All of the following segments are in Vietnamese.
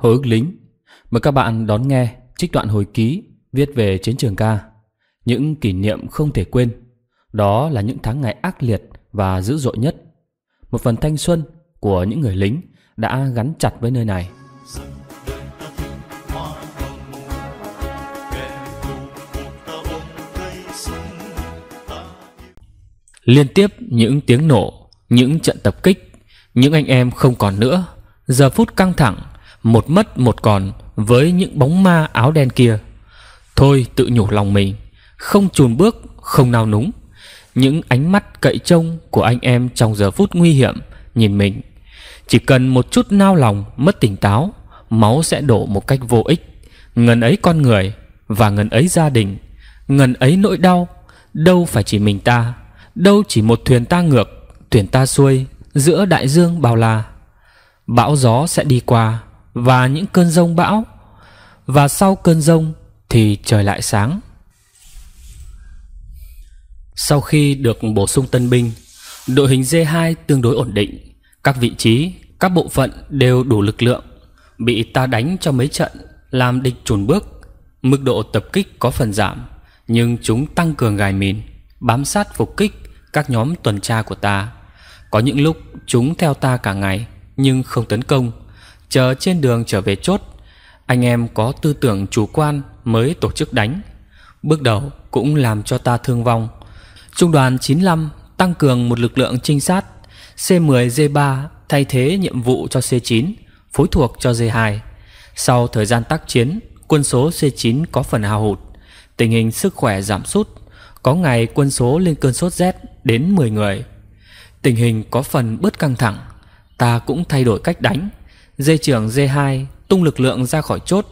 Hồi ức lính Mời các bạn đón nghe trích đoạn hồi ký viết về chiến trường ca Những kỷ niệm không thể quên Đó là những tháng ngày ác liệt và dữ dội nhất Một phần thanh xuân của những người lính đã gắn chặt với nơi này Liên tiếp những tiếng nổ, những trận tập kích Những anh em không còn nữa Giờ phút căng thẳng một mất một còn với những bóng ma áo đen kia. Thôi tự nhủ lòng mình, không chùn bước, không nao núng. Những ánh mắt cậy trông của anh em trong giờ phút nguy hiểm nhìn mình. Chỉ cần một chút nao lòng, mất tỉnh táo, máu sẽ đổ một cách vô ích. Ngần ấy con người và ngần ấy gia đình, ngần ấy nỗi đau, đâu phải chỉ mình ta, đâu chỉ một thuyền ta ngược, thuyền ta xuôi giữa đại dương bao la. Bão gió sẽ đi qua, và những cơn rông bão và sau cơn rông thì trời lại sáng. Sau khi được bổ sung tân binh, đội hình D2 tương đối ổn định, các vị trí, các bộ phận đều đủ lực lượng, bị ta đánh cho mấy trận làm địch chùn bước, mức độ tập kích có phần giảm, nhưng chúng tăng cường gài mìn, bám sát phục kích các nhóm tuần tra của ta. Có những lúc chúng theo ta cả ngày nhưng không tấn công, chờ trên đường trở về chốt, anh em có tư tưởng chủ quan mới tổ chức đánh. Bước đầu cũng làm cho ta thương vong. Trung đoàn 95 tăng cường một lực lượng trinh sát C10G3 thay thế nhiệm vụ cho C9, phối thuộc cho D2. Sau thời gian tác chiến, quân số C9 có phần hao hụt, tình hình sức khỏe giảm sút, có ngày quân số lên cơn sốt rét đến 10 người. Tình hình có phần bớt căng thẳng, ta cũng thay đổi cách đánh, Dây trưởng D2 tung lực lượng ra khỏi chốt,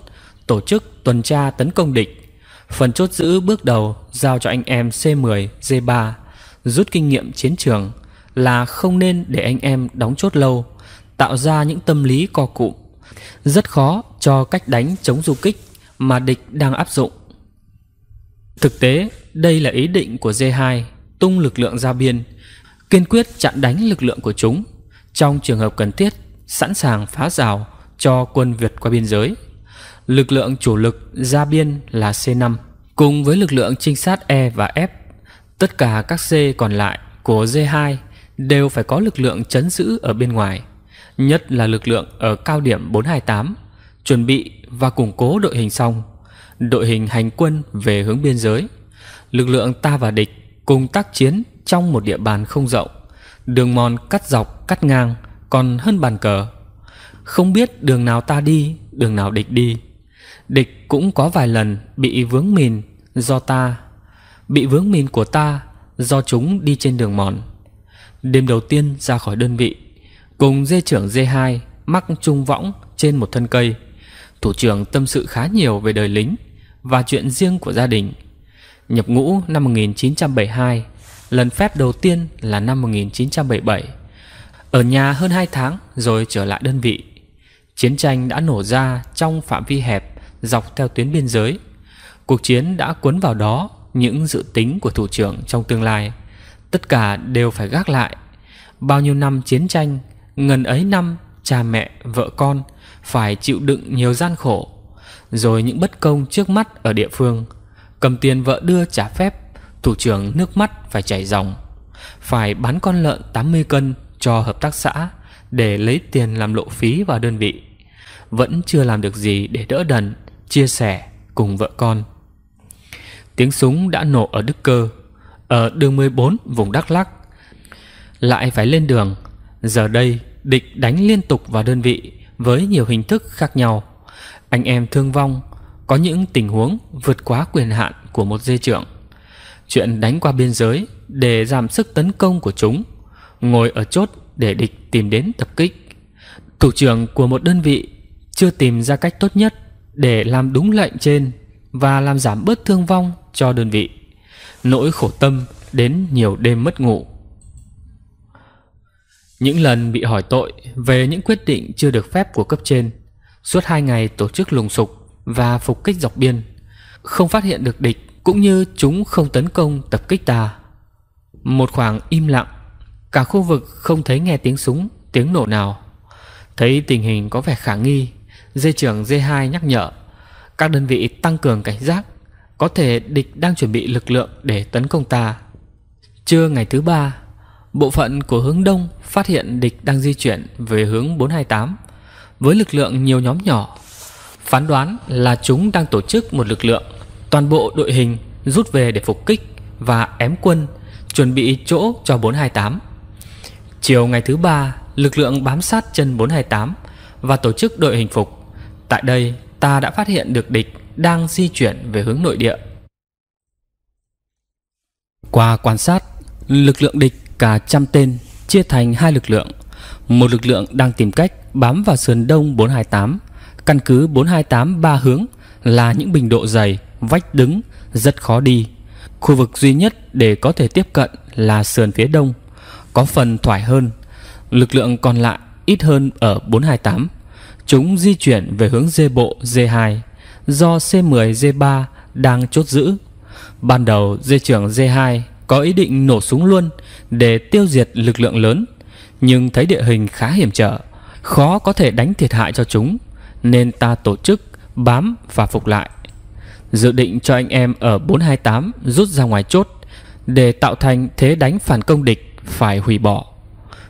tổ chức tuần tra tấn công địch. Phần chốt giữ bước đầu giao cho anh em C10, D3, rút kinh nghiệm chiến trường là không nên để anh em đóng chốt lâu, tạo ra những tâm lý co cụm. Rất khó cho cách đánh chống du kích mà địch đang áp dụng. Thực tế, đây là ý định của D2 tung lực lượng ra biên, kiên quyết chặn đánh lực lượng của chúng. Trong trường hợp cần thiết, sẵn sàng phá rào cho quân Việt qua biên giới. Lực lượng chủ lực ra biên là C5, cùng với lực lượng trinh sát E và F. Tất cả các C còn lại của D2 đều phải có lực lượng chấn giữ ở bên ngoài, nhất là lực lượng ở cao điểm 428, chuẩn bị và củng cố đội hình xong, đội hình hành quân về hướng biên giới. Lực lượng ta và địch cùng tác chiến trong một địa bàn không rộng, đường mòn cắt dọc, cắt ngang – còn hơn bàn cờ. Không biết đường nào ta đi, đường nào địch đi. Địch cũng có vài lần bị vướng mìn do ta, bị vướng mìn của ta do chúng đi trên đường mòn. Đêm đầu tiên ra khỏi đơn vị, cùng dê trưởng dê hai mắc trung võng trên một thân cây. Thủ trưởng tâm sự khá nhiều về đời lính và chuyện riêng của gia đình. Nhập ngũ năm 1972, lần phép đầu tiên là năm 1977. Ở nhà hơn 2 tháng rồi trở lại đơn vị. Chiến tranh đã nổ ra trong phạm vi hẹp dọc theo tuyến biên giới. Cuộc chiến đã cuốn vào đó những dự tính của thủ trưởng trong tương lai. Tất cả đều phải gác lại. Bao nhiêu năm chiến tranh, ngần ấy năm cha mẹ, vợ con phải chịu đựng nhiều gian khổ. Rồi những bất công trước mắt ở địa phương, cầm tiền vợ đưa trả phép, thủ trưởng nước mắt phải chảy ròng. Phải bán con lợn 80 cân cho hợp tác xã để lấy tiền làm lộ phí vào đơn vị. Vẫn chưa làm được gì để đỡ đần, chia sẻ cùng vợ con. Tiếng súng đã nổ ở Đức Cơ, ở đường 14 vùng Đắk Lắc. Lại phải lên đường, giờ đây địch đánh liên tục vào đơn vị với nhiều hình thức khác nhau. Anh em thương vong, có những tình huống vượt quá quyền hạn của một dây trưởng. Chuyện đánh qua biên giới để giảm sức tấn công của chúng ngồi ở chốt để địch tìm đến tập kích. Thủ trưởng của một đơn vị chưa tìm ra cách tốt nhất để làm đúng lệnh trên và làm giảm bớt thương vong cho đơn vị. Nỗi khổ tâm đến nhiều đêm mất ngủ. Những lần bị hỏi tội về những quyết định chưa được phép của cấp trên, suốt hai ngày tổ chức lùng sục và phục kích dọc biên, không phát hiện được địch cũng như chúng không tấn công tập kích ta. Một khoảng im lặng Cả khu vực không thấy nghe tiếng súng, tiếng nổ nào. Thấy tình hình có vẻ khả nghi, dây trưởng D2 nhắc nhở. Các đơn vị tăng cường cảnh giác, có thể địch đang chuẩn bị lực lượng để tấn công ta. Trưa ngày thứ ba, bộ phận của hướng Đông phát hiện địch đang di chuyển về hướng 428 với lực lượng nhiều nhóm nhỏ. Phán đoán là chúng đang tổ chức một lực lượng, toàn bộ đội hình rút về để phục kích và ém quân, chuẩn bị chỗ cho 428. Chiều ngày thứ ba, lực lượng bám sát chân 428 và tổ chức đội hình phục. Tại đây, ta đã phát hiện được địch đang di chuyển về hướng nội địa. Qua quan sát, lực lượng địch cả trăm tên chia thành hai lực lượng. Một lực lượng đang tìm cách bám vào sườn đông 428, căn cứ 428 ba hướng là những bình độ dày, vách đứng, rất khó đi. Khu vực duy nhất để có thể tiếp cận là sườn phía đông có phần thoải hơn. Lực lượng còn lại ít hơn ở 428. Chúng di chuyển về hướng dê bộ D2 do C10 D3 đang chốt giữ. Ban đầu dê trưởng D2 có ý định nổ súng luôn để tiêu diệt lực lượng lớn, nhưng thấy địa hình khá hiểm trở, khó có thể đánh thiệt hại cho chúng nên ta tổ chức bám và phục lại. Dự định cho anh em ở 428 rút ra ngoài chốt để tạo thành thế đánh phản công địch phải hủy bỏ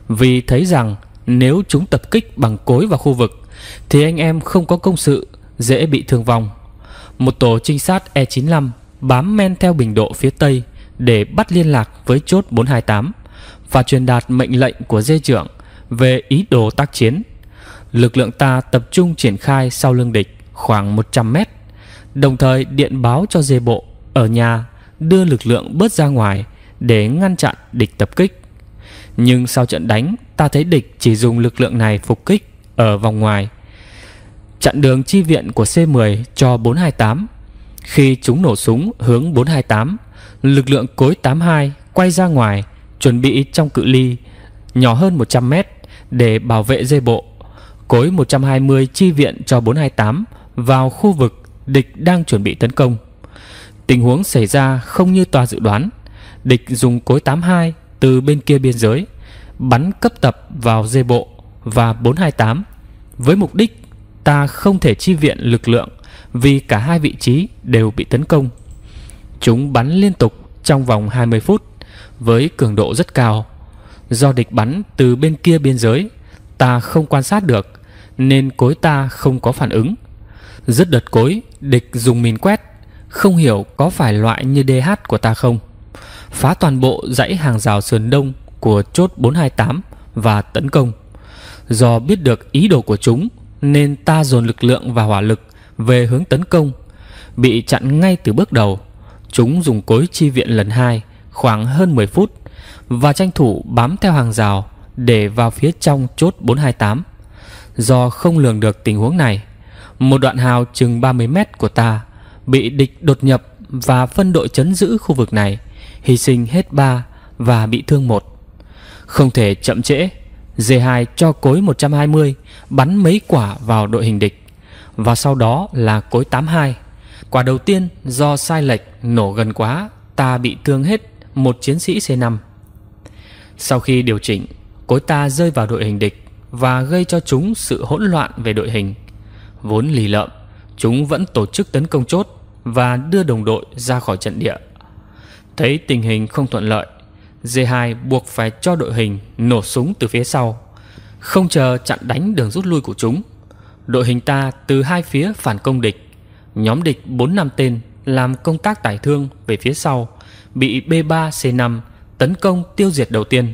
Vì thấy rằng nếu chúng tập kích bằng cối vào khu vực Thì anh em không có công sự Dễ bị thương vong Một tổ trinh sát E95 Bám men theo bình độ phía Tây Để bắt liên lạc với chốt 428 Và truyền đạt mệnh lệnh của dê trưởng Về ý đồ tác chiến Lực lượng ta tập trung triển khai Sau lưng địch khoảng 100 mét Đồng thời điện báo cho dê bộ Ở nhà đưa lực lượng bớt ra ngoài Để ngăn chặn địch tập kích nhưng sau trận đánh, ta thấy địch chỉ dùng lực lượng này phục kích ở vòng ngoài. Chặn đường chi viện của C-10 cho 428. Khi chúng nổ súng hướng 428, lực lượng cối 82 quay ra ngoài, chuẩn bị trong cự ly nhỏ hơn 100 mét để bảo vệ dây bộ. Cối 120 chi viện cho 428 vào khu vực địch đang chuẩn bị tấn công. Tình huống xảy ra không như tòa dự đoán. Địch dùng cối 82 từ bên kia biên giới bắn cấp tập vào dê bộ và 428 với mục đích ta không thể chi viện lực lượng vì cả hai vị trí đều bị tấn công. Chúng bắn liên tục trong vòng 20 phút với cường độ rất cao. Do địch bắn từ bên kia biên giới, ta không quan sát được nên cối ta không có phản ứng. Rất đợt cối, địch dùng mìn quét, không hiểu có phải loại như DH của ta không phá toàn bộ dãy hàng rào sườn đông của chốt 428 và tấn công. Do biết được ý đồ của chúng nên ta dồn lực lượng và hỏa lực về hướng tấn công, bị chặn ngay từ bước đầu. Chúng dùng cối chi viện lần hai khoảng hơn 10 phút và tranh thủ bám theo hàng rào để vào phía trong chốt 428. Do không lường được tình huống này, một đoạn hào chừng 30 mét của ta bị địch đột nhập và phân đội chấn giữ khu vực này hy sinh hết ba và bị thương một Không thể chậm trễ, D2 cho cối 120 bắn mấy quả vào đội hình địch và sau đó là cối 82. Quả đầu tiên do sai lệch nổ gần quá, ta bị thương hết một chiến sĩ C5. Sau khi điều chỉnh, cối ta rơi vào đội hình địch và gây cho chúng sự hỗn loạn về đội hình. Vốn lì lợm, chúng vẫn tổ chức tấn công chốt và đưa đồng đội ra khỏi trận địa. Thấy tình hình không thuận lợi, D2 buộc phải cho đội hình nổ súng từ phía sau, không chờ chặn đánh đường rút lui của chúng. Đội hình ta từ hai phía phản công địch, nhóm địch 4 năm tên làm công tác tải thương về phía sau, bị B3C5 tấn công tiêu diệt đầu tiên.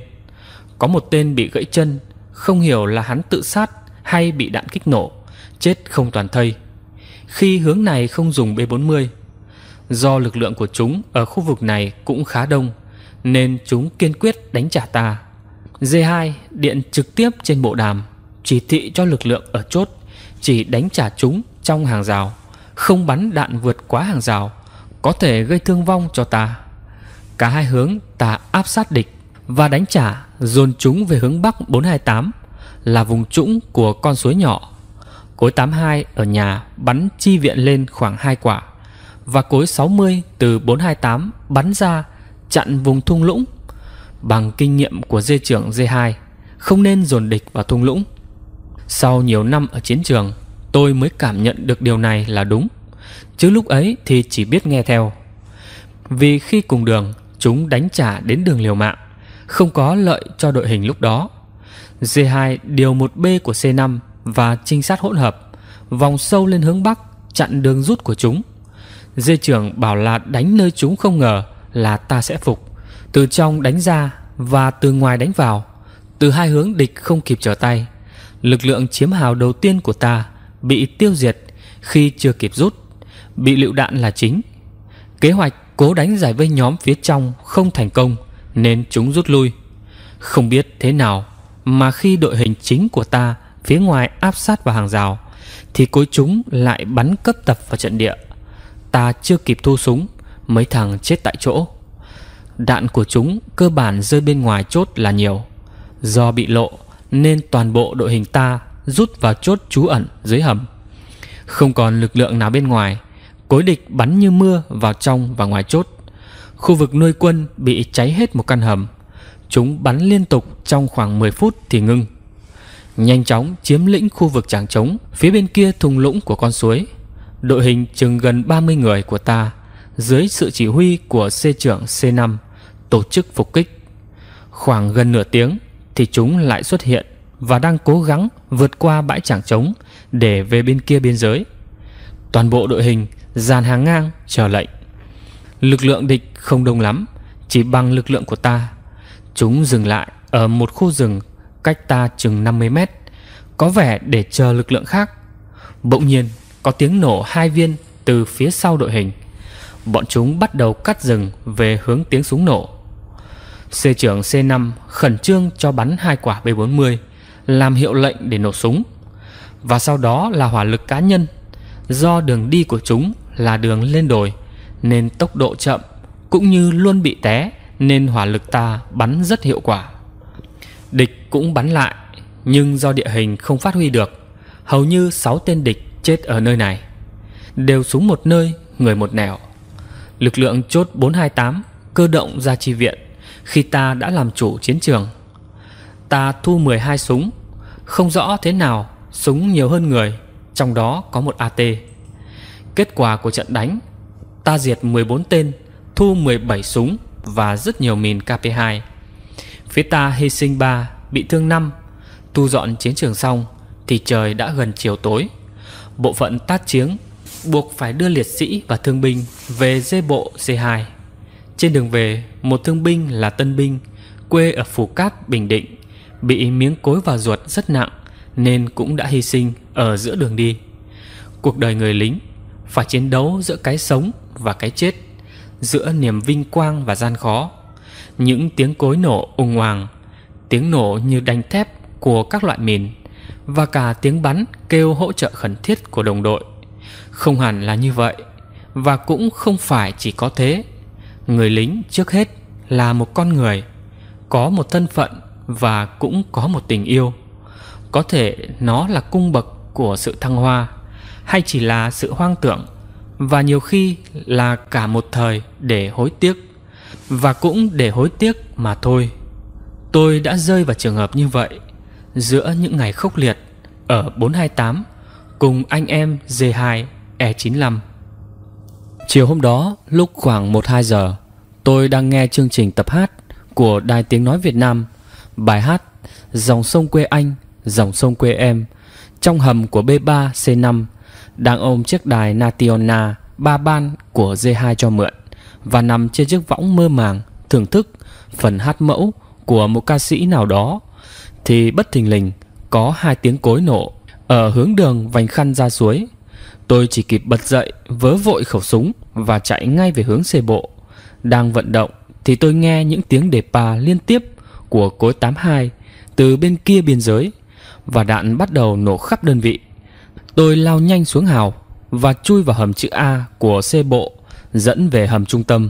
Có một tên bị gãy chân, không hiểu là hắn tự sát hay bị đạn kích nổ, chết không toàn thây. Khi hướng này không dùng B40, Do lực lượng của chúng ở khu vực này cũng khá đông Nên chúng kiên quyết đánh trả ta D2 điện trực tiếp trên bộ đàm Chỉ thị cho lực lượng ở chốt Chỉ đánh trả chúng trong hàng rào Không bắn đạn vượt quá hàng rào Có thể gây thương vong cho ta Cả hai hướng ta áp sát địch Và đánh trả dồn chúng về hướng Bắc 428 Là vùng trũng của con suối nhỏ Cối 82 ở nhà bắn chi viện lên khoảng hai quả và cối 60 từ 428 bắn ra chặn vùng thung lũng. Bằng kinh nghiệm của dê trưởng dê 2 không nên dồn địch vào thung lũng. Sau nhiều năm ở chiến trường, tôi mới cảm nhận được điều này là đúng. Chứ lúc ấy thì chỉ biết nghe theo. Vì khi cùng đường, chúng đánh trả đến đường liều mạng, không có lợi cho đội hình lúc đó. D2 điều một b của C5 và trinh sát hỗn hợp, vòng sâu lên hướng Bắc chặn đường rút của chúng – Dê trưởng bảo là đánh nơi chúng không ngờ là ta sẽ phục. Từ trong đánh ra và từ ngoài đánh vào. Từ hai hướng địch không kịp trở tay. Lực lượng chiếm hào đầu tiên của ta bị tiêu diệt khi chưa kịp rút. Bị lựu đạn là chính. Kế hoạch cố đánh giải vây nhóm phía trong không thành công nên chúng rút lui. Không biết thế nào mà khi đội hình chính của ta phía ngoài áp sát vào hàng rào thì cối chúng lại bắn cấp tập vào trận địa. Ta chưa kịp thu súng Mấy thằng chết tại chỗ Đạn của chúng cơ bản rơi bên ngoài chốt là nhiều Do bị lộ Nên toàn bộ đội hình ta Rút vào chốt trú ẩn dưới hầm Không còn lực lượng nào bên ngoài Cối địch bắn như mưa vào trong và ngoài chốt Khu vực nuôi quân bị cháy hết một căn hầm Chúng bắn liên tục trong khoảng 10 phút thì ngưng Nhanh chóng chiếm lĩnh khu vực tràng trống Phía bên kia thùng lũng của con suối Đội hình chừng gần 30 người của ta dưới sự chỉ huy của C trưởng C5 tổ chức phục kích. Khoảng gần nửa tiếng thì chúng lại xuất hiện và đang cố gắng vượt qua bãi trảng trống để về bên kia biên giới. Toàn bộ đội hình dàn hàng ngang chờ lệnh. Lực lượng địch không đông lắm, chỉ bằng lực lượng của ta. Chúng dừng lại ở một khu rừng cách ta chừng 50 mét, có vẻ để chờ lực lượng khác. Bỗng nhiên, có tiếng nổ hai viên từ phía sau đội hình. Bọn chúng bắt đầu cắt rừng về hướng tiếng súng nổ. C trưởng C5 khẩn trương cho bắn hai quả B40, làm hiệu lệnh để nổ súng. Và sau đó là hỏa lực cá nhân. Do đường đi của chúng là đường lên đồi, nên tốc độ chậm, cũng như luôn bị té, nên hỏa lực ta bắn rất hiệu quả. Địch cũng bắn lại, nhưng do địa hình không phát huy được, hầu như 6 tên địch chết ở nơi này Đều xuống một nơi Người một nẻo Lực lượng chốt 428 Cơ động ra chi viện Khi ta đã làm chủ chiến trường Ta thu 12 súng Không rõ thế nào Súng nhiều hơn người Trong đó có một AT Kết quả của trận đánh Ta diệt 14 tên Thu 17 súng Và rất nhiều mìn KP2 Phía ta hy sinh 3 Bị thương 5 Tu dọn chiến trường xong Thì trời đã gần chiều tối bộ phận tát chiến buộc phải đưa liệt sĩ và thương binh về dê bộ C2. Trên đường về, một thương binh là tân binh, quê ở phủ Cát, Bình Định, bị miếng cối vào ruột rất nặng nên cũng đã hy sinh ở giữa đường đi. Cuộc đời người lính phải chiến đấu giữa cái sống và cái chết, giữa niềm vinh quang và gian khó. Những tiếng cối nổ ùng hoàng, tiếng nổ như đánh thép của các loại mìn và cả tiếng bắn kêu hỗ trợ khẩn thiết của đồng đội. Không hẳn là như vậy, và cũng không phải chỉ có thế. Người lính trước hết là một con người, có một thân phận và cũng có một tình yêu. Có thể nó là cung bậc của sự thăng hoa, hay chỉ là sự hoang tưởng, và nhiều khi là cả một thời để hối tiếc, và cũng để hối tiếc mà thôi. Tôi đã rơi vào trường hợp như vậy giữa những ngày khốc liệt ở 428 cùng anh em J2 E95. Chiều hôm đó, lúc khoảng 1-2 giờ, tôi đang nghe chương trình tập hát của Đài Tiếng Nói Việt Nam, bài hát Dòng sông quê anh, dòng sông quê em, trong hầm của B3C5 đang ôm chiếc đài Nationa ba ban của J2 cho mượn và nằm trên chiếc võng mơ màng thưởng thức phần hát mẫu của một ca sĩ nào đó thì bất thình lình có hai tiếng cối nổ ở hướng đường vành khăn ra suối. Tôi chỉ kịp bật dậy, vớ vội khẩu súng và chạy ngay về hướng xe bộ. Đang vận động thì tôi nghe những tiếng đề pa liên tiếp của cối 82 từ bên kia biên giới và đạn bắt đầu nổ khắp đơn vị. Tôi lao nhanh xuống hào và chui vào hầm chữ A của xe bộ dẫn về hầm trung tâm.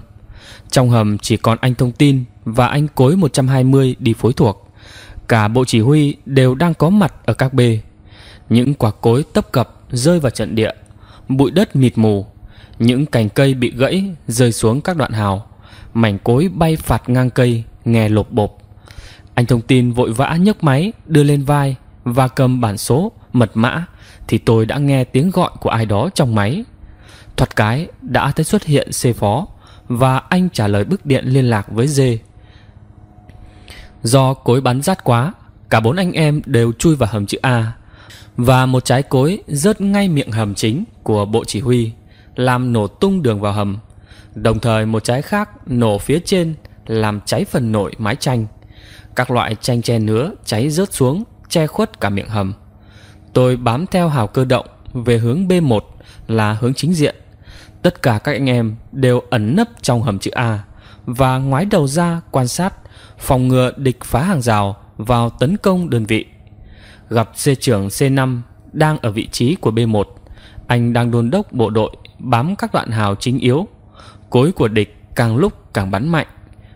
Trong hầm chỉ còn anh thông tin và anh cối 120 đi phối thuộc. Cả bộ chỉ huy đều đang có mặt ở các bê Những quả cối tấp cập rơi vào trận địa Bụi đất mịt mù Những cành cây bị gãy rơi xuống các đoạn hào Mảnh cối bay phạt ngang cây Nghe lộp bộp Anh thông tin vội vã nhấc máy đưa lên vai Và cầm bản số, mật mã Thì tôi đã nghe tiếng gọi của ai đó trong máy Thoạt cái đã thấy xuất hiện C phó Và anh trả lời bức điện liên lạc với Dê Do cối bắn rát quá, cả bốn anh em đều chui vào hầm chữ A và một trái cối rớt ngay miệng hầm chính của bộ chỉ huy, làm nổ tung đường vào hầm. Đồng thời một trái khác nổ phía trên làm cháy phần nội mái tranh. Các loại tranh tre nứa cháy rớt xuống, che khuất cả miệng hầm. Tôi bám theo hào cơ động về hướng B1 là hướng chính diện. Tất cả các anh em đều ẩn nấp trong hầm chữ A và ngoái đầu ra quan sát phòng ngừa địch phá hàng rào vào tấn công đơn vị. Gặp C trưởng C5 đang ở vị trí của B1, anh đang đôn đốc bộ đội bám các đoạn hào chính yếu. Cối của địch càng lúc càng bắn mạnh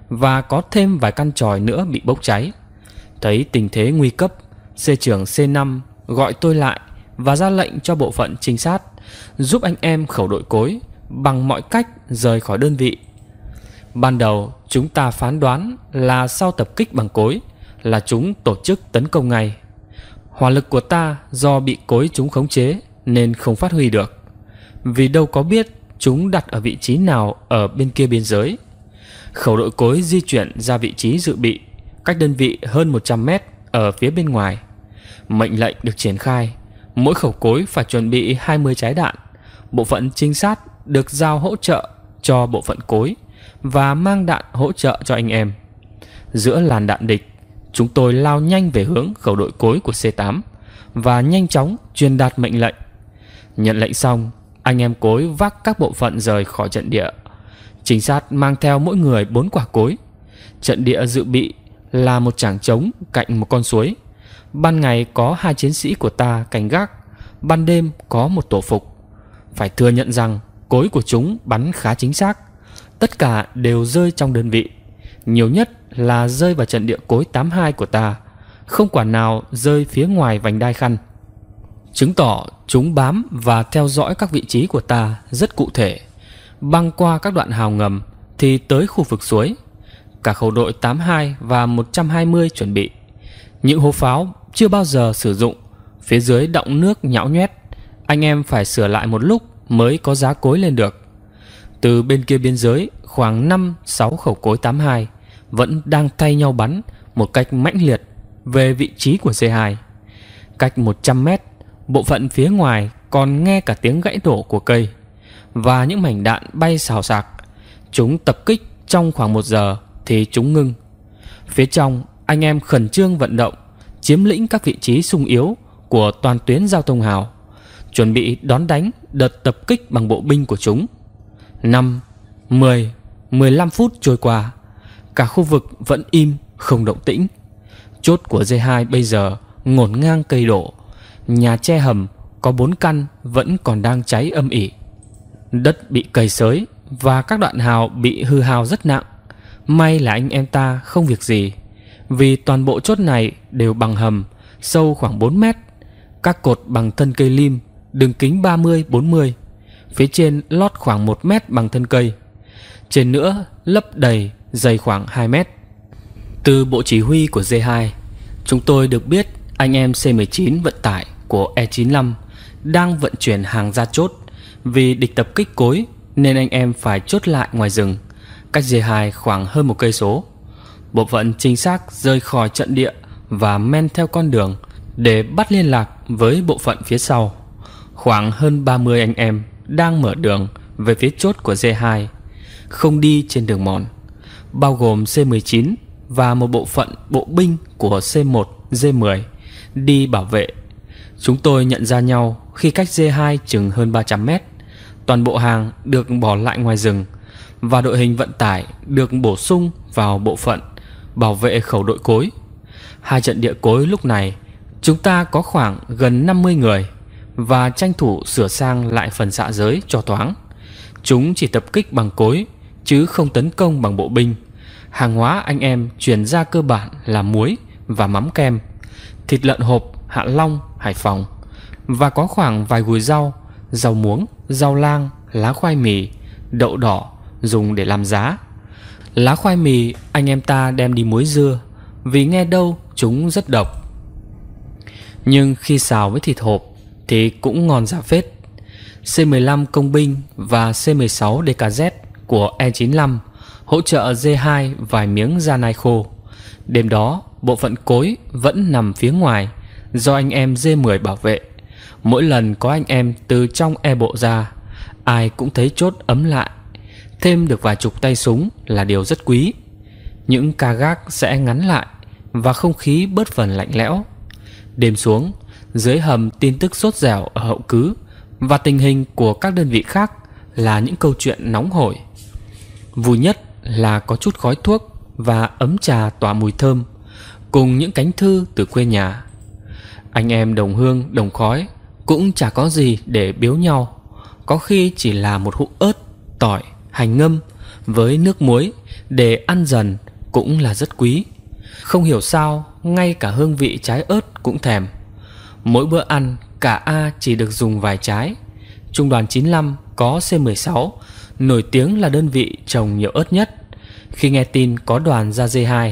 và có thêm vài căn tròi nữa bị bốc cháy. Thấy tình thế nguy cấp, C trưởng C5 gọi tôi lại và ra lệnh cho bộ phận trinh sát giúp anh em khẩu đội cối bằng mọi cách rời khỏi đơn vị Ban đầu chúng ta phán đoán là sau tập kích bằng cối là chúng tổ chức tấn công ngay. Hỏa lực của ta do bị cối chúng khống chế nên không phát huy được. Vì đâu có biết chúng đặt ở vị trí nào ở bên kia biên giới. Khẩu đội cối di chuyển ra vị trí dự bị cách đơn vị hơn 100 mét ở phía bên ngoài. Mệnh lệnh được triển khai, mỗi khẩu cối phải chuẩn bị 20 trái đạn. Bộ phận trinh sát được giao hỗ trợ cho bộ phận cối và mang đạn hỗ trợ cho anh em. Giữa làn đạn địch, chúng tôi lao nhanh về hướng khẩu đội cối của C8 và nhanh chóng truyền đạt mệnh lệnh. Nhận lệnh xong, anh em cối vác các bộ phận rời khỏi trận địa. Trinh sát mang theo mỗi người bốn quả cối. Trận địa dự bị là một trảng trống cạnh một con suối. Ban ngày có hai chiến sĩ của ta canh gác, ban đêm có một tổ phục. Phải thừa nhận rằng cối của chúng bắn khá chính xác tất cả đều rơi trong đơn vị. Nhiều nhất là rơi vào trận địa cối 82 của ta, không quả nào rơi phía ngoài vành đai khăn. Chứng tỏ chúng bám và theo dõi các vị trí của ta rất cụ thể. Băng qua các đoạn hào ngầm thì tới khu vực suối. Cả khẩu đội 82 và 120 chuẩn bị. Những hố pháo chưa bao giờ sử dụng, phía dưới động nước nhão nhét Anh em phải sửa lại một lúc mới có giá cối lên được. Từ bên kia biên giới, khoảng 5-6 khẩu cối 82 vẫn đang thay nhau bắn một cách mãnh liệt về vị trí của C2. Cách 100 mét, bộ phận phía ngoài còn nghe cả tiếng gãy đổ của cây và những mảnh đạn bay xào xạc. Chúng tập kích trong khoảng 1 giờ thì chúng ngưng. Phía trong, anh em khẩn trương vận động, chiếm lĩnh các vị trí sung yếu của toàn tuyến giao thông hào, chuẩn bị đón đánh đợt tập kích bằng bộ binh của chúng. 5, 10, 15 phút trôi qua Cả khu vực vẫn im, không động tĩnh Chốt của D2 bây giờ ngổn ngang cây đổ Nhà che hầm có 4 căn vẫn còn đang cháy âm ỉ Đất bị cầy sới và các đoạn hào bị hư hao rất nặng May là anh em ta không việc gì Vì toàn bộ chốt này đều bằng hầm Sâu khoảng 4 mét Các cột bằng thân cây lim Đường kính 30-40 phía trên lót khoảng 1 mét bằng thân cây. Trên nữa lấp đầy dày khoảng 2 mét. Từ bộ chỉ huy của D2, chúng tôi được biết anh em C-19 vận tải của E-95 đang vận chuyển hàng ra chốt vì địch tập kích cối nên anh em phải chốt lại ngoài rừng, cách D2 khoảng hơn một cây số. Bộ phận trinh sát rơi khỏi trận địa và men theo con đường để bắt liên lạc với bộ phận phía sau. Khoảng hơn 30 anh em đang mở đường về phía chốt của D2, không đi trên đường mòn, bao gồm C19 và một bộ phận bộ binh của C1, D10 đi bảo vệ. Chúng tôi nhận ra nhau khi cách D2 chừng hơn 300 mét. Toàn bộ hàng được bỏ lại ngoài rừng và đội hình vận tải được bổ sung vào bộ phận bảo vệ khẩu đội cối. Hai trận địa cối lúc này chúng ta có khoảng gần 50 người và tranh thủ sửa sang lại phần xạ dạ giới cho thoáng. Chúng chỉ tập kích bằng cối chứ không tấn công bằng bộ binh. Hàng hóa anh em chuyển ra cơ bản là muối và mắm kem, thịt lợn hộp, hạ long, hải phòng và có khoảng vài gùi rau, rau muống, rau lang, lá khoai mì, đậu đỏ dùng để làm giá. Lá khoai mì anh em ta đem đi muối dưa vì nghe đâu chúng rất độc. Nhưng khi xào với thịt hộp thì cũng ngon giả phết. C-15 công binh và C-16 DKZ của E-95 hỗ trợ D2 vài miếng da nai khô. Đêm đó, bộ phận cối vẫn nằm phía ngoài do anh em D10 bảo vệ. Mỗi lần có anh em từ trong e bộ ra, ai cũng thấy chốt ấm lại. Thêm được vài chục tay súng là điều rất quý. Những ca gác sẽ ngắn lại và không khí bớt phần lạnh lẽo. Đêm xuống, dưới hầm tin tức sốt dẻo ở hậu cứ Và tình hình của các đơn vị khác Là những câu chuyện nóng hổi Vui nhất là có chút khói thuốc Và ấm trà tỏa mùi thơm Cùng những cánh thư từ quê nhà Anh em đồng hương đồng khói Cũng chả có gì để biếu nhau Có khi chỉ là một hũ ớt Tỏi, hành ngâm Với nước muối Để ăn dần cũng là rất quý Không hiểu sao ngay cả hương vị trái ớt cũng thèm Mỗi bữa ăn cả A chỉ được dùng vài trái Trung đoàn 95 có C16 Nổi tiếng là đơn vị trồng nhiều ớt nhất Khi nghe tin có đoàn ra D2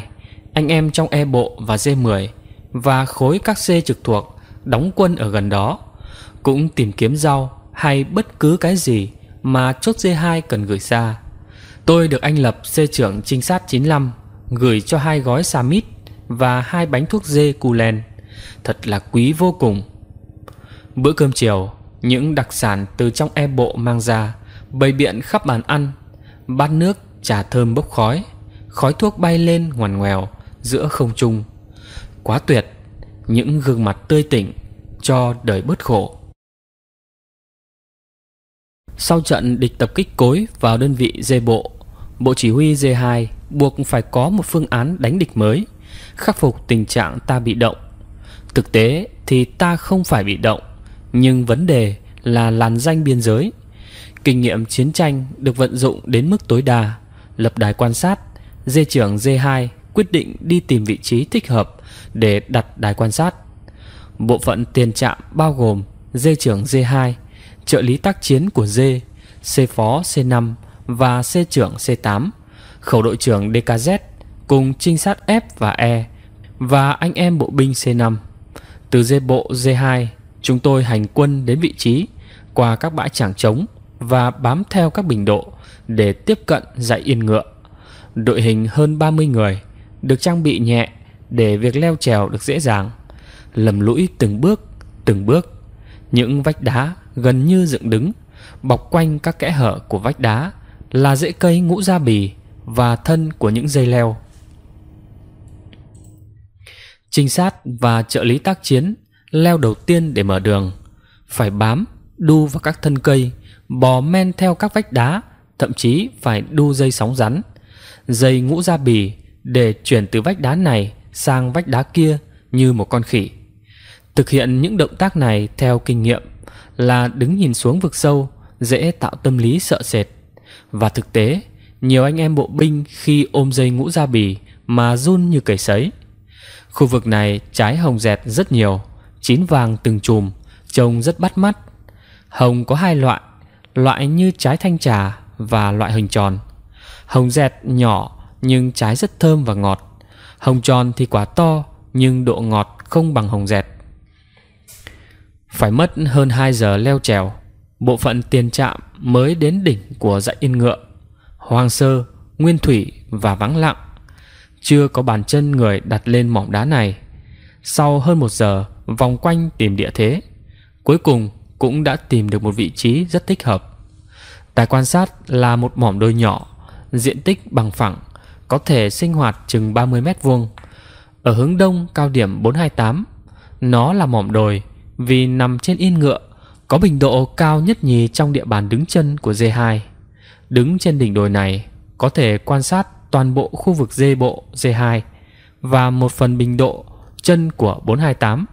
Anh em trong E bộ và D10 Và khối các C trực thuộc Đóng quân ở gần đó Cũng tìm kiếm rau hay bất cứ cái gì Mà chốt D2 cần gửi xa Tôi được anh Lập C trưởng trinh sát 95 Gửi cho hai gói xà mít Và hai bánh thuốc dê cù len Thật là quý vô cùng Bữa cơm chiều Những đặc sản từ trong e bộ mang ra Bày biện khắp bàn ăn Bát nước, trà thơm bốc khói Khói thuốc bay lên ngoằn ngoèo Giữa không trung Quá tuyệt Những gương mặt tươi tỉnh Cho đời bớt khổ Sau trận địch tập kích cối vào đơn vị dê bộ Bộ chỉ huy dê 2 buộc phải có một phương án đánh địch mới, khắc phục tình trạng ta bị động Thực tế thì ta không phải bị động, nhưng vấn đề là làn danh biên giới. Kinh nghiệm chiến tranh được vận dụng đến mức tối đa, lập đài quan sát, dê trưởng D2 quyết định đi tìm vị trí thích hợp để đặt đài quan sát. Bộ phận tiền trạm bao gồm dê trưởng D2, trợ lý tác chiến của dê, C phó C5 và C trưởng C8, khẩu đội trưởng DKZ cùng trinh sát F và E và anh em bộ binh C5. Từ dê bộ dê 2 chúng tôi hành quân đến vị trí qua các bãi tràng trống và bám theo các bình độ để tiếp cận dãy yên ngựa. Đội hình hơn 30 người, được trang bị nhẹ để việc leo trèo được dễ dàng. Lầm lũi từng bước, từng bước, những vách đá gần như dựng đứng, bọc quanh các kẽ hở của vách đá là rễ cây ngũ gia bì và thân của những dây leo. Trinh sát và trợ lý tác chiến leo đầu tiên để mở đường, phải bám, đu vào các thân cây, bò men theo các vách đá, thậm chí phải đu dây sóng rắn, dây ngũ da bì để chuyển từ vách đá này sang vách đá kia như một con khỉ. Thực hiện những động tác này theo kinh nghiệm là đứng nhìn xuống vực sâu dễ tạo tâm lý sợ sệt. Và thực tế, nhiều anh em bộ binh khi ôm dây ngũ da bì mà run như cầy sấy. Khu vực này trái hồng dẹt rất nhiều, chín vàng từng chùm, trông rất bắt mắt. Hồng có hai loại, loại như trái thanh trà và loại hình tròn. Hồng dẹt nhỏ nhưng trái rất thơm và ngọt. Hồng tròn thì quả to nhưng độ ngọt không bằng hồng dẹt. Phải mất hơn 2 giờ leo trèo, bộ phận tiền trạm mới đến đỉnh của dãy yên ngựa. Hoang sơ, nguyên thủy và vắng lặng chưa có bàn chân người đặt lên mỏm đá này. Sau hơn một giờ vòng quanh tìm địa thế, cuối cùng cũng đã tìm được một vị trí rất thích hợp. Tài quan sát là một mỏm đồi nhỏ, diện tích bằng phẳng, có thể sinh hoạt chừng 30 mét vuông. Ở hướng đông cao điểm 428, nó là mỏm đồi vì nằm trên yên ngựa, có bình độ cao nhất nhì trong địa bàn đứng chân của D2. Đứng trên đỉnh đồi này, có thể quan sát toàn bộ khu vực dê bộ D2 và một phần bình độ chân của 428.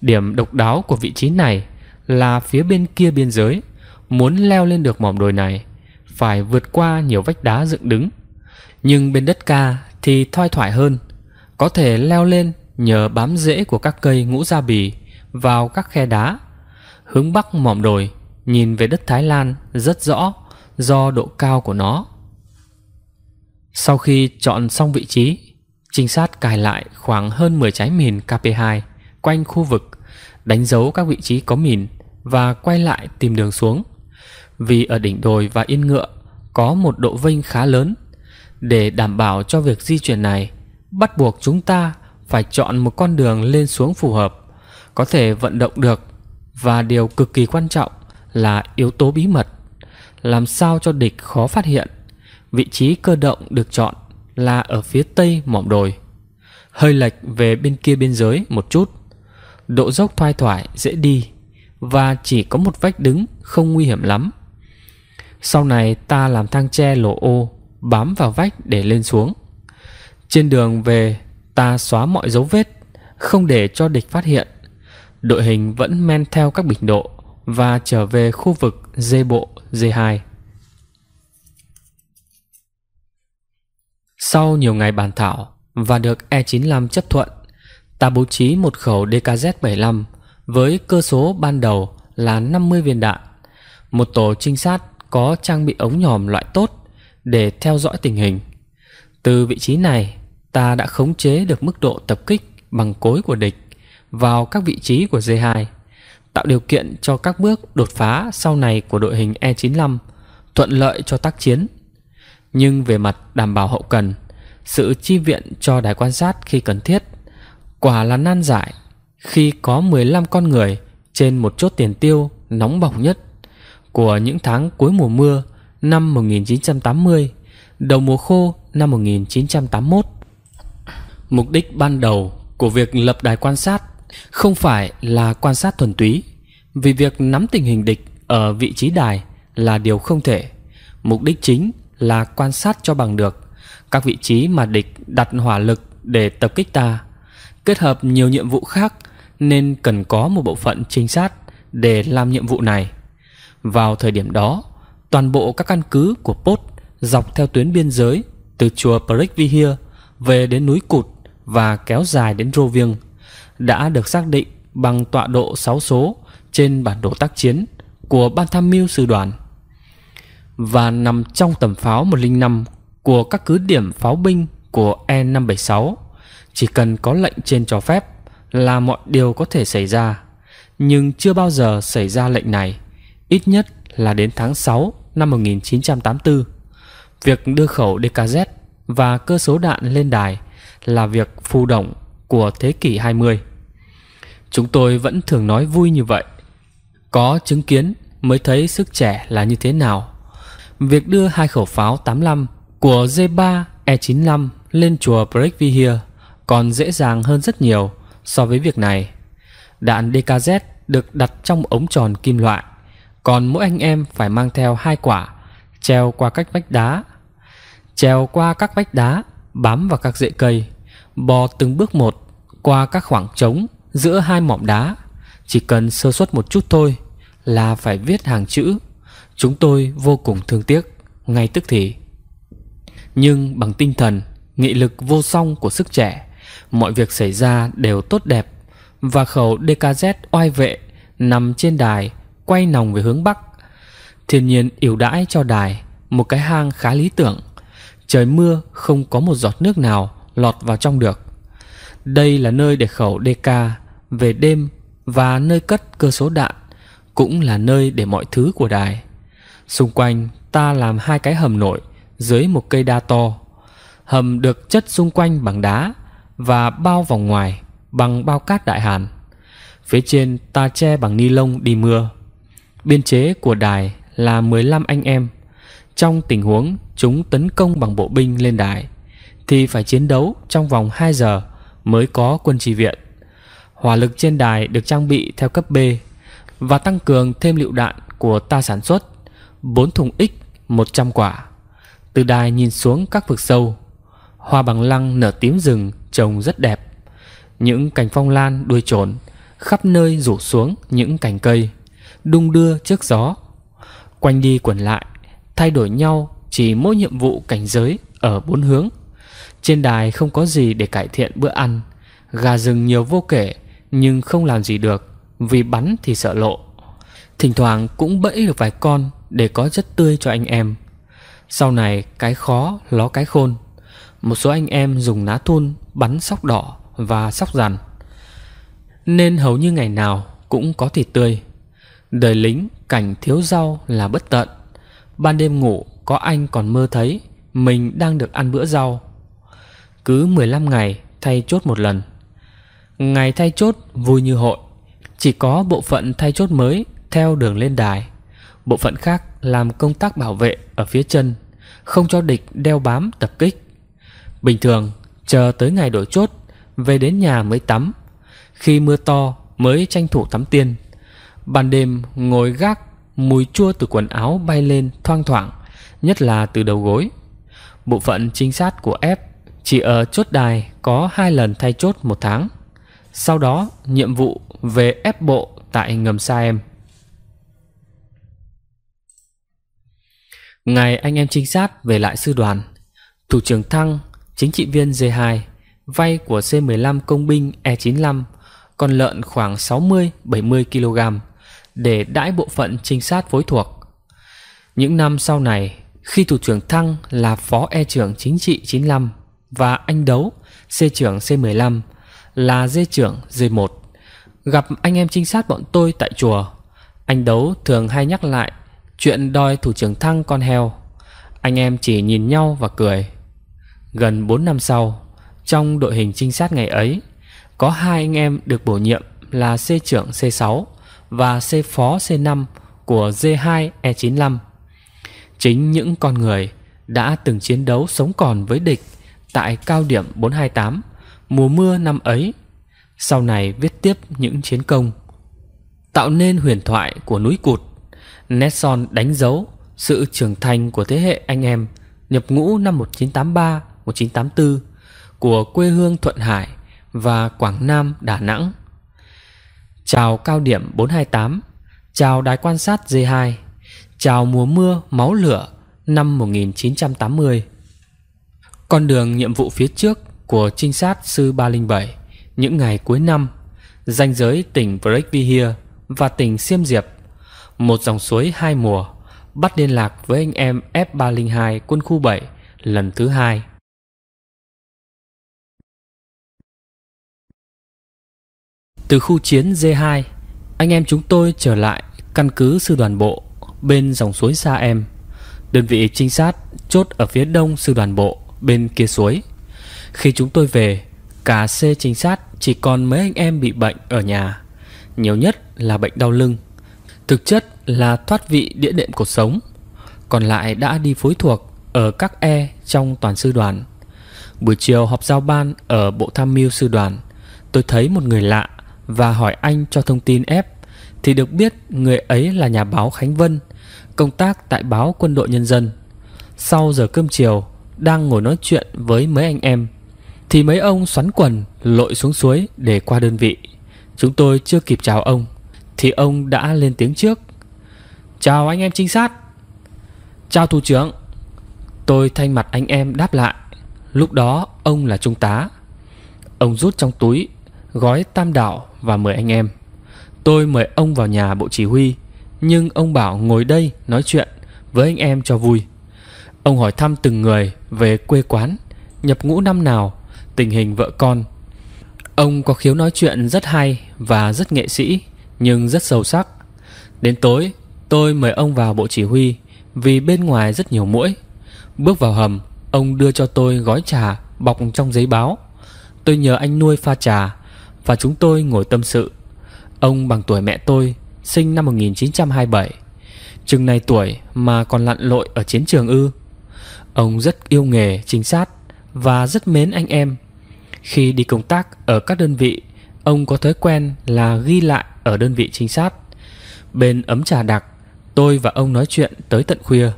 Điểm độc đáo của vị trí này là phía bên kia biên giới, muốn leo lên được mỏm đồi này phải vượt qua nhiều vách đá dựng đứng. Nhưng bên đất ca thì thoai thoải hơn, có thể leo lên nhờ bám rễ của các cây ngũ gia bì vào các khe đá. Hướng bắc mỏm đồi nhìn về đất Thái Lan rất rõ do độ cao của nó. Sau khi chọn xong vị trí, trinh sát cài lại khoảng hơn 10 trái mìn KP2 quanh khu vực, đánh dấu các vị trí có mìn và quay lại tìm đường xuống. Vì ở đỉnh đồi và yên ngựa có một độ vênh khá lớn, để đảm bảo cho việc di chuyển này, bắt buộc chúng ta phải chọn một con đường lên xuống phù hợp, có thể vận động được và điều cực kỳ quan trọng là yếu tố bí mật, làm sao cho địch khó phát hiện vị trí cơ động được chọn là ở phía tây mỏm đồi, hơi lệch về bên kia biên giới một chút. Độ dốc thoai thoải dễ đi và chỉ có một vách đứng không nguy hiểm lắm. Sau này ta làm thang tre lỗ ô bám vào vách để lên xuống. Trên đường về ta xóa mọi dấu vết, không để cho địch phát hiện. Đội hình vẫn men theo các bình độ và trở về khu vực D bộ D2. Sau nhiều ngày bàn thảo và được E95 chấp thuận, ta bố trí một khẩu DKZ-75 với cơ số ban đầu là 50 viên đạn. Một tổ trinh sát có trang bị ống nhòm loại tốt để theo dõi tình hình. Từ vị trí này, ta đã khống chế được mức độ tập kích bằng cối của địch vào các vị trí của D2, tạo điều kiện cho các bước đột phá sau này của đội hình E95, thuận lợi cho tác chiến nhưng về mặt đảm bảo hậu cần, sự chi viện cho đài quan sát khi cần thiết, quả là nan giải khi có 15 con người trên một chốt tiền tiêu nóng bỏng nhất của những tháng cuối mùa mưa năm 1980, đầu mùa khô năm 1981. Mục đích ban đầu của việc lập đài quan sát không phải là quan sát thuần túy, vì việc nắm tình hình địch ở vị trí đài là điều không thể. Mục đích chính là quan sát cho bằng được các vị trí mà địch đặt hỏa lực để tập kích ta. Kết hợp nhiều nhiệm vụ khác nên cần có một bộ phận trinh sát để làm nhiệm vụ này. Vào thời điểm đó, toàn bộ các căn cứ của Pốt dọc theo tuyến biên giới từ chùa Prikvihir về đến núi Cụt và kéo dài đến Rô Viêng đã được xác định bằng tọa độ 6 số trên bản đồ tác chiến của Ban tham mưu sư đoàn và nằm trong tầm pháo 105 của các cứ điểm pháo binh của E576. Chỉ cần có lệnh trên cho phép là mọi điều có thể xảy ra, nhưng chưa bao giờ xảy ra lệnh này, ít nhất là đến tháng 6 năm 1984. Việc đưa khẩu DKZ và cơ số đạn lên đài là việc phù động của thế kỷ 20. Chúng tôi vẫn thường nói vui như vậy. Có chứng kiến mới thấy sức trẻ là như thế nào việc đưa hai khẩu pháo 85 của J3 E95 lên chùa Breakvihir còn dễ dàng hơn rất nhiều so với việc này. Đạn DKZ được đặt trong ống tròn kim loại, còn mỗi anh em phải mang theo hai quả, treo qua các vách đá. Treo qua các vách đá, bám vào các rễ cây, bò từng bước một qua các khoảng trống giữa hai mỏm đá. Chỉ cần sơ suất một chút thôi là phải viết hàng chữ Chúng tôi vô cùng thương tiếc ngay tức thì. Nhưng bằng tinh thần, nghị lực vô song của sức trẻ, mọi việc xảy ra đều tốt đẹp và khẩu DKZ oai vệ nằm trên đài quay nòng về hướng bắc. Thiên nhiên ưu đãi cho đài một cái hang khá lý tưởng. Trời mưa không có một giọt nước nào lọt vào trong được. Đây là nơi để khẩu DK về đêm và nơi cất cơ số đạn cũng là nơi để mọi thứ của đài. Xung quanh ta làm hai cái hầm nội dưới một cây đa to. Hầm được chất xung quanh bằng đá và bao vòng ngoài bằng bao cát đại hàn. Phía trên ta che bằng ni lông đi mưa. Biên chế của đài là 15 anh em. Trong tình huống chúng tấn công bằng bộ binh lên đài thì phải chiến đấu trong vòng 2 giờ mới có quân trì viện. Hỏa lực trên đài được trang bị theo cấp B và tăng cường thêm lựu đạn của ta sản xuất 4 thùng X 100 quả. Từ đài nhìn xuống các vực sâu, hoa bằng lăng nở tím rừng trông rất đẹp. Những cành phong lan đuôi trồn khắp nơi rủ xuống những cành cây, đung đưa trước gió. Quanh đi quẩn lại, thay đổi nhau chỉ mỗi nhiệm vụ cảnh giới ở bốn hướng. Trên đài không có gì để cải thiện bữa ăn, gà rừng nhiều vô kể nhưng không làm gì được vì bắn thì sợ lộ. Thỉnh thoảng cũng bẫy được vài con để có rất tươi cho anh em. Sau này cái khó ló cái khôn. Một số anh em dùng ná thun bắn sóc đỏ và sóc rằn. Nên hầu như ngày nào cũng có thịt tươi. Đời lính cảnh thiếu rau là bất tận. Ban đêm ngủ có anh còn mơ thấy mình đang được ăn bữa rau. Cứ 15 ngày thay chốt một lần. Ngày thay chốt vui như hội, chỉ có bộ phận thay chốt mới theo đường lên đài. Bộ phận khác làm công tác bảo vệ ở phía chân, không cho địch đeo bám tập kích. Bình thường, chờ tới ngày đổi chốt, về đến nhà mới tắm. Khi mưa to mới tranh thủ tắm tiên. Ban đêm ngồi gác, mùi chua từ quần áo bay lên thoang thoảng, nhất là từ đầu gối. Bộ phận trinh sát của F chỉ ở chốt đài có hai lần thay chốt một tháng. Sau đó, nhiệm vụ về ép bộ tại ngầm xa em. Ngày anh em trinh sát về lại sư đoàn Thủ trưởng Thăng, chính trị viên D2 Vay của C-15 công binh E-95 Con lợn khoảng 60-70 kg Để đãi bộ phận trinh sát phối thuộc Những năm sau này Khi Thủ trưởng Thăng là Phó E trưởng chính trị 95 Và anh Đấu, C trưởng C-15 Là D trưởng D1 Gặp anh em trinh sát bọn tôi tại chùa Anh Đấu thường hay nhắc lại Chuyện đòi thủ trưởng thăng con heo Anh em chỉ nhìn nhau và cười Gần 4 năm sau Trong đội hình trinh sát ngày ấy Có hai anh em được bổ nhiệm là C trưởng C6 Và C phó C5 của D2 E95 Chính những con người đã từng chiến đấu sống còn với địch Tại cao điểm 428 Mùa mưa năm ấy Sau này viết tiếp những chiến công Tạo nên huyền thoại của núi cụt Nét son đánh dấu sự trưởng thành của thế hệ anh em nhập ngũ năm 1983, 1984 của quê hương Thuận Hải và Quảng Nam, Đà Nẵng. Chào cao điểm 428, chào đài quan sát D2, chào mùa mưa máu lửa năm 1980. Con đường nhiệm vụ phía trước của trinh sát sư 307 những ngày cuối năm, ranh giới tỉnh Breakvihia và tỉnh Siêm Diệp một dòng suối hai mùa, bắt liên lạc với anh em F302 quân khu 7 lần thứ hai. Từ khu chiến D2, anh em chúng tôi trở lại căn cứ sư đoàn bộ bên dòng suối Sa Em. Đơn vị trinh sát chốt ở phía đông sư đoàn bộ bên kia suối. Khi chúng tôi về, cả C trinh sát chỉ còn mấy anh em bị bệnh ở nhà, nhiều nhất là bệnh đau lưng. Thực chất là thoát vị địa đệm cuộc sống Còn lại đã đi phối thuộc Ở các E trong toàn sư đoàn Buổi chiều họp giao ban Ở bộ tham mưu sư đoàn Tôi thấy một người lạ Và hỏi anh cho thông tin ép Thì được biết người ấy là nhà báo Khánh Vân Công tác tại báo quân đội nhân dân Sau giờ cơm chiều Đang ngồi nói chuyện với mấy anh em Thì mấy ông xoắn quần Lội xuống suối để qua đơn vị Chúng tôi chưa kịp chào ông thì ông đã lên tiếng trước. Chào anh em trinh sát. Chào thủ trưởng. Tôi thay mặt anh em đáp lại. Lúc đó ông là trung tá. Ông rút trong túi gói tam đảo và mời anh em. Tôi mời ông vào nhà bộ chỉ huy, nhưng ông bảo ngồi đây nói chuyện với anh em cho vui. Ông hỏi thăm từng người về quê quán, nhập ngũ năm nào, tình hình vợ con. Ông có khiếu nói chuyện rất hay và rất nghệ sĩ nhưng rất sâu sắc. Đến tối, tôi mời ông vào bộ chỉ huy vì bên ngoài rất nhiều mũi. Bước vào hầm, ông đưa cho tôi gói trà bọc trong giấy báo. Tôi nhờ anh nuôi pha trà và chúng tôi ngồi tâm sự. Ông bằng tuổi mẹ tôi, sinh năm 1927. Chừng này tuổi mà còn lặn lội ở chiến trường ư. Ông rất yêu nghề trinh sát và rất mến anh em. Khi đi công tác ở các đơn vị, ông có thói quen là ghi lại ở đơn vị trinh sát Bên ấm trà đặc Tôi và ông nói chuyện tới tận khuya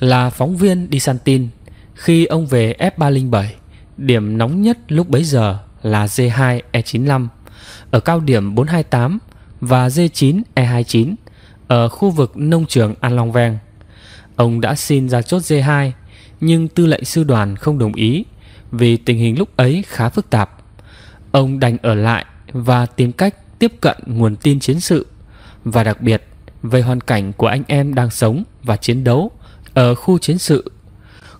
Là phóng viên đi săn tin Khi ông về F307 Điểm nóng nhất lúc bấy giờ là D2E95 Ở cao điểm 428 Và D9E29 Ở khu vực nông trường An Long Veng Ông đã xin ra chốt D2 Nhưng tư lệnh sư đoàn không đồng ý Vì tình hình lúc ấy khá phức tạp Ông đành ở lại và tìm cách tiếp cận nguồn tin chiến sự và đặc biệt về hoàn cảnh của anh em đang sống và chiến đấu ở khu chiến sự.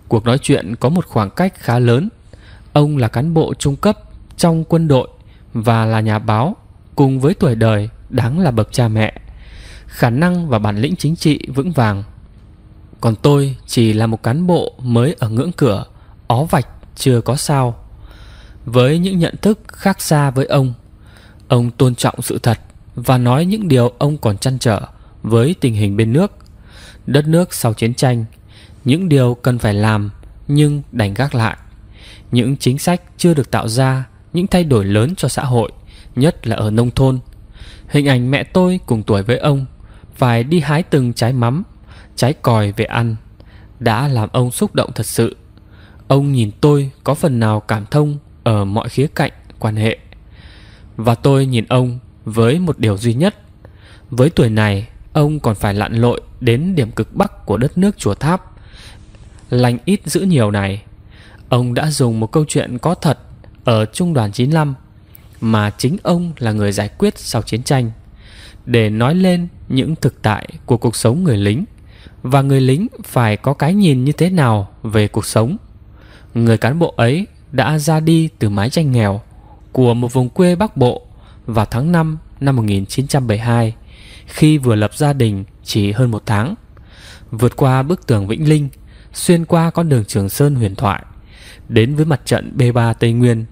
Cuộc nói chuyện có một khoảng cách khá lớn. Ông là cán bộ trung cấp trong quân đội và là nhà báo cùng với tuổi đời đáng là bậc cha mẹ, khả năng và bản lĩnh chính trị vững vàng. Còn tôi chỉ là một cán bộ mới ở ngưỡng cửa, ó vạch chưa có sao. Với những nhận thức khác xa với ông, Ông tôn trọng sự thật và nói những điều ông còn chăn trở với tình hình bên nước, đất nước sau chiến tranh, những điều cần phải làm nhưng đành gác lại, những chính sách chưa được tạo ra, những thay đổi lớn cho xã hội, nhất là ở nông thôn. Hình ảnh mẹ tôi cùng tuổi với ông phải đi hái từng trái mắm, trái còi về ăn đã làm ông xúc động thật sự. Ông nhìn tôi có phần nào cảm thông ở mọi khía cạnh quan hệ. Và tôi nhìn ông với một điều duy nhất Với tuổi này Ông còn phải lặn lội đến điểm cực bắc của đất nước chùa tháp Lành ít giữ nhiều này Ông đã dùng một câu chuyện có thật Ở trung đoàn 95 Mà chính ông là người giải quyết sau chiến tranh Để nói lên những thực tại của cuộc sống người lính Và người lính phải có cái nhìn như thế nào về cuộc sống Người cán bộ ấy đã ra đi từ mái tranh nghèo của một vùng quê Bắc Bộ vào tháng 5 năm 1972 khi vừa lập gia đình chỉ hơn một tháng. Vượt qua bức tường Vĩnh Linh, xuyên qua con đường Trường Sơn huyền thoại, đến với mặt trận B3 Tây Nguyên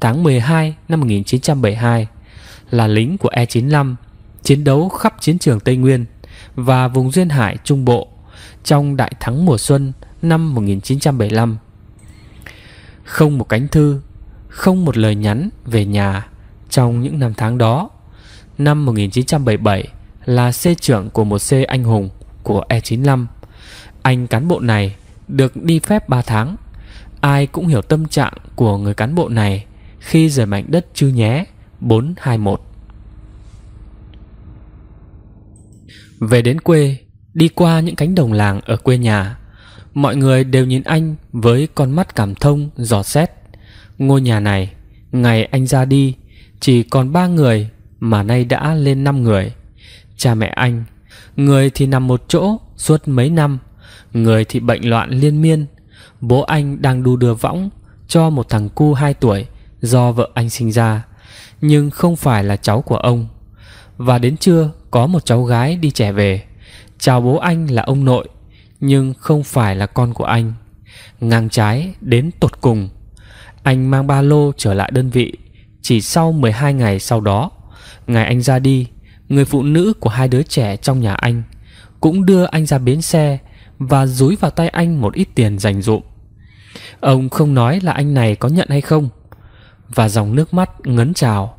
tháng 12 năm 1972 là lính của E95 chiến đấu khắp chiến trường Tây Nguyên và vùng duyên hải Trung Bộ trong đại thắng mùa xuân năm 1975. Không một cánh thư không một lời nhắn về nhà trong những năm tháng đó. Năm 1977 là C trưởng của một C anh hùng của E95. Anh cán bộ này được đi phép 3 tháng. Ai cũng hiểu tâm trạng của người cán bộ này khi rời mảnh đất chư nhé 421. Về đến quê, đi qua những cánh đồng làng ở quê nhà, mọi người đều nhìn anh với con mắt cảm thông, dò xét. Ngôi nhà này, ngày anh ra đi, chỉ còn ba người mà nay đã lên năm người. Cha mẹ anh, người thì nằm một chỗ suốt mấy năm, người thì bệnh loạn liên miên. Bố anh đang đu đưa võng cho một thằng cu hai tuổi do vợ anh sinh ra, nhưng không phải là cháu của ông. Và đến trưa có một cháu gái đi trẻ về. Chào bố anh là ông nội, nhưng không phải là con của anh. Ngang trái đến tột cùng anh mang ba lô trở lại đơn vị chỉ sau 12 ngày sau đó. Ngày anh ra đi, người phụ nữ của hai đứa trẻ trong nhà anh cũng đưa anh ra bến xe và dúi vào tay anh một ít tiền dành dụm. Ông không nói là anh này có nhận hay không và dòng nước mắt ngấn trào.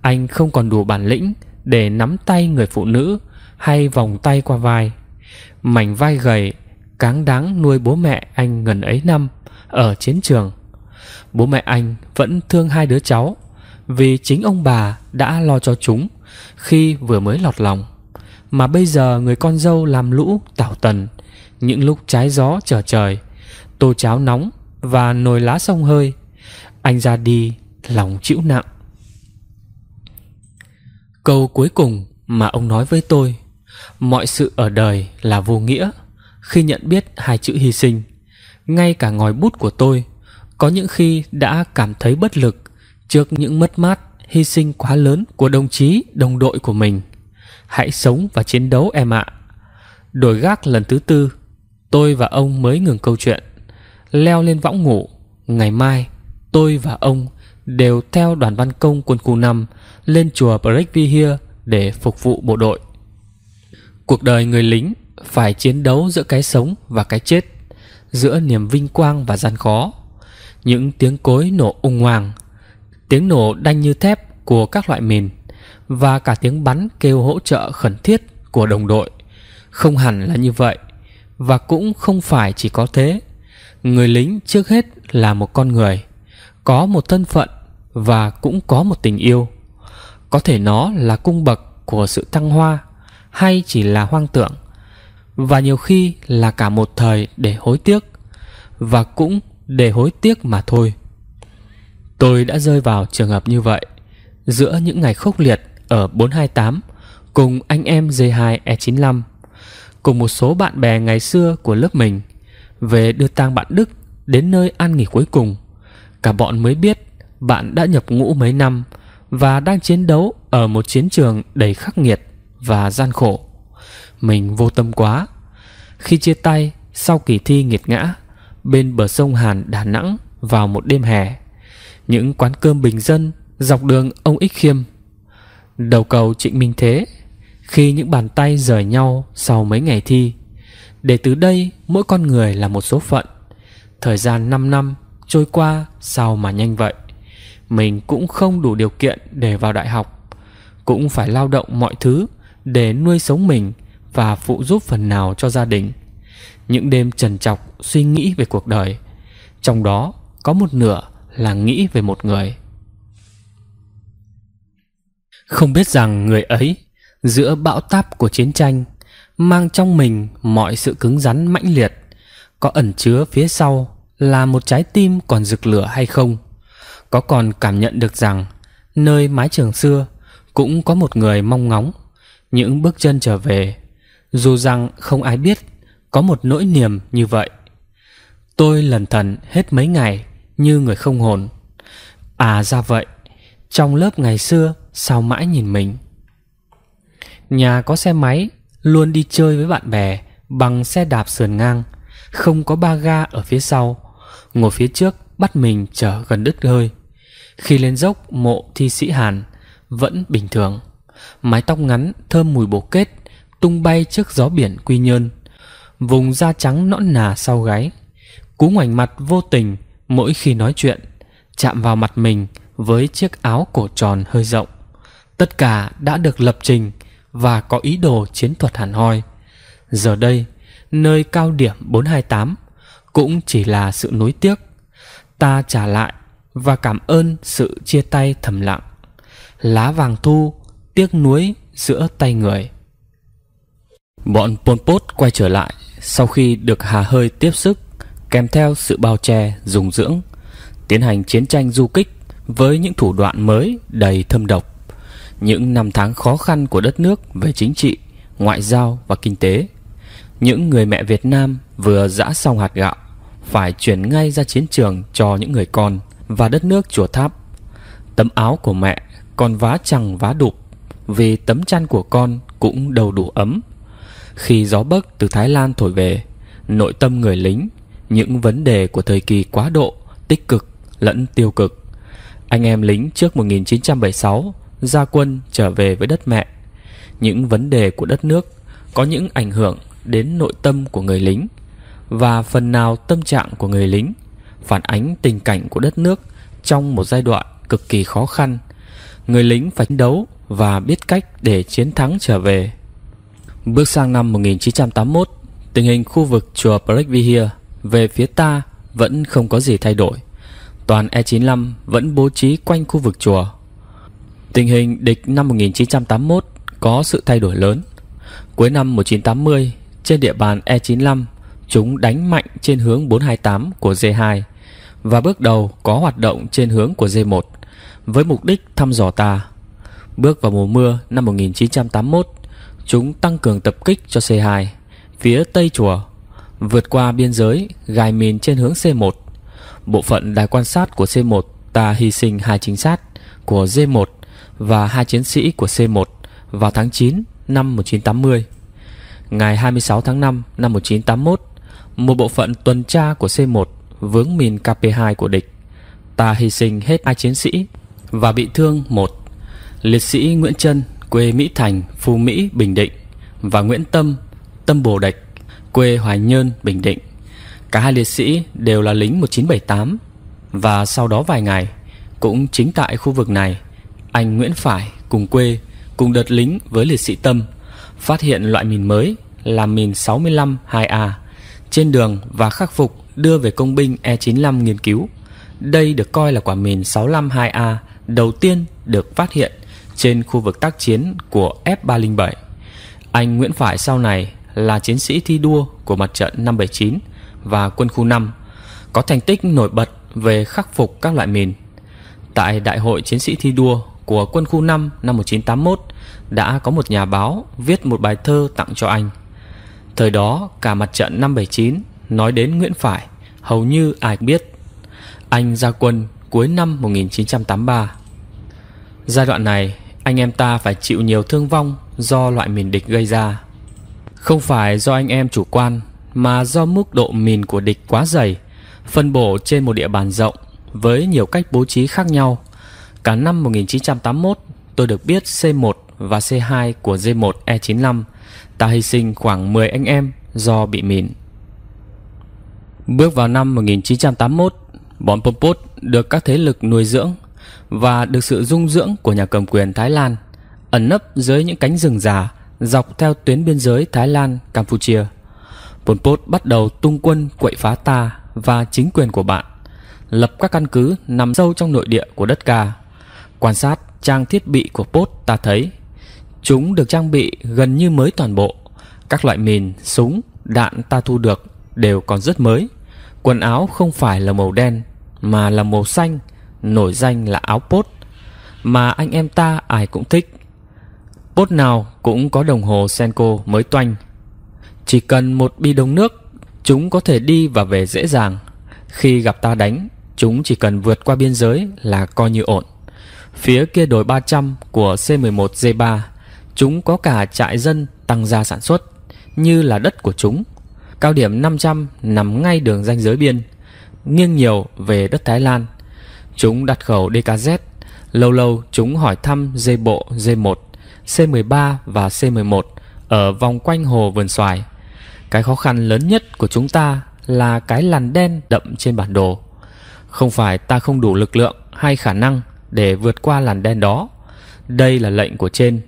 Anh không còn đủ bản lĩnh để nắm tay người phụ nữ hay vòng tay qua vai. Mảnh vai gầy, cáng đáng nuôi bố mẹ anh gần ấy năm ở chiến trường. Bố mẹ anh vẫn thương hai đứa cháu Vì chính ông bà đã lo cho chúng Khi vừa mới lọt lòng Mà bây giờ người con dâu làm lũ tảo tần Những lúc trái gió trở trời Tô cháo nóng và nồi lá sông hơi Anh ra đi lòng chịu nặng Câu cuối cùng mà ông nói với tôi Mọi sự ở đời là vô nghĩa Khi nhận biết hai chữ hy sinh Ngay cả ngòi bút của tôi có những khi đã cảm thấy bất lực trước những mất mát, hy sinh quá lớn của đồng chí, đồng đội của mình. Hãy sống và chiến đấu em ạ. Đổi gác lần thứ tư, tôi và ông mới ngừng câu chuyện. Leo lên võng ngủ, ngày mai tôi và ông đều theo đoàn văn công quân khu năm lên chùa Breakvihia để phục vụ bộ đội. Cuộc đời người lính phải chiến đấu giữa cái sống và cái chết, giữa niềm vinh quang và gian khó những tiếng cối nổ ung hoàng, tiếng nổ đanh như thép của các loại mìn và cả tiếng bắn kêu hỗ trợ khẩn thiết của đồng đội. Không hẳn là như vậy và cũng không phải chỉ có thế. Người lính trước hết là một con người, có một thân phận và cũng có một tình yêu. Có thể nó là cung bậc của sự thăng hoa hay chỉ là hoang tưởng và nhiều khi là cả một thời để hối tiếc và cũng để hối tiếc mà thôi. Tôi đã rơi vào trường hợp như vậy giữa những ngày khốc liệt ở 428 cùng anh em J2E95 cùng một số bạn bè ngày xưa của lớp mình về đưa tang bạn Đức đến nơi an nghỉ cuối cùng. Cả bọn mới biết bạn đã nhập ngũ mấy năm và đang chiến đấu ở một chiến trường đầy khắc nghiệt và gian khổ. Mình vô tâm quá. Khi chia tay sau kỳ thi nghiệt ngã bên bờ sông Hàn Đà Nẵng vào một đêm hè. Những quán cơm bình dân dọc đường ông Ích Khiêm. Đầu cầu Trịnh Minh Thế khi những bàn tay rời nhau sau mấy ngày thi. Để từ đây mỗi con người là một số phận. Thời gian 5 năm trôi qua sao mà nhanh vậy. Mình cũng không đủ điều kiện để vào đại học. Cũng phải lao động mọi thứ để nuôi sống mình và phụ giúp phần nào cho gia đình những đêm trần trọc suy nghĩ về cuộc đời. Trong đó có một nửa là nghĩ về một người. Không biết rằng người ấy, giữa bão táp của chiến tranh, mang trong mình mọi sự cứng rắn mãnh liệt, có ẩn chứa phía sau là một trái tim còn rực lửa hay không? Có còn cảm nhận được rằng nơi mái trường xưa cũng có một người mong ngóng những bước chân trở về, dù rằng không ai biết có một nỗi niềm như vậy tôi lần thần hết mấy ngày như người không hồn à ra vậy trong lớp ngày xưa sao mãi nhìn mình nhà có xe máy luôn đi chơi với bạn bè bằng xe đạp sườn ngang không có ba ga ở phía sau ngồi phía trước bắt mình chở gần đứt hơi khi lên dốc mộ thi sĩ hàn vẫn bình thường mái tóc ngắn thơm mùi bồ kết tung bay trước gió biển quy nhơn vùng da trắng nõn nà sau gáy. Cú ngoảnh mặt vô tình mỗi khi nói chuyện, chạm vào mặt mình với chiếc áo cổ tròn hơi rộng. Tất cả đã được lập trình và có ý đồ chiến thuật hẳn hoi. Giờ đây, nơi cao điểm 428 cũng chỉ là sự nuối tiếc. Ta trả lại và cảm ơn sự chia tay thầm lặng. Lá vàng thu, tiếc nuối giữa tay người. Bọn Pol Pot quay trở lại sau khi được hà hơi tiếp sức kèm theo sự bao che, dùng dưỡng, tiến hành chiến tranh du kích với những thủ đoạn mới đầy thâm độc. Những năm tháng khó khăn của đất nước về chính trị, ngoại giao và kinh tế. Những người mẹ Việt Nam vừa giã xong hạt gạo phải chuyển ngay ra chiến trường cho những người con và đất nước chùa tháp. Tấm áo của mẹ còn vá chằng vá đục, vì tấm chăn của con cũng đầu đủ ấm khi gió bấc từ Thái Lan thổi về, nội tâm người lính, những vấn đề của thời kỳ quá độ, tích cực lẫn tiêu cực. Anh em lính trước 1976 ra quân trở về với đất mẹ. Những vấn đề của đất nước có những ảnh hưởng đến nội tâm của người lính và phần nào tâm trạng của người lính phản ánh tình cảnh của đất nước trong một giai đoạn cực kỳ khó khăn. Người lính phải chiến đấu và biết cách để chiến thắng trở về. Bước sang năm 1981, tình hình khu vực chùa Brekvihia về phía ta vẫn không có gì thay đổi. Toàn E95 vẫn bố trí quanh khu vực chùa. Tình hình địch năm 1981 có sự thay đổi lớn. Cuối năm 1980, trên địa bàn E95, chúng đánh mạnh trên hướng 428 của D2 và bước đầu có hoạt động trên hướng của D1 với mục đích thăm dò ta. Bước vào mùa mưa năm 1981, Chúng tăng cường tập kích cho C2 Phía Tây Chùa Vượt qua biên giới Gài mìn trên hướng C1 Bộ phận đài quan sát của C1 Ta hy sinh hai chính sát Của D1 Và hai chiến sĩ của C1 Vào tháng 9 năm 1980 Ngày 26 tháng 5 năm 1981 Một bộ phận tuần tra của C1 Vướng mìn KP2 của địch Ta hy sinh hết hai chiến sĩ Và bị thương một Liệt sĩ Nguyễn Trân quê Mỹ Thành, Phú Mỹ, Bình Định và Nguyễn Tâm, Tâm Bồ Đạch, quê Hoài Nhơn, Bình Định. Cả hai liệt sĩ đều là lính 1978 và sau đó vài ngày, cũng chính tại khu vực này, anh Nguyễn Phải cùng quê cùng đợt lính với liệt sĩ Tâm phát hiện loại mìn mới là mìn 65 2A trên đường và khắc phục đưa về công binh E95 nghiên cứu. Đây được coi là quả mìn 65 2 a đầu tiên được phát hiện trên khu vực tác chiến của F-307. Anh Nguyễn Phải sau này là chiến sĩ thi đua của mặt trận 579 và quân khu 5, có thành tích nổi bật về khắc phục các loại mìn. Tại Đại hội Chiến sĩ thi đua của quân khu 5 năm 1981 đã có một nhà báo viết một bài thơ tặng cho anh. Thời đó cả mặt trận 579 nói đến Nguyễn Phải hầu như ai cũng biết. Anh ra quân cuối năm 1983. Giai đoạn này anh em ta phải chịu nhiều thương vong do loại mìn địch gây ra. Không phải do anh em chủ quan mà do mức độ mìn của địch quá dày, phân bổ trên một địa bàn rộng với nhiều cách bố trí khác nhau. Cả năm 1981, tôi được biết C1 và C2 của D1 E95 ta hy sinh khoảng 10 anh em do bị mìn. Bước vào năm 1981, bọn Pol Pot được các thế lực nuôi dưỡng và được sự dung dưỡng của nhà cầm quyền Thái Lan, ẩn nấp dưới những cánh rừng già dọc theo tuyến biên giới Thái Lan, Campuchia. Pol Pot bắt đầu tung quân quậy phá ta và chính quyền của bạn, lập các căn cứ nằm sâu trong nội địa của đất ca. Quan sát trang thiết bị của Pot ta thấy, chúng được trang bị gần như mới toàn bộ. Các loại mìn, súng, đạn ta thu được đều còn rất mới. Quần áo không phải là màu đen mà là màu xanh nổi danh là áo pốt mà anh em ta ai cũng thích. Pốt nào cũng có đồng hồ Senko mới toanh. Chỉ cần một bi đông nước, chúng có thể đi và về dễ dàng. Khi gặp ta đánh, chúng chỉ cần vượt qua biên giới là coi như ổn. Phía kia đồi 300 của C11G3, chúng có cả trại dân tăng gia sản xuất, như là đất của chúng. Cao điểm 500 nằm ngay đường ranh giới biên, nghiêng nhiều về đất Thái Lan Chúng đặt khẩu DKZ, lâu lâu chúng hỏi thăm dê bộ D1, C13 và C11 ở vòng quanh hồ vườn xoài. Cái khó khăn lớn nhất của chúng ta là cái làn đen đậm trên bản đồ. Không phải ta không đủ lực lượng hay khả năng để vượt qua làn đen đó. Đây là lệnh của trên.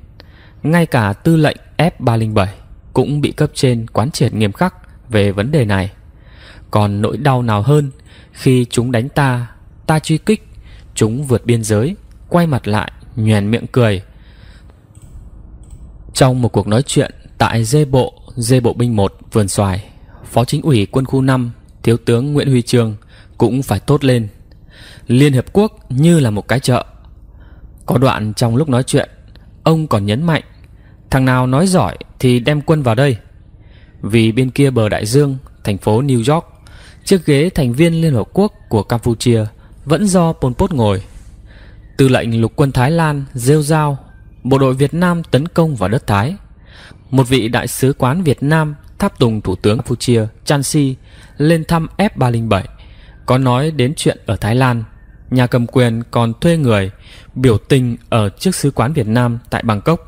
Ngay cả tư lệnh F307 cũng bị cấp trên quán triệt nghiêm khắc về vấn đề này. Còn nỗi đau nào hơn khi chúng đánh ta ta truy kích Chúng vượt biên giới Quay mặt lại nhoèn miệng cười Trong một cuộc nói chuyện Tại dê bộ Dê bộ binh 1 vườn xoài Phó chính ủy quân khu 5 Thiếu tướng Nguyễn Huy Trường Cũng phải tốt lên Liên Hiệp Quốc như là một cái chợ Có đoạn trong lúc nói chuyện Ông còn nhấn mạnh Thằng nào nói giỏi thì đem quân vào đây Vì bên kia bờ đại dương Thành phố New York Chiếc ghế thành viên Liên Hợp Quốc của Campuchia vẫn do Pol Pot ngồi. Tư lệnh lục quân Thái Lan rêu rao bộ đội Việt Nam tấn công vào đất Thái. Một vị đại sứ quán Việt Nam tháp tùng thủ tướng Campuchia Chan Si lên thăm F307 có nói đến chuyện ở Thái Lan. Nhà cầm quyền còn thuê người biểu tình ở trước sứ quán Việt Nam tại Bangkok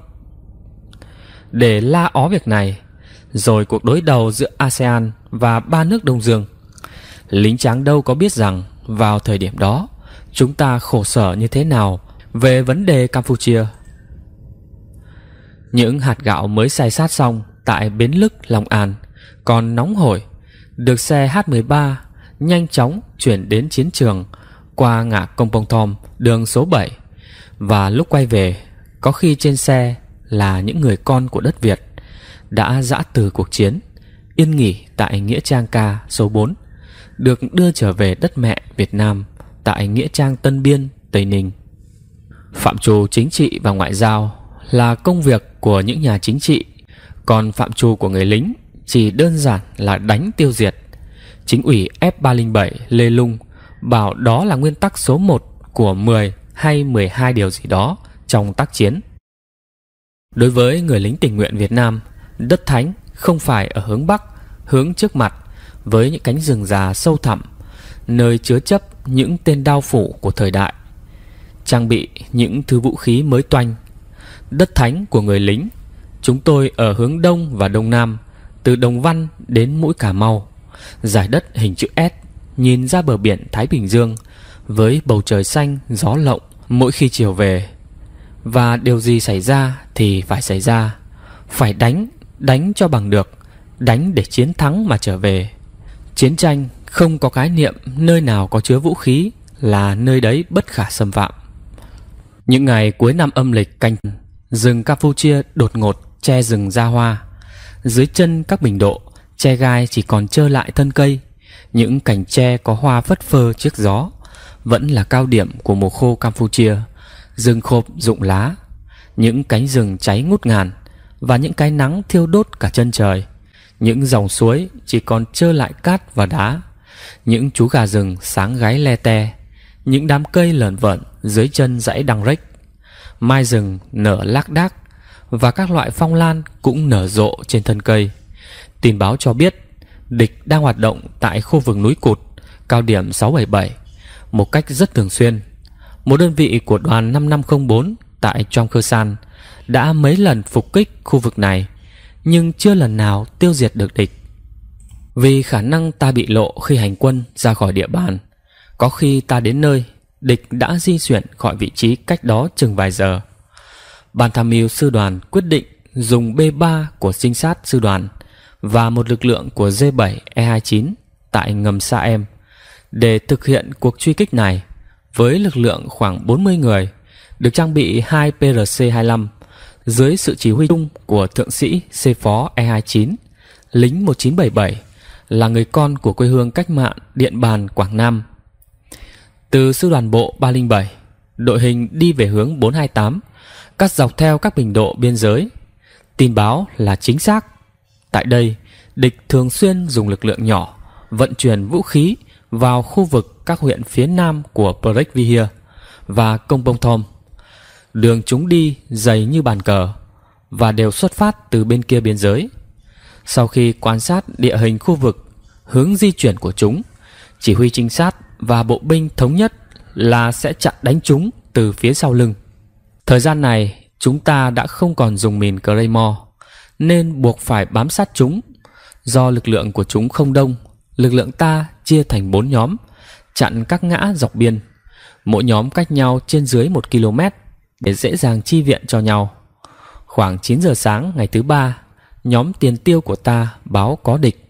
để la ó việc này rồi cuộc đối đầu giữa ASEAN và ba nước Đông Dương. Lính tráng đâu có biết rằng vào thời điểm đó chúng ta khổ sở như thế nào về vấn đề Campuchia. Những hạt gạo mới xay sát xong tại Bến Lức, Long An còn nóng hổi, được xe H13 nhanh chóng chuyển đến chiến trường qua ngã Công bông Thom đường số 7 và lúc quay về có khi trên xe là những người con của đất Việt đã dã từ cuộc chiến yên nghỉ tại Nghĩa Trang Ca số 4 được đưa trở về đất mẹ Việt Nam tại Nghĩa Trang Tân Biên, Tây Ninh. Phạm trù chính trị và ngoại giao là công việc của những nhà chính trị, còn phạm trù của người lính chỉ đơn giản là đánh tiêu diệt. Chính ủy F307 Lê Lung bảo đó là nguyên tắc số 1 của 10 hay 12 điều gì đó trong tác chiến. Đối với người lính tình nguyện Việt Nam, đất thánh không phải ở hướng Bắc, hướng trước mặt với những cánh rừng già sâu thẳm, nơi chứa chấp những tên đao phủ của thời đại, trang bị những thứ vũ khí mới toanh, đất thánh của người lính. Chúng tôi ở hướng đông và đông nam, từ Đồng Văn đến mũi Cà Mau, giải đất hình chữ S, nhìn ra bờ biển Thái Bình Dương với bầu trời xanh, gió lộng mỗi khi chiều về. Và điều gì xảy ra thì phải xảy ra, phải đánh, đánh cho bằng được, đánh để chiến thắng mà trở về. Chiến tranh không có khái niệm nơi nào có chứa vũ khí là nơi đấy bất khả xâm phạm. Những ngày cuối năm âm lịch canh rừng Campuchia đột ngột che rừng ra hoa. Dưới chân các bình độ, che gai chỉ còn trơ lại thân cây. Những cành tre có hoa phất phơ trước gió. Vẫn là cao điểm của mùa khô Campuchia. Rừng khộp rụng lá, những cánh rừng cháy ngút ngàn và những cái nắng thiêu đốt cả chân trời. Những dòng suối chỉ còn trơ lại cát và đá Những chú gà rừng sáng gáy le te Những đám cây lởn vởn dưới chân dãy đăng Rích. Mai rừng nở lác đác Và các loại phong lan cũng nở rộ trên thân cây Tin báo cho biết Địch đang hoạt động tại khu vực núi Cụt Cao điểm 677 Một cách rất thường xuyên Một đơn vị của đoàn 5504 Tại trong Khơ San Đã mấy lần phục kích khu vực này nhưng chưa lần nào tiêu diệt được địch. Vì khả năng ta bị lộ khi hành quân ra khỏi địa bàn, có khi ta đến nơi, địch đã di chuyển khỏi vị trí cách đó chừng vài giờ. Ban tham mưu sư đoàn quyết định dùng B3 của trinh sát sư đoàn và một lực lượng của D7E29 tại ngầm Sa Em để thực hiện cuộc truy kích này với lực lượng khoảng 40 người được trang bị hai PRC-25 dưới sự chỉ huy chung của thượng sĩ C phó E29, lính 1977 là người con của quê hương cách mạng Điện Bàn Quảng Nam. Từ sư đoàn bộ 307, đội hình đi về hướng 428, cắt dọc theo các bình độ biên giới. Tin báo là chính xác. Tại đây, địch thường xuyên dùng lực lượng nhỏ vận chuyển vũ khí vào khu vực các huyện phía nam của Prechvihia và Công Bông Thom. Đường chúng đi dày như bàn cờ và đều xuất phát từ bên kia biên giới. Sau khi quan sát địa hình khu vực, hướng di chuyển của chúng, chỉ huy trinh sát và bộ binh thống nhất là sẽ chặn đánh chúng từ phía sau lưng. Thời gian này, chúng ta đã không còn dùng mìn Claymore, nên buộc phải bám sát chúng. Do lực lượng của chúng không đông, lực lượng ta chia thành bốn nhóm, chặn các ngã dọc biên. Mỗi nhóm cách nhau trên dưới một km để dễ dàng chi viện cho nhau. Khoảng 9 giờ sáng ngày thứ ba, nhóm tiền tiêu của ta báo có địch.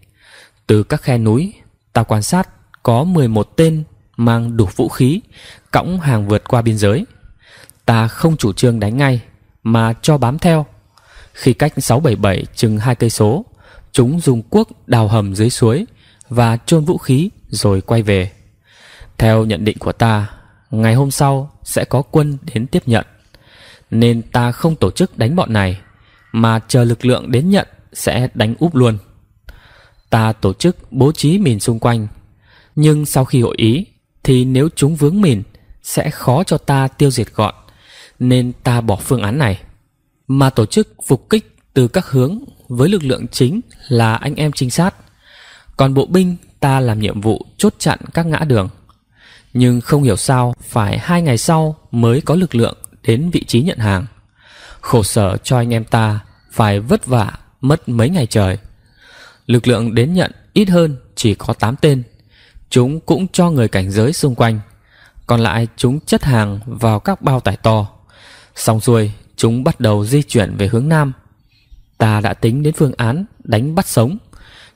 Từ các khe núi, ta quan sát có 11 tên mang đủ vũ khí, cõng hàng vượt qua biên giới. Ta không chủ trương đánh ngay mà cho bám theo. Khi cách 677 chừng hai cây số, chúng dùng cuốc đào hầm dưới suối và chôn vũ khí rồi quay về. Theo nhận định của ta, ngày hôm sau sẽ có quân đến tiếp nhận nên ta không tổ chức đánh bọn này, mà chờ lực lượng đến nhận sẽ đánh úp luôn. Ta tổ chức bố trí mìn xung quanh, nhưng sau khi hội ý thì nếu chúng vướng mìn sẽ khó cho ta tiêu diệt gọn, nên ta bỏ phương án này. Mà tổ chức phục kích từ các hướng với lực lượng chính là anh em trinh sát, còn bộ binh ta làm nhiệm vụ chốt chặn các ngã đường. Nhưng không hiểu sao phải hai ngày sau mới có lực lượng đến vị trí nhận hàng. Khổ sở cho anh em ta phải vất vả mất mấy ngày trời. Lực lượng đến nhận ít hơn chỉ có 8 tên. Chúng cũng cho người cảnh giới xung quanh. Còn lại chúng chất hàng vào các bao tải to. Xong xuôi, chúng bắt đầu di chuyển về hướng Nam. Ta đã tính đến phương án đánh bắt sống.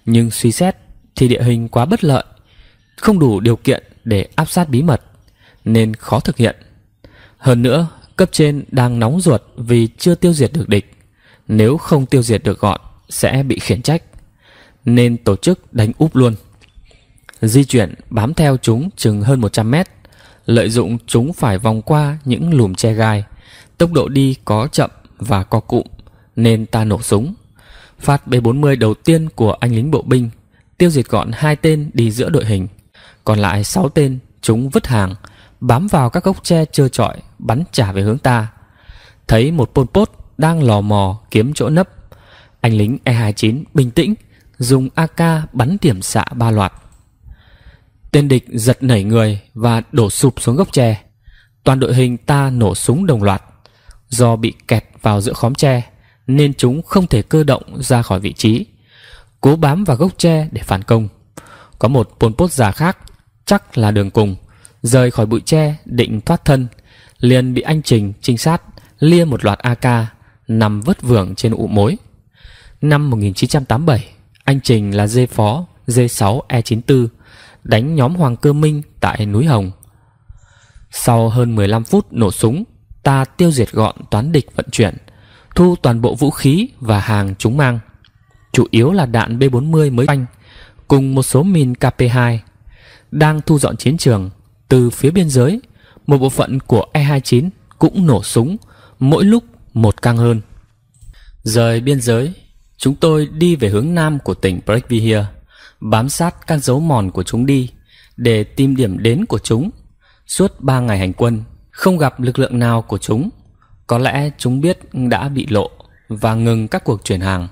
Nhưng suy xét thì địa hình quá bất lợi. Không đủ điều kiện để áp sát bí mật. Nên khó thực hiện. Hơn nữa, Cấp trên đang nóng ruột vì chưa tiêu diệt được địch. Nếu không tiêu diệt được gọn, sẽ bị khiển trách. Nên tổ chức đánh úp luôn. Di chuyển bám theo chúng chừng hơn 100 mét. Lợi dụng chúng phải vòng qua những lùm che gai. Tốc độ đi có chậm và co cụm, nên ta nổ súng. Phát B-40 đầu tiên của anh lính bộ binh tiêu diệt gọn hai tên đi giữa đội hình. Còn lại 6 tên chúng vứt hàng, bám vào các gốc tre trơ trọi, bắn trả về hướng ta. Thấy một Pol Pot đang lò mò kiếm chỗ nấp. Anh lính E29 bình tĩnh, dùng AK bắn tiềm xạ ba loạt. Tên địch giật nảy người và đổ sụp xuống gốc tre. Toàn đội hình ta nổ súng đồng loạt. Do bị kẹt vào giữa khóm tre, nên chúng không thể cơ động ra khỏi vị trí. Cố bám vào gốc tre để phản công. Có một Pol Pot già khác, chắc là đường cùng Rời khỏi bụi tre định thoát thân Liền bị anh Trình trinh sát Lia một loạt AK Nằm vất vưởng trên ụ mối Năm 1987 Anh Trình là dê phó D6E94 Đánh nhóm Hoàng Cơ Minh tại núi Hồng Sau hơn 15 phút nổ súng Ta tiêu diệt gọn toán địch vận chuyển Thu toàn bộ vũ khí và hàng chúng mang Chủ yếu là đạn B40 mới phanh Cùng một số mìn KP2 Đang thu dọn chiến trường từ phía biên giới, một bộ phận của E-29 cũng nổ súng, mỗi lúc một căng hơn. Rời biên giới, chúng tôi đi về hướng nam của tỉnh Brekvihia, bám sát các dấu mòn của chúng đi để tìm điểm đến của chúng. Suốt 3 ngày hành quân, không gặp lực lượng nào của chúng. Có lẽ chúng biết đã bị lộ và ngừng các cuộc chuyển hàng.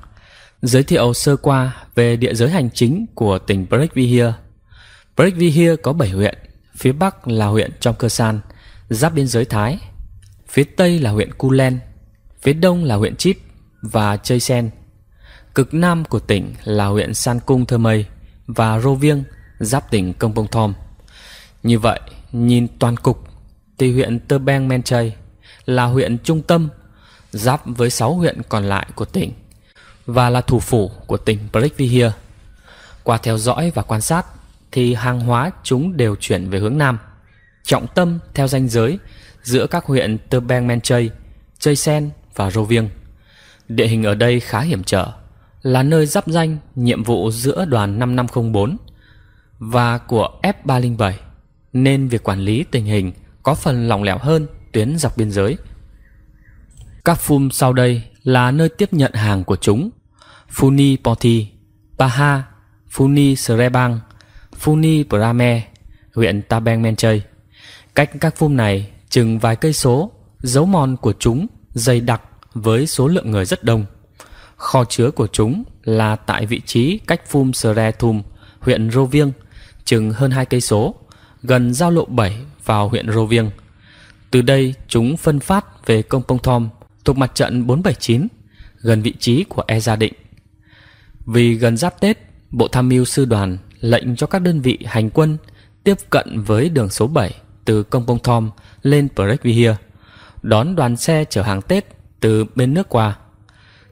Giới thiệu sơ qua về địa giới hành chính của tỉnh Brekvihia. Brekvihia có 7 huyện, Phía Bắc là huyện Trong Cơ San, giáp biên giới Thái. Phía Tây là huyện Cu Len, phía Đông là huyện Chít và Chây Sen. Cực Nam của tỉnh là huyện San Cung Thơ Mây và Rô Viêng, giáp tỉnh Công Bông Thom. Như vậy, nhìn toàn cục thì huyện Tơ Beng Men Chay là huyện trung tâm giáp với 6 huyện còn lại của tỉnh và là thủ phủ của tỉnh Vihia. Qua theo dõi và quan sát, thì hàng hóa chúng đều chuyển về hướng Nam. Trọng tâm theo danh giới giữa các huyện Tơ Beng Men Chay, Chay Sen và Rô Viêng. Địa hình ở đây khá hiểm trở, là nơi giáp danh nhiệm vụ giữa đoàn 5504 và của F307 nên việc quản lý tình hình có phần lỏng lẻo hơn tuyến dọc biên giới. Các phum sau đây là nơi tiếp nhận hàng của chúng Funi Poti, Paha, Funi Srebang, Phuni Prame, huyện Tabeng Menchei. Cách các phum này chừng vài cây số, dấu mòn của chúng dày đặc với số lượng người rất đông. Kho chứa của chúng là tại vị trí cách phum Sre Thum, huyện Rô Viêng, chừng hơn hai cây số, gần giao lộ 7 vào huyện Rô Viêng. Từ đây chúng phân phát về công Pông Thom thuộc mặt trận 479, gần vị trí của E Gia Định. Vì gần giáp Tết, Bộ Tham mưu Sư đoàn lệnh cho các đơn vị hành quân tiếp cận với đường số 7 từ Công Bông Thom lên Prechvihia, đón đoàn xe chở hàng Tết từ bên nước qua.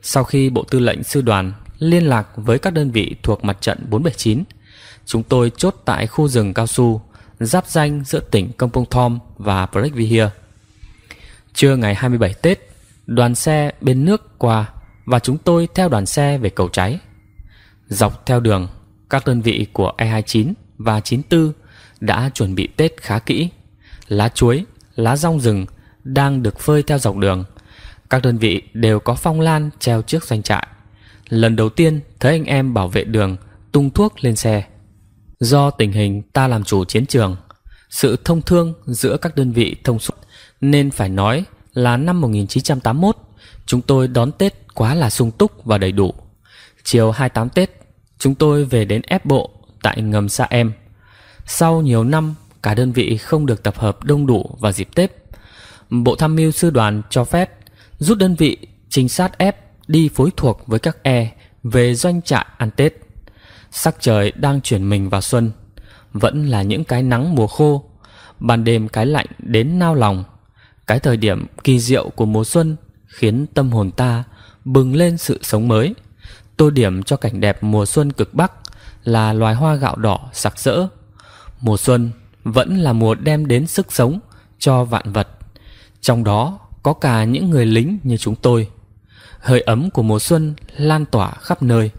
Sau khi Bộ Tư lệnh Sư đoàn liên lạc với các đơn vị thuộc mặt trận 479, chúng tôi chốt tại khu rừng cao su giáp danh giữa tỉnh Công Bông Thom và Prechvihia. Trưa ngày 27 Tết, đoàn xe bên nước qua và chúng tôi theo đoàn xe về cầu cháy. Dọc theo đường các đơn vị của E29 và 94 đã chuẩn bị Tết khá kỹ. Lá chuối, lá rong rừng đang được phơi theo dọc đường. Các đơn vị đều có phong lan treo trước doanh trại. Lần đầu tiên thấy anh em bảo vệ đường tung thuốc lên xe. Do tình hình ta làm chủ chiến trường, sự thông thương giữa các đơn vị thông suốt nên phải nói là năm 1981 chúng tôi đón Tết quá là sung túc và đầy đủ. Chiều 28 Tết chúng tôi về đến ép bộ tại ngầm Sa Em. Sau nhiều năm, cả đơn vị không được tập hợp đông đủ vào dịp Tết. Bộ tham mưu sư đoàn cho phép rút đơn vị trinh sát ép đi phối thuộc với các e về doanh trại ăn Tết. Sắc trời đang chuyển mình vào xuân, vẫn là những cái nắng mùa khô, ban đêm cái lạnh đến nao lòng. Cái thời điểm kỳ diệu của mùa xuân khiến tâm hồn ta bừng lên sự sống mới. Tô điểm cho cảnh đẹp mùa xuân cực Bắc là loài hoa gạo đỏ sặc sỡ. Mùa xuân vẫn là mùa đem đến sức sống cho vạn vật. Trong đó có cả những người lính như chúng tôi. Hơi ấm của mùa xuân lan tỏa khắp nơi,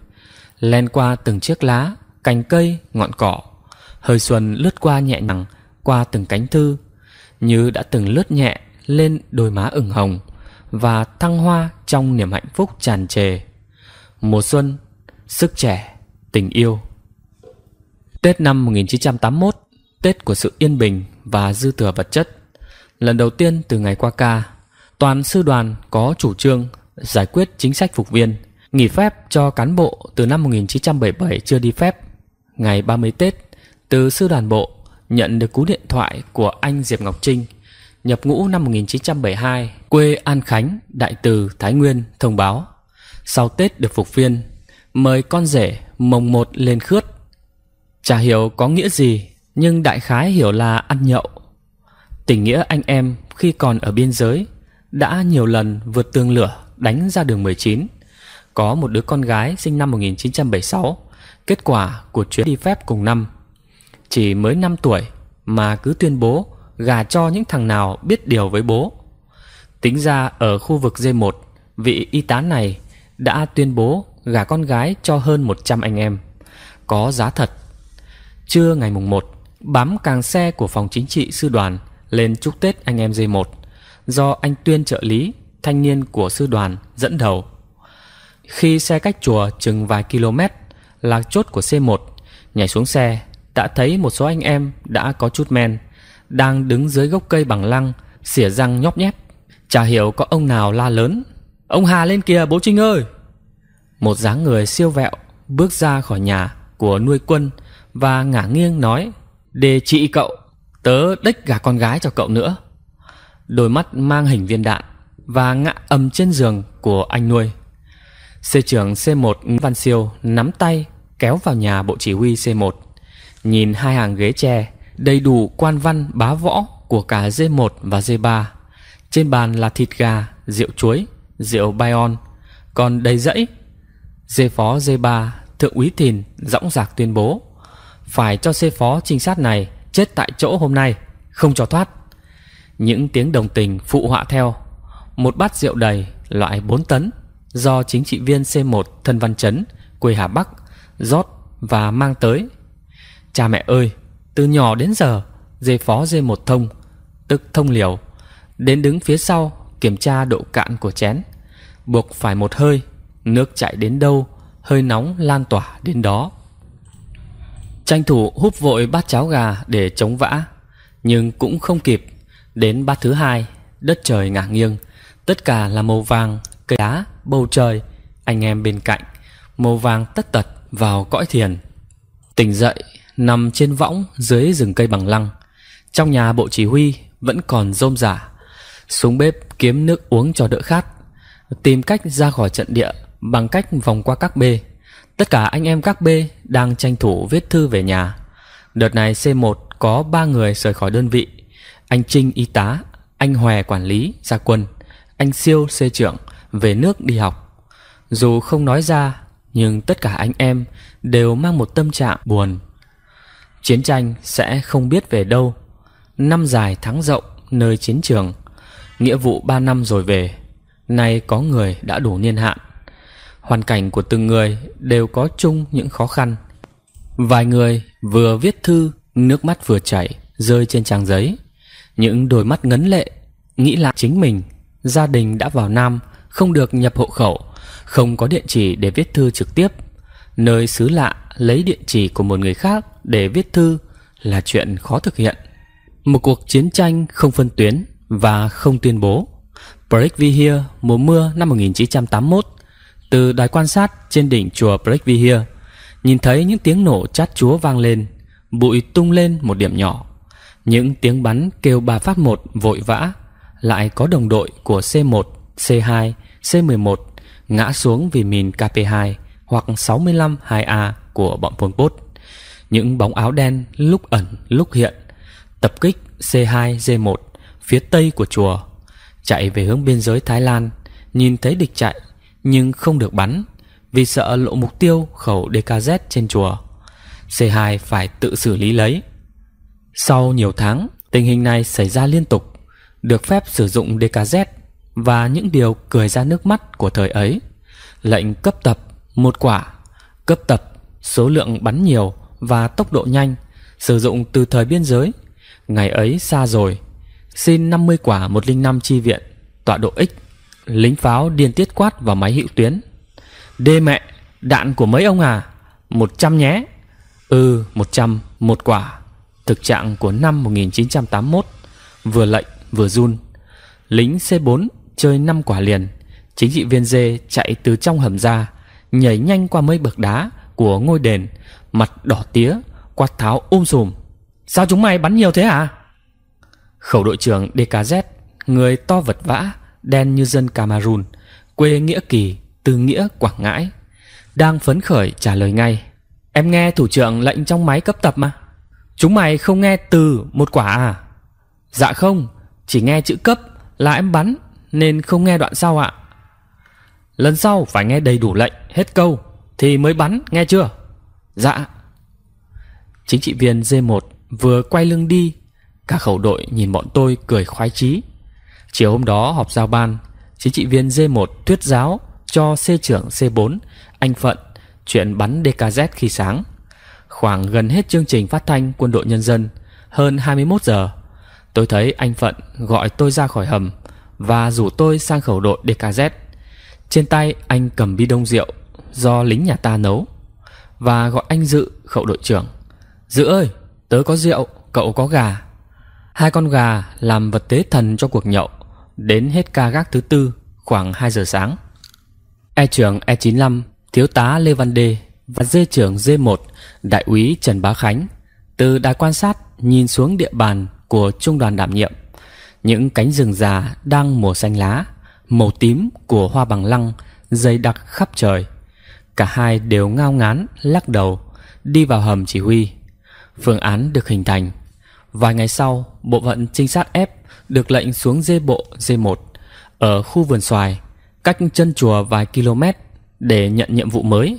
len qua từng chiếc lá, cành cây, ngọn cỏ. Hơi xuân lướt qua nhẹ nhàng qua từng cánh thư, như đã từng lướt nhẹ lên đôi má ửng hồng và thăng hoa trong niềm hạnh phúc tràn trề mùa xuân, sức trẻ, tình yêu. Tết năm 1981, Tết của sự yên bình và dư thừa vật chất. Lần đầu tiên từ ngày qua ca, toàn sư đoàn có chủ trương giải quyết chính sách phục viên, nghỉ phép cho cán bộ từ năm 1977 chưa đi phép. Ngày 30 Tết, từ sư đoàn bộ nhận được cú điện thoại của anh Diệp Ngọc Trinh, nhập ngũ năm 1972, quê An Khánh, Đại Từ, Thái Nguyên thông báo sau Tết được phục viên, mời con rể mồng một lên khướt. Chả hiểu có nghĩa gì, nhưng đại khái hiểu là ăn nhậu. Tình nghĩa anh em khi còn ở biên giới đã nhiều lần vượt tường lửa đánh ra đường 19. Có một đứa con gái sinh năm 1976, kết quả của chuyến đi phép cùng năm. Chỉ mới 5 tuổi mà cứ tuyên bố gà cho những thằng nào biết điều với bố. Tính ra ở khu vực D1, vị y tá này đã tuyên bố gả con gái cho hơn 100 anh em, có giá thật. Trưa ngày mùng 1, bám càng xe của phòng chính trị sư đoàn lên chúc Tết anh em dây 1 do anh Tuyên trợ lý, thanh niên của sư đoàn dẫn đầu. Khi xe cách chùa chừng vài km là chốt của C1, nhảy xuống xe đã thấy một số anh em đã có chút men, đang đứng dưới gốc cây bằng lăng, xỉa răng nhóp nhép. Chả hiểu có ông nào la lớn Ông Hà lên kìa bố Trinh ơi Một dáng người siêu vẹo Bước ra khỏi nhà của nuôi quân Và ngả nghiêng nói Đề chị cậu Tớ đếch gả con gái cho cậu nữa Đôi mắt mang hình viên đạn Và ngã ầm trên giường của anh nuôi C trưởng C1 Văn Siêu nắm tay kéo vào nhà bộ chỉ huy C1 Nhìn hai hàng ghế tre Đầy đủ quan văn bá võ của cả D1 và D3 Trên bàn là thịt gà, rượu chuối rượu Bayon, còn đầy rẫy. Dê phó d ba Thượng úy Thìn, dõng dạc tuyên bố. Phải cho xê phó trinh sát này chết tại chỗ hôm nay, không cho thoát. Những tiếng đồng tình phụ họa theo. Một bát rượu đầy, loại 4 tấn, do chính trị viên C1 Thân Văn Trấn, quê Hà Bắc, rót và mang tới. Cha mẹ ơi, từ nhỏ đến giờ, dê phó dê một thông, tức thông liều, đến đứng phía sau kiểm tra độ cạn của chén buộc phải một hơi nước chạy đến đâu hơi nóng lan tỏa đến đó tranh thủ húp vội bát cháo gà để chống vã nhưng cũng không kịp đến bát thứ hai đất trời ngả nghiêng tất cả là màu vàng cây đá bầu trời anh em bên cạnh màu vàng tất tật vào cõi thiền tỉnh dậy nằm trên võng dưới rừng cây bằng lăng trong nhà bộ chỉ huy vẫn còn rôm rả xuống bếp kiếm nước uống cho đỡ khát tìm cách ra khỏi trận địa bằng cách vòng qua các B. Tất cả anh em các B đang tranh thủ viết thư về nhà. Đợt này C1 có 3 người rời khỏi đơn vị. Anh Trinh y tá, anh Hòe quản lý, gia quân, anh Siêu C trưởng về nước đi học. Dù không nói ra, nhưng tất cả anh em đều mang một tâm trạng buồn. Chiến tranh sẽ không biết về đâu. Năm dài tháng rộng nơi chiến trường, nghĩa vụ 3 năm rồi về. Nay có người đã đủ niên hạn Hoàn cảnh của từng người đều có chung những khó khăn Vài người vừa viết thư Nước mắt vừa chảy Rơi trên trang giấy Những đôi mắt ngấn lệ Nghĩ lại chính mình Gia đình đã vào Nam Không được nhập hộ khẩu Không có địa chỉ để viết thư trực tiếp Nơi xứ lạ lấy địa chỉ của một người khác Để viết thư Là chuyện khó thực hiện Một cuộc chiến tranh không phân tuyến Và không tuyên bố Breakvihir mùa mưa năm 1981 từ đài quan sát trên đỉnh chùa Breakvihir nhìn thấy những tiếng nổ chát chúa vang lên bụi tung lên một điểm nhỏ những tiếng bắn kêu bà phát một vội vã lại có đồng đội của C1, C2, C11 ngã xuống vì mìn KP2 hoặc 65 2A của bọn Pol Pot. Những bóng áo đen lúc ẩn lúc hiện tập kích C2 D1 phía tây của chùa chạy về hướng biên giới Thái Lan, nhìn thấy địch chạy nhưng không được bắn vì sợ lộ mục tiêu khẩu DKZ trên chùa. C2 phải tự xử lý lấy. Sau nhiều tháng, tình hình này xảy ra liên tục, được phép sử dụng DKZ và những điều cười ra nước mắt của thời ấy. Lệnh cấp tập một quả, cấp tập số lượng bắn nhiều và tốc độ nhanh, sử dụng từ thời biên giới. Ngày ấy xa rồi, Xin 50 quả 105 chi viện Tọa độ X Lính pháo điên tiết quát vào máy hữu tuyến Đê mẹ Đạn của mấy ông à 100 nhé Ừ 100 một quả Thực trạng của năm 1981 Vừa lệnh vừa run Lính C4 chơi 5 quả liền Chính trị viên dê chạy từ trong hầm ra Nhảy nhanh qua mấy bậc đá Của ngôi đền Mặt đỏ tía Quát tháo ôm um sùm Sao chúng mày bắn nhiều thế à? Khẩu đội trưởng DKZ, người to vật vã, đen như dân Cameroon, quê Nghĩa Kỳ, từ Nghĩa Quảng Ngãi, đang phấn khởi trả lời ngay. Em nghe thủ trưởng lệnh trong máy cấp tập mà. Chúng mày không nghe từ một quả à? Dạ không, chỉ nghe chữ cấp là em bắn nên không nghe đoạn sau ạ. Lần sau phải nghe đầy đủ lệnh, hết câu thì mới bắn, nghe chưa? Dạ. Chính trị viên D1 vừa quay lưng đi Cả khẩu đội nhìn bọn tôi cười khoái chí Chiều hôm đó họp giao ban Chính trị viên D1 thuyết giáo Cho C trưởng C4 Anh Phận Chuyện bắn DKZ khi sáng Khoảng gần hết chương trình phát thanh quân đội nhân dân Hơn 21 giờ Tôi thấy anh Phận gọi tôi ra khỏi hầm Và rủ tôi sang khẩu đội DKZ Trên tay anh cầm bi đông rượu Do lính nhà ta nấu Và gọi anh Dự khẩu đội trưởng Dự ơi tớ có rượu cậu có gà Hai con gà làm vật tế thần cho cuộc nhậu Đến hết ca gác thứ tư khoảng 2 giờ sáng E trưởng E95 Thiếu tá Lê Văn Đê Và dê trưởng D1 Đại úy Trần Bá Khánh Từ đài quan sát nhìn xuống địa bàn của trung đoàn đảm nhiệm Những cánh rừng già đang mùa xanh lá Màu tím của hoa bằng lăng Dày đặc khắp trời Cả hai đều ngao ngán lắc đầu Đi vào hầm chỉ huy Phương án được hình thành Vài ngày sau bộ phận trinh sát F được lệnh xuống dê bộ D1 ở khu vườn xoài, cách chân chùa vài km để nhận nhiệm vụ mới.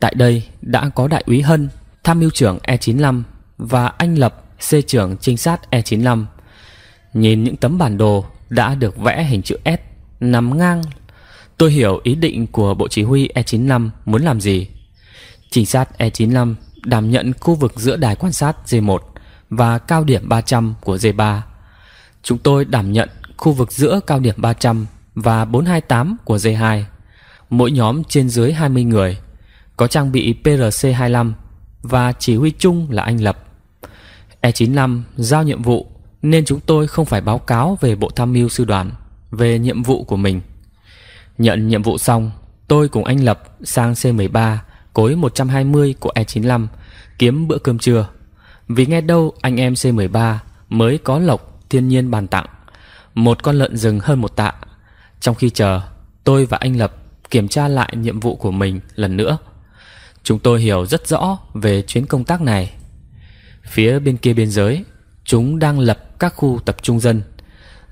Tại đây đã có đại úy Hân, tham mưu trưởng E95 và anh Lập, C trưởng trinh sát E95. Nhìn những tấm bản đồ đã được vẽ hình chữ S nằm ngang, tôi hiểu ý định của Bộ Chỉ huy E95 muốn làm gì. Trinh sát E95 đảm nhận khu vực giữa đài quan sát D1 và cao điểm 300 của D3. Chúng tôi đảm nhận khu vực giữa cao điểm 300 và 428 của D2. Mỗi nhóm trên dưới 20 người, có trang bị PRC-25 và chỉ huy chung là anh Lập. E95 giao nhiệm vụ nên chúng tôi không phải báo cáo về Bộ Tham mưu Sư đoàn về nhiệm vụ của mình. Nhận nhiệm vụ xong, tôi cùng anh Lập sang C13 cối 120 của E95 kiếm bữa cơm trưa. Vì nghe đâu anh em C13 mới có lộc thiên nhiên bàn tặng Một con lợn rừng hơn một tạ Trong khi chờ tôi và anh Lập kiểm tra lại nhiệm vụ của mình lần nữa Chúng tôi hiểu rất rõ về chuyến công tác này Phía bên kia biên giới Chúng đang lập các khu tập trung dân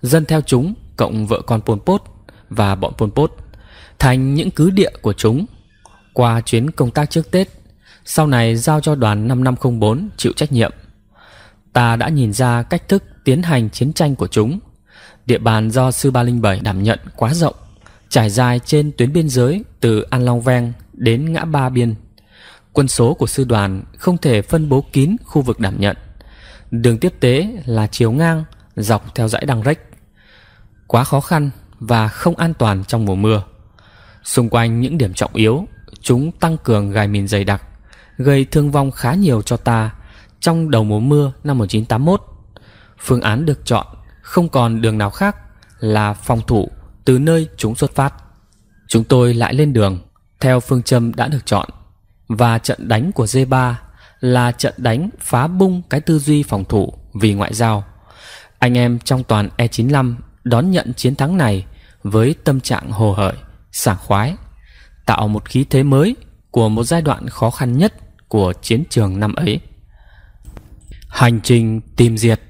Dân theo chúng cộng vợ con Pol Pot và bọn Pol Pot Thành những cứ địa của chúng Qua chuyến công tác trước Tết sau này giao cho đoàn 5504 chịu trách nhiệm. Ta đã nhìn ra cách thức tiến hành chiến tranh của chúng. Địa bàn do Sư 307 đảm nhận quá rộng, trải dài trên tuyến biên giới từ An Long Veng đến ngã Ba Biên. Quân số của sư đoàn không thể phân bố kín khu vực đảm nhận. Đường tiếp tế là chiều ngang dọc theo dãy đăng rách. Quá khó khăn và không an toàn trong mùa mưa. Xung quanh những điểm trọng yếu, chúng tăng cường gài mìn dày đặc gây thương vong khá nhiều cho ta trong đầu mùa mưa năm 1981. Phương án được chọn không còn đường nào khác là phòng thủ từ nơi chúng xuất phát. Chúng tôi lại lên đường theo phương châm đã được chọn và trận đánh của D3 là trận đánh phá bung cái tư duy phòng thủ vì ngoại giao. Anh em trong toàn E95 đón nhận chiến thắng này với tâm trạng hồ hởi, sảng khoái, tạo một khí thế mới của một giai đoạn khó khăn nhất của chiến trường năm ấy. Hành trình tìm diệt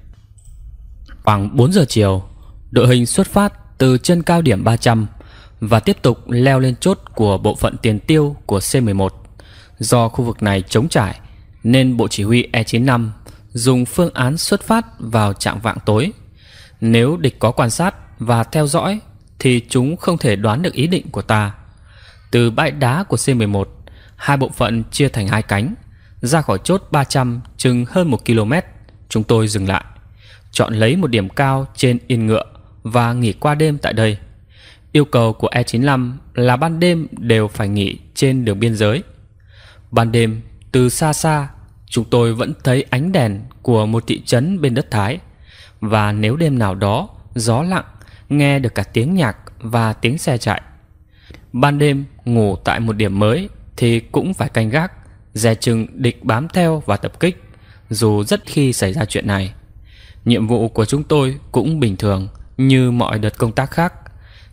Khoảng 4 giờ chiều, đội hình xuất phát từ chân cao điểm 300 và tiếp tục leo lên chốt của bộ phận tiền tiêu của C11. Do khu vực này chống trải nên Bộ Chỉ huy E95 dùng phương án xuất phát vào trạng vạng tối. Nếu địch có quan sát và theo dõi thì chúng không thể đoán được ý định của ta. Từ bãi đá của C11, hai bộ phận chia thành hai cánh, ra khỏi chốt 300 chừng hơn 1 km, chúng tôi dừng lại, chọn lấy một điểm cao trên yên ngựa và nghỉ qua đêm tại đây. Yêu cầu của E95 là ban đêm đều phải nghỉ trên đường biên giới. Ban đêm, từ xa xa, chúng tôi vẫn thấy ánh đèn của một thị trấn bên đất Thái. Và nếu đêm nào đó, gió lặng, nghe được cả tiếng nhạc và tiếng xe chạy. Ban đêm, ngủ tại một điểm mới thì cũng phải canh gác, dè chừng địch bám theo và tập kích, dù rất khi xảy ra chuyện này. Nhiệm vụ của chúng tôi cũng bình thường như mọi đợt công tác khác,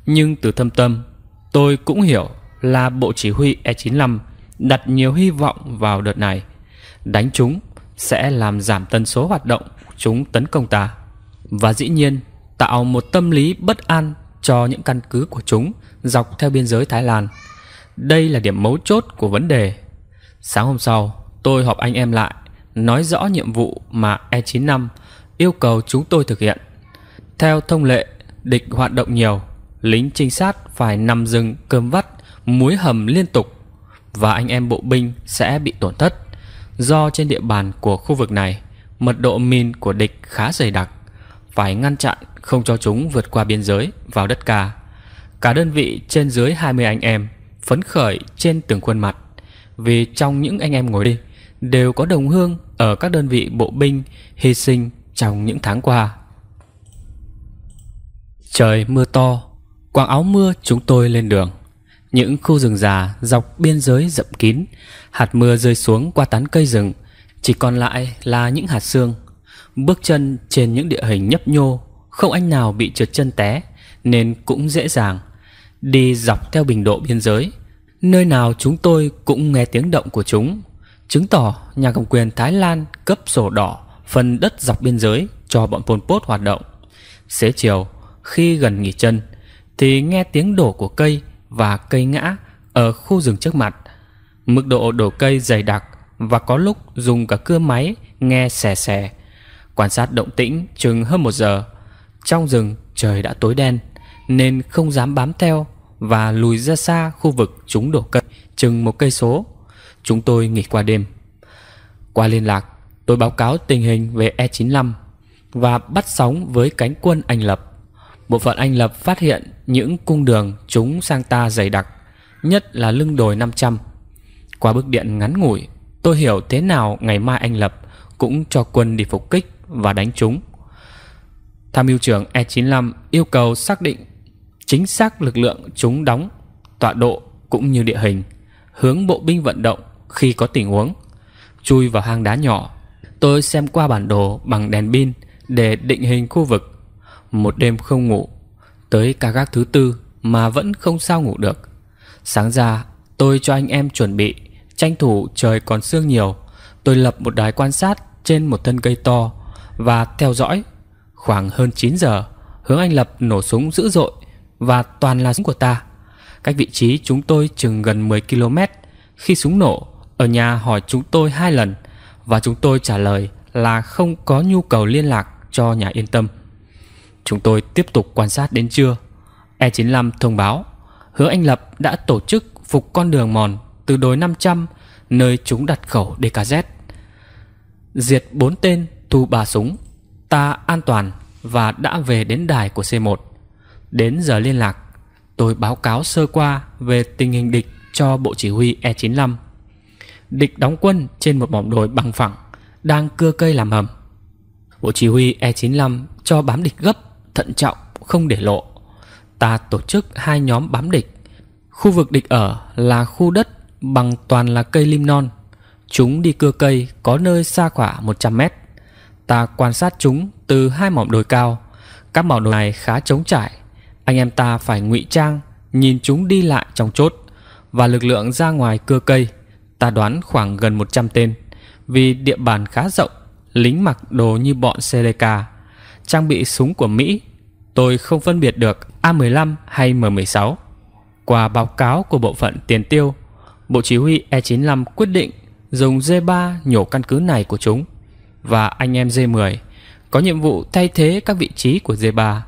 nhưng từ thâm tâm, tôi cũng hiểu là Bộ Chỉ huy E95 đặt nhiều hy vọng vào đợt này. Đánh chúng sẽ làm giảm tần số hoạt động chúng tấn công ta và dĩ nhiên tạo một tâm lý bất an cho những căn cứ của chúng dọc theo biên giới Thái Lan. Đây là điểm mấu chốt của vấn đề. Sáng hôm sau, tôi họp anh em lại, nói rõ nhiệm vụ mà E95 yêu cầu chúng tôi thực hiện. Theo thông lệ, địch hoạt động nhiều, lính trinh sát phải nằm rừng cơm vắt, muối hầm liên tục và anh em bộ binh sẽ bị tổn thất. Do trên địa bàn của khu vực này, mật độ min của địch khá dày đặc, phải ngăn chặn không cho chúng vượt qua biên giới vào đất ca. Cả đơn vị trên dưới 20 anh em phấn khởi trên từng khuôn mặt vì trong những anh em ngồi đây đều có đồng hương ở các đơn vị bộ binh hy sinh trong những tháng qua. Trời mưa to, quàng áo mưa chúng tôi lên đường. Những khu rừng già dọc biên giới rậm kín, hạt mưa rơi xuống qua tán cây rừng, chỉ còn lại là những hạt sương. Bước chân trên những địa hình nhấp nhô, không anh nào bị trượt chân té nên cũng dễ dàng Đi dọc theo bình độ biên giới Nơi nào chúng tôi cũng nghe tiếng động của chúng Chứng tỏ nhà cầm quyền Thái Lan cấp sổ đỏ Phần đất dọc biên giới cho bọn Pol Pot hoạt động Xế chiều khi gần nghỉ chân Thì nghe tiếng đổ của cây và cây ngã ở khu rừng trước mặt Mức độ đổ cây dày đặc và có lúc dùng cả cưa máy nghe xè xè Quan sát động tĩnh chừng hơn một giờ Trong rừng trời đã tối đen nên không dám bám theo và lùi ra xa khu vực chúng đổ cây chừng một cây số. Chúng tôi nghỉ qua đêm. Qua liên lạc, tôi báo cáo tình hình về E95 và bắt sóng với cánh quân Anh Lập. Bộ phận Anh Lập phát hiện những cung đường chúng sang ta dày đặc, nhất là lưng đồi 500. Qua bức điện ngắn ngủi, tôi hiểu thế nào ngày mai Anh Lập cũng cho quân đi phục kích và đánh chúng. Tham mưu trưởng E95 yêu cầu xác định chính xác lực lượng chúng đóng, tọa độ cũng như địa hình, hướng bộ binh vận động khi có tình huống. Chui vào hang đá nhỏ, tôi xem qua bản đồ bằng đèn pin để định hình khu vực. Một đêm không ngủ, tới ca gác thứ tư mà vẫn không sao ngủ được. Sáng ra, tôi cho anh em chuẩn bị, tranh thủ trời còn sương nhiều. Tôi lập một đài quan sát trên một thân cây to và theo dõi. Khoảng hơn 9 giờ, hướng anh lập nổ súng dữ dội và toàn là súng của ta. Cách vị trí chúng tôi chừng gần 10 km. Khi súng nổ, ở nhà hỏi chúng tôi hai lần và chúng tôi trả lời là không có nhu cầu liên lạc cho nhà yên tâm. Chúng tôi tiếp tục quan sát đến trưa. E95 thông báo Hứa Anh Lập đã tổ chức phục con đường mòn từ đồi 500 nơi chúng đặt khẩu DKZ. Diệt bốn tên thu ba súng, ta an toàn và đã về đến đài của C1. Đến giờ liên lạc, tôi báo cáo sơ qua về tình hình địch cho Bộ Chỉ huy E95. Địch đóng quân trên một mỏm đồi bằng phẳng, đang cưa cây làm hầm. Bộ Chỉ huy E95 cho bám địch gấp, thận trọng, không để lộ. Ta tổ chức hai nhóm bám địch. Khu vực địch ở là khu đất bằng toàn là cây lim non. Chúng đi cưa cây có nơi xa khoảng 100 mét. Ta quan sát chúng từ hai mỏm đồi cao. Các mỏm đồi này khá trống trải, anh em ta phải ngụy trang, nhìn chúng đi lại trong chốt và lực lượng ra ngoài cưa cây, ta đoán khoảng gần 100 tên, vì địa bàn khá rộng, lính mặc đồ như bọn CDK, trang bị súng của Mỹ, tôi không phân biệt được A15 hay M16. Qua báo cáo của bộ phận tiền tiêu, Bộ Chỉ huy E95 quyết định dùng g 3 nhổ căn cứ này của chúng và anh em g 10 có nhiệm vụ thay thế các vị trí của g 3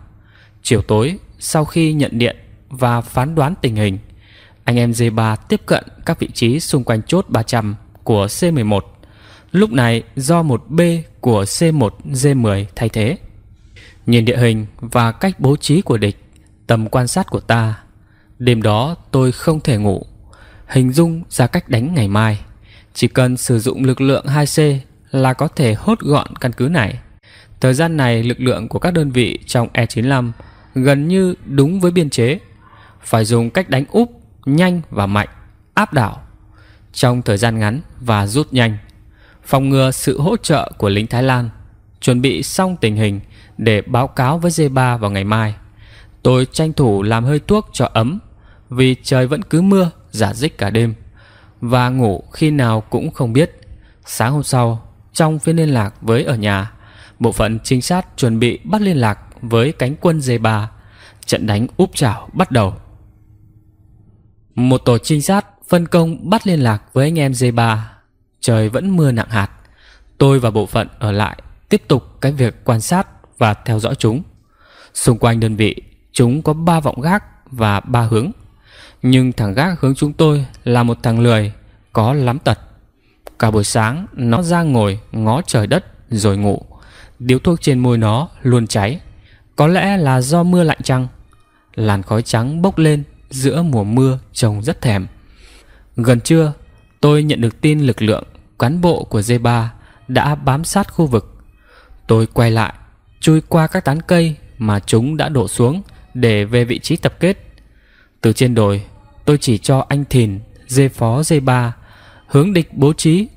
Chiều tối, sau khi nhận điện và phán đoán tình hình, anh em D3 tiếp cận các vị trí xung quanh chốt 300 của C11. Lúc này do một B của C1D10 thay thế. Nhìn địa hình và cách bố trí của địch, tầm quan sát của ta, đêm đó tôi không thể ngủ. Hình dung ra cách đánh ngày mai, chỉ cần sử dụng lực lượng 2C là có thể hốt gọn căn cứ này. Thời gian này lực lượng của các đơn vị trong E95 gần như đúng với biên chế. Phải dùng cách đánh úp, nhanh và mạnh, áp đảo trong thời gian ngắn và rút nhanh, phòng ngừa sự hỗ trợ của lính Thái Lan, chuẩn bị xong tình hình để báo cáo với D3 vào ngày mai. Tôi tranh thủ làm hơi thuốc cho ấm vì trời vẫn cứ mưa giả dích cả đêm và ngủ khi nào cũng không biết. Sáng hôm sau, trong phiên liên lạc với ở nhà, bộ phận trinh sát chuẩn bị bắt liên lạc với cánh quân dê bà. Trận đánh úp chảo bắt đầu. Một tổ trinh sát phân công bắt liên lạc với anh em dê bà. Trời vẫn mưa nặng hạt. Tôi và bộ phận ở lại tiếp tục cái việc quan sát và theo dõi chúng. Xung quanh đơn vị, chúng có ba vọng gác và ba hướng. Nhưng thằng gác hướng chúng tôi là một thằng lười, có lắm tật. Cả buổi sáng, nó ra ngồi ngó trời đất rồi ngủ. Điếu thuốc trên môi nó luôn cháy. Có lẽ là do mưa lạnh chăng Làn khói trắng bốc lên giữa mùa mưa trông rất thèm Gần trưa tôi nhận được tin lực lượng cán bộ của D3 đã bám sát khu vực Tôi quay lại chui qua các tán cây mà chúng đã đổ xuống để về vị trí tập kết Từ trên đồi tôi chỉ cho anh Thìn dê phó dê ba hướng địch bố trí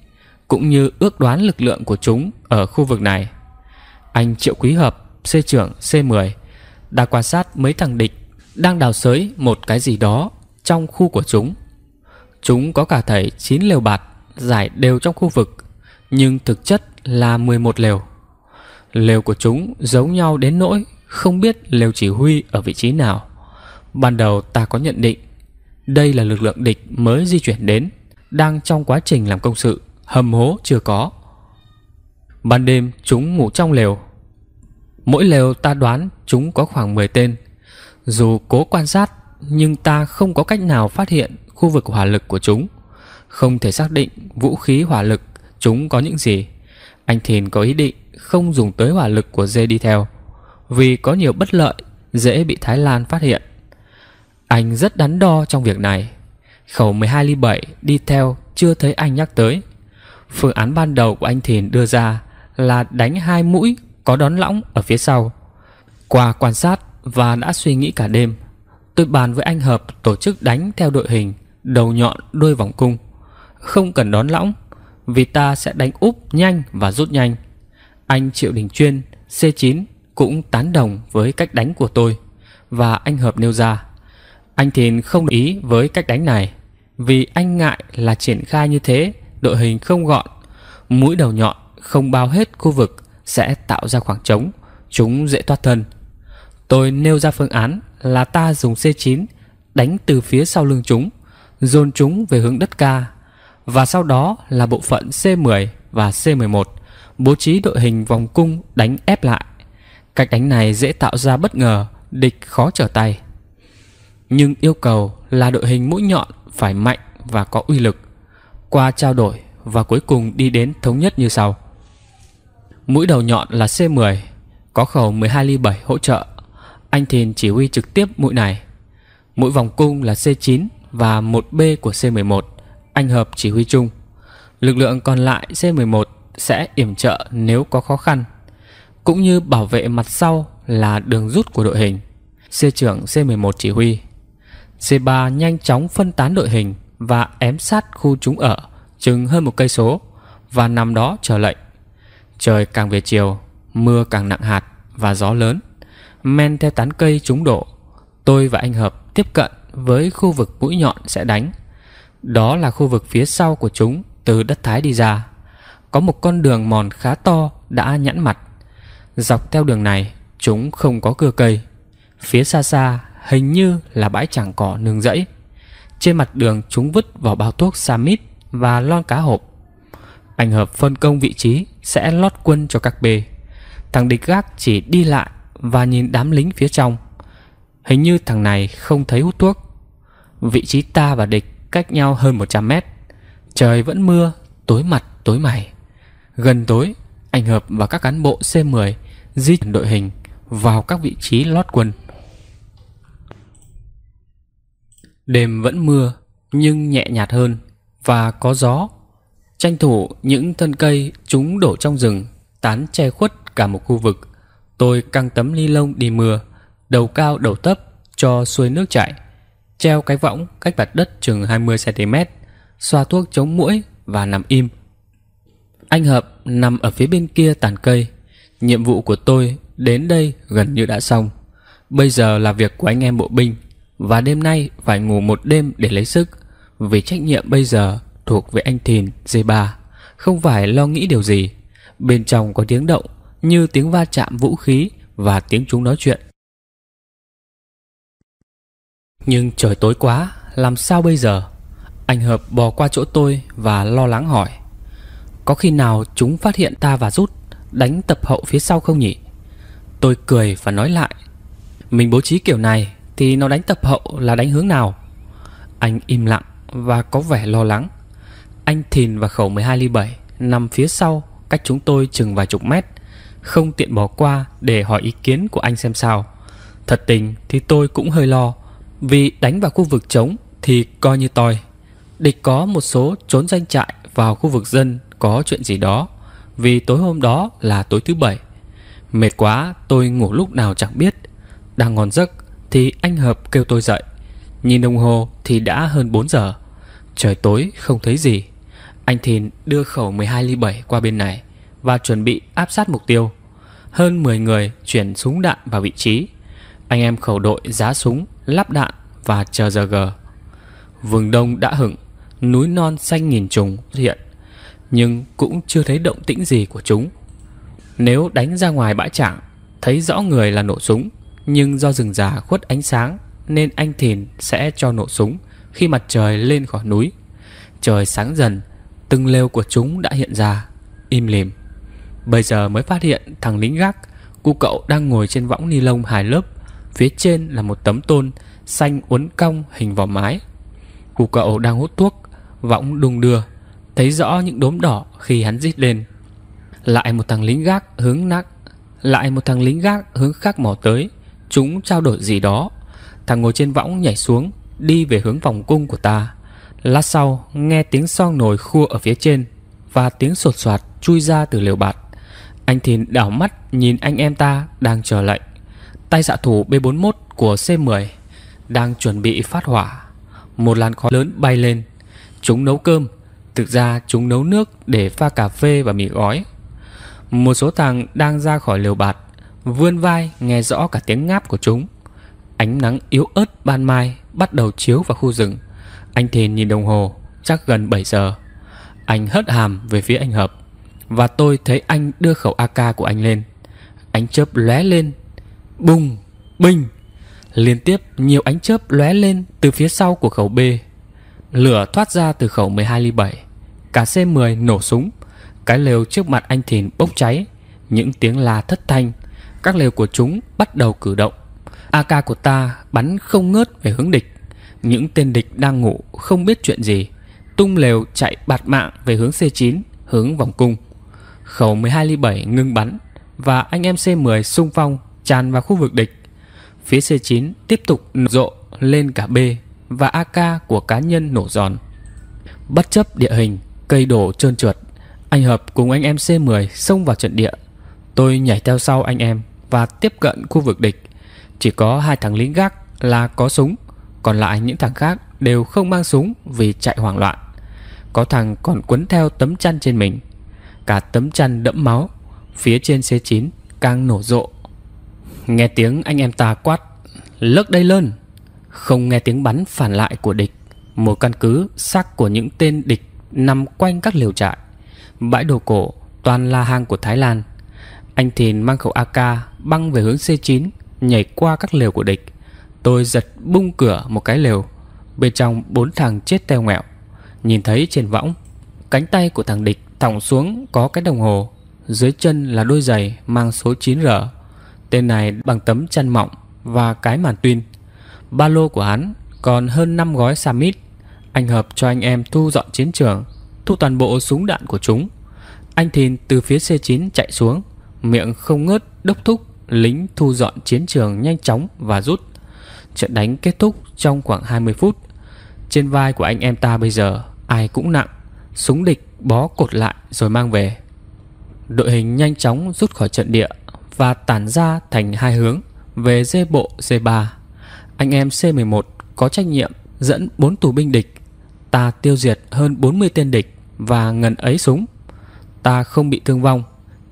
cũng như ước đoán lực lượng của chúng ở khu vực này anh triệu quý hợp C trưởng, C10 đã quan sát mấy thằng địch đang đào sới một cái gì đó trong khu của chúng. Chúng có cả thầy 9 lều bạt giải đều trong khu vực, nhưng thực chất là 11 lều. Lều của chúng giống nhau đến nỗi không biết lều chỉ huy ở vị trí nào. Ban đầu ta có nhận định đây là lực lượng địch mới di chuyển đến, đang trong quá trình làm công sự, hầm hố chưa có. Ban đêm chúng ngủ trong lều, Mỗi lều ta đoán chúng có khoảng 10 tên. Dù cố quan sát, nhưng ta không có cách nào phát hiện khu vực hỏa lực của chúng. Không thể xác định vũ khí hỏa lực chúng có những gì. Anh Thìn có ý định không dùng tới hỏa lực của dê đi theo. Vì có nhiều bất lợi, dễ bị Thái Lan phát hiện. Anh rất đắn đo trong việc này. Khẩu 12 ly 7 đi theo chưa thấy anh nhắc tới. Phương án ban đầu của anh Thìn đưa ra là đánh hai mũi có đón lõng ở phía sau. Qua quan sát và đã suy nghĩ cả đêm, tôi bàn với anh Hợp tổ chức đánh theo đội hình, đầu nhọn đuôi vòng cung. Không cần đón lõng, vì ta sẽ đánh úp nhanh và rút nhanh. Anh Triệu Đình Chuyên, C9 cũng tán đồng với cách đánh của tôi và anh Hợp nêu ra. Anh Thìn không ý với cách đánh này vì anh ngại là triển khai như thế đội hình không gọn, mũi đầu nhọn không bao hết khu vực sẽ tạo ra khoảng trống, chúng dễ thoát thân. Tôi nêu ra phương án là ta dùng C9 đánh từ phía sau lưng chúng, dồn chúng về hướng đất ca và sau đó là bộ phận C10 và C11 bố trí đội hình vòng cung đánh ép lại. Cách đánh này dễ tạo ra bất ngờ, địch khó trở tay. Nhưng yêu cầu là đội hình mũi nhọn phải mạnh và có uy lực. Qua trao đổi và cuối cùng đi đến thống nhất như sau. Mũi đầu nhọn là C10 Có khẩu 12 ly 7 hỗ trợ Anh Thìn chỉ huy trực tiếp mũi này Mũi vòng cung là C9 Và 1B của C11 Anh Hợp chỉ huy chung Lực lượng còn lại C11 sẽ yểm trợ nếu có khó khăn Cũng như bảo vệ mặt sau là đường rút của đội hình C trưởng C11 chỉ huy C3 nhanh chóng phân tán đội hình và ém sát khu chúng ở chừng hơn một cây số và nằm đó chờ lệnh. Trời càng về chiều, mưa càng nặng hạt và gió lớn. Men theo tán cây trúng đổ, tôi và anh Hợp tiếp cận với khu vực mũi nhọn sẽ đánh. Đó là khu vực phía sau của chúng từ đất Thái đi ra. Có một con đường mòn khá to đã nhẵn mặt. Dọc theo đường này, chúng không có cưa cây. Phía xa xa hình như là bãi chẳng cỏ nương rẫy. Trên mặt đường chúng vứt vào bao thuốc sa mít và lon cá hộp. Anh Hợp phân công vị trí sẽ lót quân cho các bê. Thằng địch gác chỉ đi lại và nhìn đám lính phía trong. Hình như thằng này không thấy hút thuốc. Vị trí ta và địch cách nhau hơn 100 mét. Trời vẫn mưa, tối mặt tối mày. Gần tối, anh Hợp và các cán bộ C10 di chuyển đội hình vào các vị trí lót quân. Đêm vẫn mưa nhưng nhẹ nhạt hơn và có gió Tranh thủ những thân cây chúng đổ trong rừng Tán che khuất cả một khu vực Tôi căng tấm ly lông đi mưa Đầu cao đầu thấp cho xuôi nước chảy Treo cái võng cách mặt đất chừng 20cm Xoa thuốc chống mũi và nằm im Anh Hợp nằm ở phía bên kia tàn cây Nhiệm vụ của tôi đến đây gần như đã xong Bây giờ là việc của anh em bộ binh Và đêm nay phải ngủ một đêm để lấy sức Vì trách nhiệm bây giờ thuộc về anh Thìn g 3 Không phải lo nghĩ điều gì Bên trong có tiếng động Như tiếng va chạm vũ khí Và tiếng chúng nói chuyện Nhưng trời tối quá Làm sao bây giờ Anh Hợp bò qua chỗ tôi Và lo lắng hỏi Có khi nào chúng phát hiện ta và rút Đánh tập hậu phía sau không nhỉ Tôi cười và nói lại Mình bố trí kiểu này Thì nó đánh tập hậu là đánh hướng nào Anh im lặng và có vẻ lo lắng anh Thìn và khẩu 12 ly 7 nằm phía sau, cách chúng tôi chừng vài chục mét. Không tiện bỏ qua để hỏi ý kiến của anh xem sao. Thật tình thì tôi cũng hơi lo, vì đánh vào khu vực trống thì coi như tòi. Địch có một số trốn danh trại vào khu vực dân có chuyện gì đó, vì tối hôm đó là tối thứ bảy. Mệt quá, tôi ngủ lúc nào chẳng biết. Đang ngon giấc thì anh Hợp kêu tôi dậy. Nhìn đồng hồ thì đã hơn 4 giờ. Trời tối không thấy gì. Anh Thìn đưa khẩu 12 ly 7 qua bên này và chuẩn bị áp sát mục tiêu. Hơn 10 người chuyển súng đạn vào vị trí. Anh em khẩu đội giá súng, lắp đạn và chờ giờ g. Vườn đông đã hửng, núi non xanh nghìn trùng hiện, nhưng cũng chưa thấy động tĩnh gì của chúng. Nếu đánh ra ngoài bãi trảng thấy rõ người là nổ súng, nhưng do rừng già khuất ánh sáng nên anh Thìn sẽ cho nổ súng khi mặt trời lên khỏi núi. Trời sáng dần, Từng lều của chúng đã hiện ra Im lìm Bây giờ mới phát hiện thằng lính gác Cu cậu đang ngồi trên võng ni lông hai lớp Phía trên là một tấm tôn Xanh uốn cong hình vỏ mái Cu cậu đang hút thuốc Võng đung đưa Thấy rõ những đốm đỏ khi hắn rít lên Lại một thằng lính gác hướng nắc Lại một thằng lính gác hướng khác mò tới Chúng trao đổi gì đó Thằng ngồi trên võng nhảy xuống Đi về hướng vòng cung của ta Lát sau, nghe tiếng song nồi khua ở phía trên và tiếng sột soạt chui ra từ liều bạt. Anh Thìn đảo mắt nhìn anh em ta đang chờ lệnh. Tay xạ thủ B41 của C10 đang chuẩn bị phát hỏa. Một làn khói lớn bay lên. Chúng nấu cơm. Thực ra chúng nấu nước để pha cà phê và mì gói. Một số thằng đang ra khỏi liều bạt, vươn vai nghe rõ cả tiếng ngáp của chúng. Ánh nắng yếu ớt ban mai bắt đầu chiếu vào khu rừng. Anh Thìn nhìn đồng hồ, chắc gần 7 giờ. Anh hất hàm về phía anh Hợp và tôi thấy anh đưa khẩu AK của anh lên. Ánh chớp lóe lên, bùng, bình. Liên tiếp nhiều ánh chớp lóe lên từ phía sau của khẩu B. Lửa thoát ra từ khẩu 12 ly 7. Cả C10 nổ súng, cái lều trước mặt anh Thìn bốc cháy, những tiếng la thất thanh, các lều của chúng bắt đầu cử động. AK của ta bắn không ngớt về hướng địch. Những tên địch đang ngủ không biết chuyện gì Tung lều chạy bạt mạng về hướng C9 Hướng vòng cung Khẩu 12 ly 7 ngưng bắn Và anh em C10 xung phong tràn vào khu vực địch Phía C9 tiếp tục nổ rộ lên cả B Và AK của cá nhân nổ giòn Bất chấp địa hình Cây đổ trơn trượt Anh Hợp cùng anh em C10 xông vào trận địa Tôi nhảy theo sau anh em Và tiếp cận khu vực địch Chỉ có hai thằng lính gác là có súng còn lại những thằng khác đều không mang súng vì chạy hoảng loạn Có thằng còn quấn theo tấm chăn trên mình Cả tấm chăn đẫm máu Phía trên C9 càng nổ rộ Nghe tiếng anh em ta quát Lấc đây lên Không nghe tiếng bắn phản lại của địch Một căn cứ xác của những tên địch Nằm quanh các liều trại Bãi đồ cổ toàn là hang của Thái Lan Anh Thìn mang khẩu AK Băng về hướng C9 Nhảy qua các liều của địch Tôi giật bung cửa một cái lều Bên trong bốn thằng chết teo ngẹo Nhìn thấy trên võng Cánh tay của thằng địch thòng xuống có cái đồng hồ Dưới chân là đôi giày mang số 9R Tên này bằng tấm chăn mỏng và cái màn tuyên Ba lô của hắn còn hơn 5 gói Samit Anh Hợp cho anh em thu dọn chiến trường Thu toàn bộ súng đạn của chúng Anh Thìn từ phía C9 chạy xuống Miệng không ngớt đốc thúc Lính thu dọn chiến trường nhanh chóng và rút Trận đánh kết thúc trong khoảng 20 phút Trên vai của anh em ta bây giờ Ai cũng nặng Súng địch bó cột lại rồi mang về Đội hình nhanh chóng rút khỏi trận địa Và tản ra thành hai hướng Về dê bộ C3 Anh em C11 có trách nhiệm Dẫn 4 tù binh địch Ta tiêu diệt hơn 40 tên địch Và ngần ấy súng Ta không bị thương vong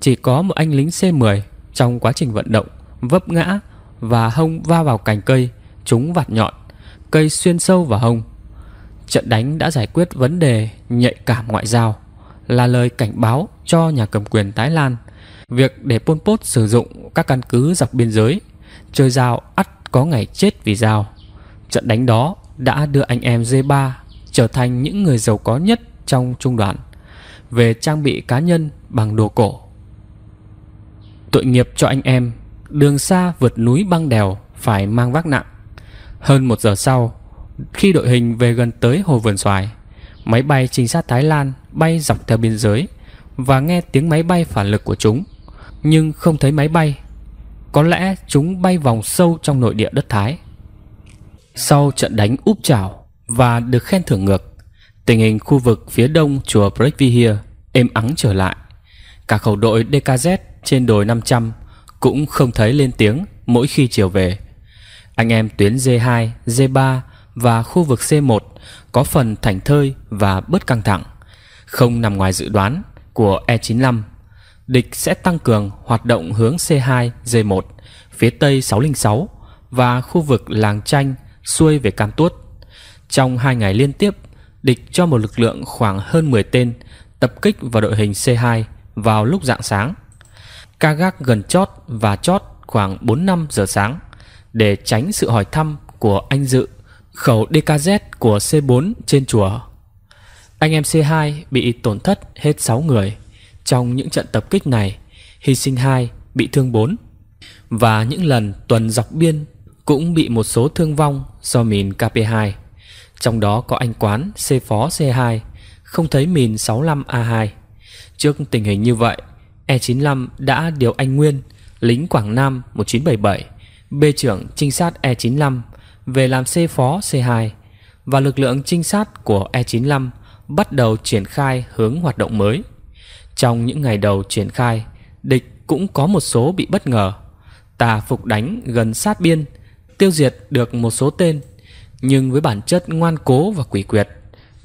Chỉ có một anh lính C10 Trong quá trình vận động Vấp ngã và hông va vào cành cây trúng vạt nhọn, cây xuyên sâu vào hông. Trận đánh đã giải quyết vấn đề nhạy cảm ngoại giao, là lời cảnh báo cho nhà cầm quyền Thái Lan việc để Pol Pot sử dụng các căn cứ dọc biên giới, chơi dao ắt có ngày chết vì dao. Trận đánh đó đã đưa anh em D3 trở thành những người giàu có nhất trong trung đoàn về trang bị cá nhân bằng đồ cổ. Tội nghiệp cho anh em, đường xa vượt núi băng đèo phải mang vác nặng. Hơn một giờ sau, khi đội hình về gần tới hồ vườn xoài, máy bay trinh sát Thái Lan bay dọc theo biên giới và nghe tiếng máy bay phản lực của chúng, nhưng không thấy máy bay. Có lẽ chúng bay vòng sâu trong nội địa đất Thái. Sau trận đánh úp chảo và được khen thưởng ngược, tình hình khu vực phía đông chùa Breakvihia êm ắng trở lại. Cả khẩu đội DKZ trên đồi 500 cũng không thấy lên tiếng mỗi khi chiều về. Anh em tuyến D2, D3 và khu vực C1 có phần thảnh thơi và bớt căng thẳng, không nằm ngoài dự đoán của E95. Địch sẽ tăng cường hoạt động hướng C2, D1, phía tây 606 và khu vực làng tranh xuôi về Cam Tuốt. Trong hai ngày liên tiếp, địch cho một lực lượng khoảng hơn 10 tên tập kích vào đội hình C2 vào lúc dạng sáng. Ca gác gần chót và chót khoảng 4-5 giờ sáng để tránh sự hỏi thăm của anh Dự, khẩu DKZ của C4 trên chùa. Anh em C2 bị tổn thất hết 6 người. Trong những trận tập kích này, hy sinh 2, bị thương 4. Và những lần tuần dọc biên cũng bị một số thương vong do mìn KP2. Trong đó có anh Quán C phó C2, không thấy mìn 65A2. Trước tình hình như vậy, E95 đã điều anh Nguyên, lính Quảng Nam 1977 B trưởng trinh sát E95 về làm C phó C2 và lực lượng trinh sát của E95 bắt đầu triển khai hướng hoạt động mới. Trong những ngày đầu triển khai, địch cũng có một số bị bất ngờ. ta phục đánh gần sát biên, tiêu diệt được một số tên, nhưng với bản chất ngoan cố và quỷ quyệt,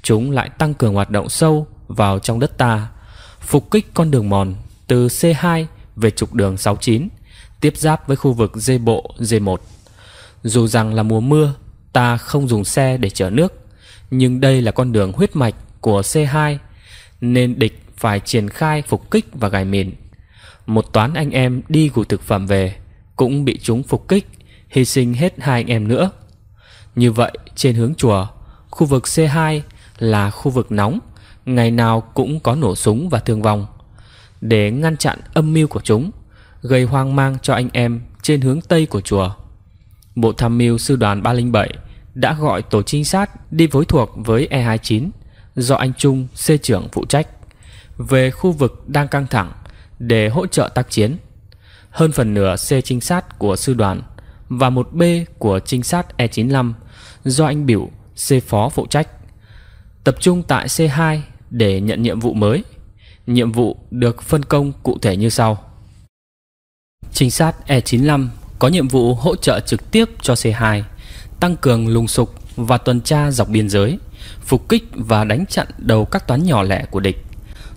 chúng lại tăng cường hoạt động sâu vào trong đất ta, phục kích con đường mòn từ C2 về trục đường 69 tiếp giáp với khu vực dê bộ D1. Dù rằng là mùa mưa, ta không dùng xe để chở nước, nhưng đây là con đường huyết mạch của C2 nên địch phải triển khai phục kích và gài mìn. Một toán anh em đi gù thực phẩm về cũng bị chúng phục kích, hy sinh hết hai anh em nữa. Như vậy, trên hướng chùa, khu vực C2 là khu vực nóng, ngày nào cũng có nổ súng và thương vong. Để ngăn chặn âm mưu của chúng, gây hoang mang cho anh em trên hướng Tây của chùa. Bộ tham mưu sư đoàn 307 đã gọi tổ trinh sát đi phối thuộc với E29 do anh Trung, C trưởng phụ trách về khu vực đang căng thẳng để hỗ trợ tác chiến. Hơn phần nửa xe trinh sát của sư đoàn và một B của trinh sát E95 do anh Biểu, C phó phụ trách. Tập trung tại C2 để nhận nhiệm vụ mới. Nhiệm vụ được phân công cụ thể như sau. Trinh sát E95 có nhiệm vụ hỗ trợ trực tiếp cho C2, tăng cường lùng sục và tuần tra dọc biên giới, phục kích và đánh chặn đầu các toán nhỏ lẻ của địch.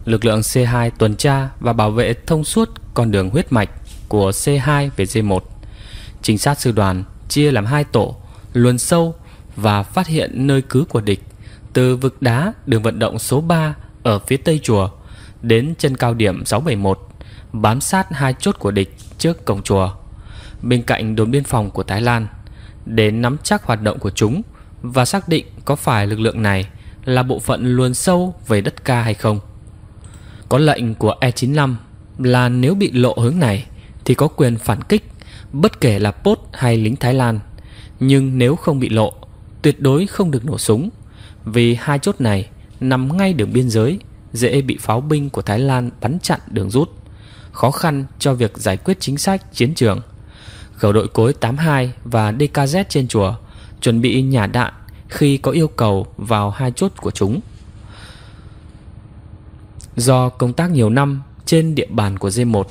Lực lượng C2 tuần tra và bảo vệ thông suốt con đường huyết mạch của C2 về C1. Trinh sát sư đoàn chia làm hai tổ, luồn sâu và phát hiện nơi cứ của địch từ vực đá đường vận động số 3 ở phía tây chùa đến chân cao điểm 671 bám sát hai chốt của địch trước cổng chùa, bên cạnh đồn biên phòng của Thái Lan, để nắm chắc hoạt động của chúng và xác định có phải lực lượng này là bộ phận luồn sâu về đất ca hay không. Có lệnh của E95 là nếu bị lộ hướng này thì có quyền phản kích bất kể là Pốt hay lính Thái Lan, nhưng nếu không bị lộ, tuyệt đối không được nổ súng vì hai chốt này nằm ngay đường biên giới, dễ bị pháo binh của Thái Lan bắn chặn đường rút khó khăn cho việc giải quyết chính sách chiến trường. Khẩu đội cối 82 và DKZ trên chùa chuẩn bị nhả đạn khi có yêu cầu vào hai chốt của chúng. Do công tác nhiều năm trên địa bàn của D1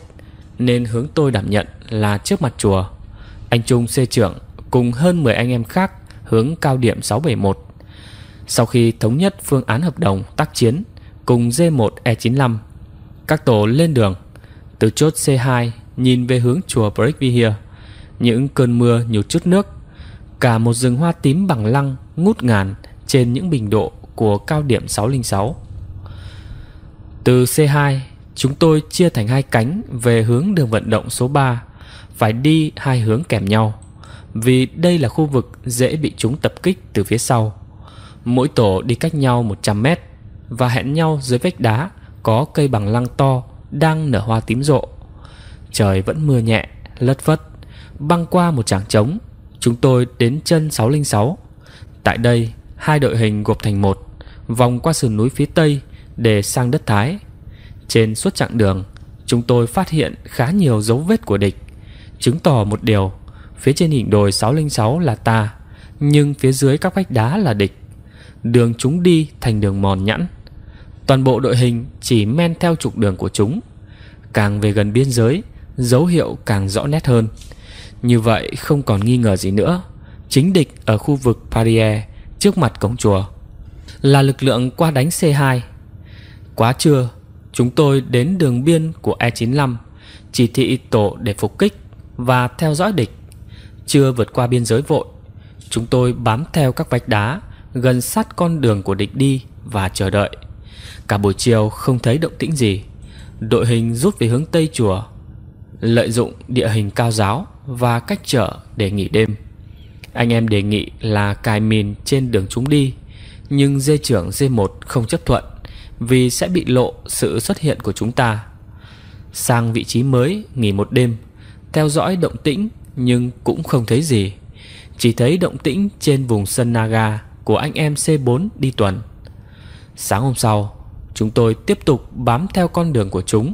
nên hướng tôi đảm nhận là trước mặt chùa. Anh Trung C trưởng cùng hơn 10 anh em khác hướng cao điểm 671. Sau khi thống nhất phương án hợp đồng tác chiến cùng D1E95, các tổ lên đường từ chốt C2 nhìn về hướng chùa Hill những cơn mưa nhiều chút nước, cả một rừng hoa tím bằng lăng ngút ngàn trên những bình độ của cao điểm 606. Từ C2, chúng tôi chia thành hai cánh về hướng đường vận động số 3, phải đi hai hướng kèm nhau, vì đây là khu vực dễ bị chúng tập kích từ phía sau. Mỗi tổ đi cách nhau 100 mét và hẹn nhau dưới vách đá có cây bằng lăng to đang nở hoa tím rộ. Trời vẫn mưa nhẹ, lất phất, Băng qua một trảng trống, chúng tôi đến chân 606. Tại đây, hai đội hình gộp thành một, vòng qua sườn núi phía tây để sang đất Thái. Trên suốt chặng đường, chúng tôi phát hiện khá nhiều dấu vết của địch, chứng tỏ một điều, phía trên đỉnh đồi 606 là ta, nhưng phía dưới các vách đá là địch. Đường chúng đi thành đường mòn nhẵn, Toàn bộ đội hình chỉ men theo trục đường của chúng Càng về gần biên giới Dấu hiệu càng rõ nét hơn Như vậy không còn nghi ngờ gì nữa Chính địch ở khu vực parier Trước mặt cổng chùa Là lực lượng qua đánh C2 Quá trưa Chúng tôi đến đường biên của E95 Chỉ thị tổ để phục kích Và theo dõi địch Chưa vượt qua biên giới vội Chúng tôi bám theo các vách đá Gần sát con đường của địch đi Và chờ đợi Cả buổi chiều không thấy động tĩnh gì Đội hình rút về hướng Tây Chùa Lợi dụng địa hình cao giáo Và cách chợ để nghỉ đêm Anh em đề nghị là cài mìn trên đường chúng đi Nhưng dê trưởng dê 1 không chấp thuận Vì sẽ bị lộ sự xuất hiện của chúng ta Sang vị trí mới nghỉ một đêm Theo dõi động tĩnh nhưng cũng không thấy gì Chỉ thấy động tĩnh trên vùng sân Naga Của anh em C4 đi tuần Sáng hôm sau chúng tôi tiếp tục bám theo con đường của chúng.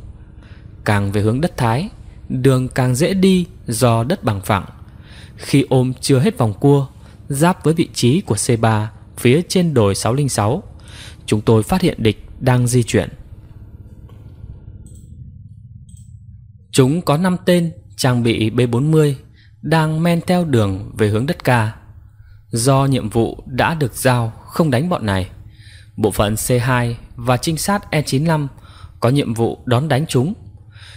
Càng về hướng đất Thái, đường càng dễ đi do đất bằng phẳng. Khi ôm chưa hết vòng cua, giáp với vị trí của C3 phía trên đồi 606, chúng tôi phát hiện địch đang di chuyển. Chúng có 5 tên trang bị B40 đang men theo đường về hướng đất ca. Do nhiệm vụ đã được giao không đánh bọn này, bộ phận C2 và trinh sát E95 có nhiệm vụ đón đánh chúng.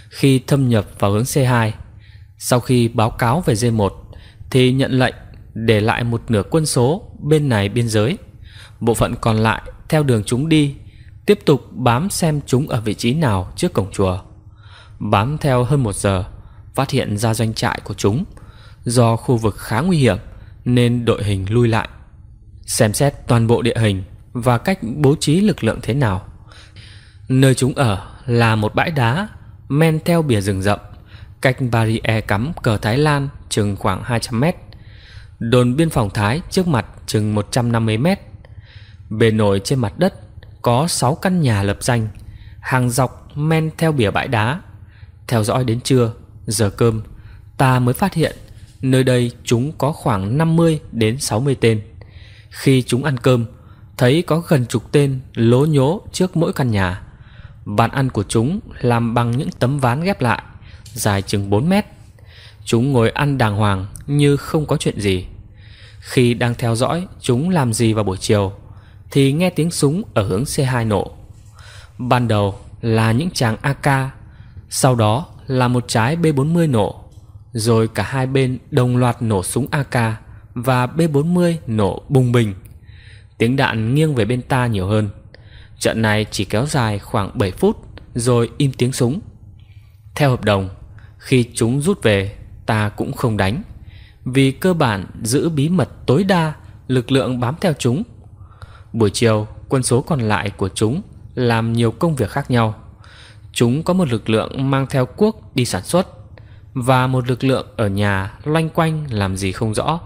Khi thâm nhập vào hướng C2, sau khi báo cáo về D1 thì nhận lệnh để lại một nửa quân số bên này biên giới. Bộ phận còn lại theo đường chúng đi, tiếp tục bám xem chúng ở vị trí nào trước cổng chùa. Bám theo hơn một giờ, phát hiện ra doanh trại của chúng. Do khu vực khá nguy hiểm nên đội hình lui lại. Xem xét toàn bộ địa hình, và cách bố trí lực lượng thế nào. Nơi chúng ở là một bãi đá men theo bìa rừng rậm, cách barrier cắm cờ Thái Lan chừng khoảng 200 mét. Đồn biên phòng Thái trước mặt chừng 150 mét. Bề nổi trên mặt đất có 6 căn nhà lập danh, hàng dọc men theo bìa bãi đá. Theo dõi đến trưa, giờ cơm, ta mới phát hiện nơi đây chúng có khoảng 50 đến 60 tên. Khi chúng ăn cơm, thấy có gần chục tên lố nhố trước mỗi căn nhà. Bàn ăn của chúng làm bằng những tấm ván ghép lại, dài chừng 4 mét. Chúng ngồi ăn đàng hoàng như không có chuyện gì. Khi đang theo dõi chúng làm gì vào buổi chiều, thì nghe tiếng súng ở hướng C2 nổ. Ban đầu là những chàng AK, sau đó là một trái B40 nổ, rồi cả hai bên đồng loạt nổ súng AK và B40 nổ bùng bình. Tiếng đạn nghiêng về bên ta nhiều hơn Trận này chỉ kéo dài khoảng 7 phút Rồi im tiếng súng Theo hợp đồng Khi chúng rút về ta cũng không đánh Vì cơ bản giữ bí mật tối đa Lực lượng bám theo chúng Buổi chiều quân số còn lại của chúng Làm nhiều công việc khác nhau Chúng có một lực lượng mang theo cuốc đi sản xuất Và một lực lượng ở nhà loanh quanh làm gì không rõ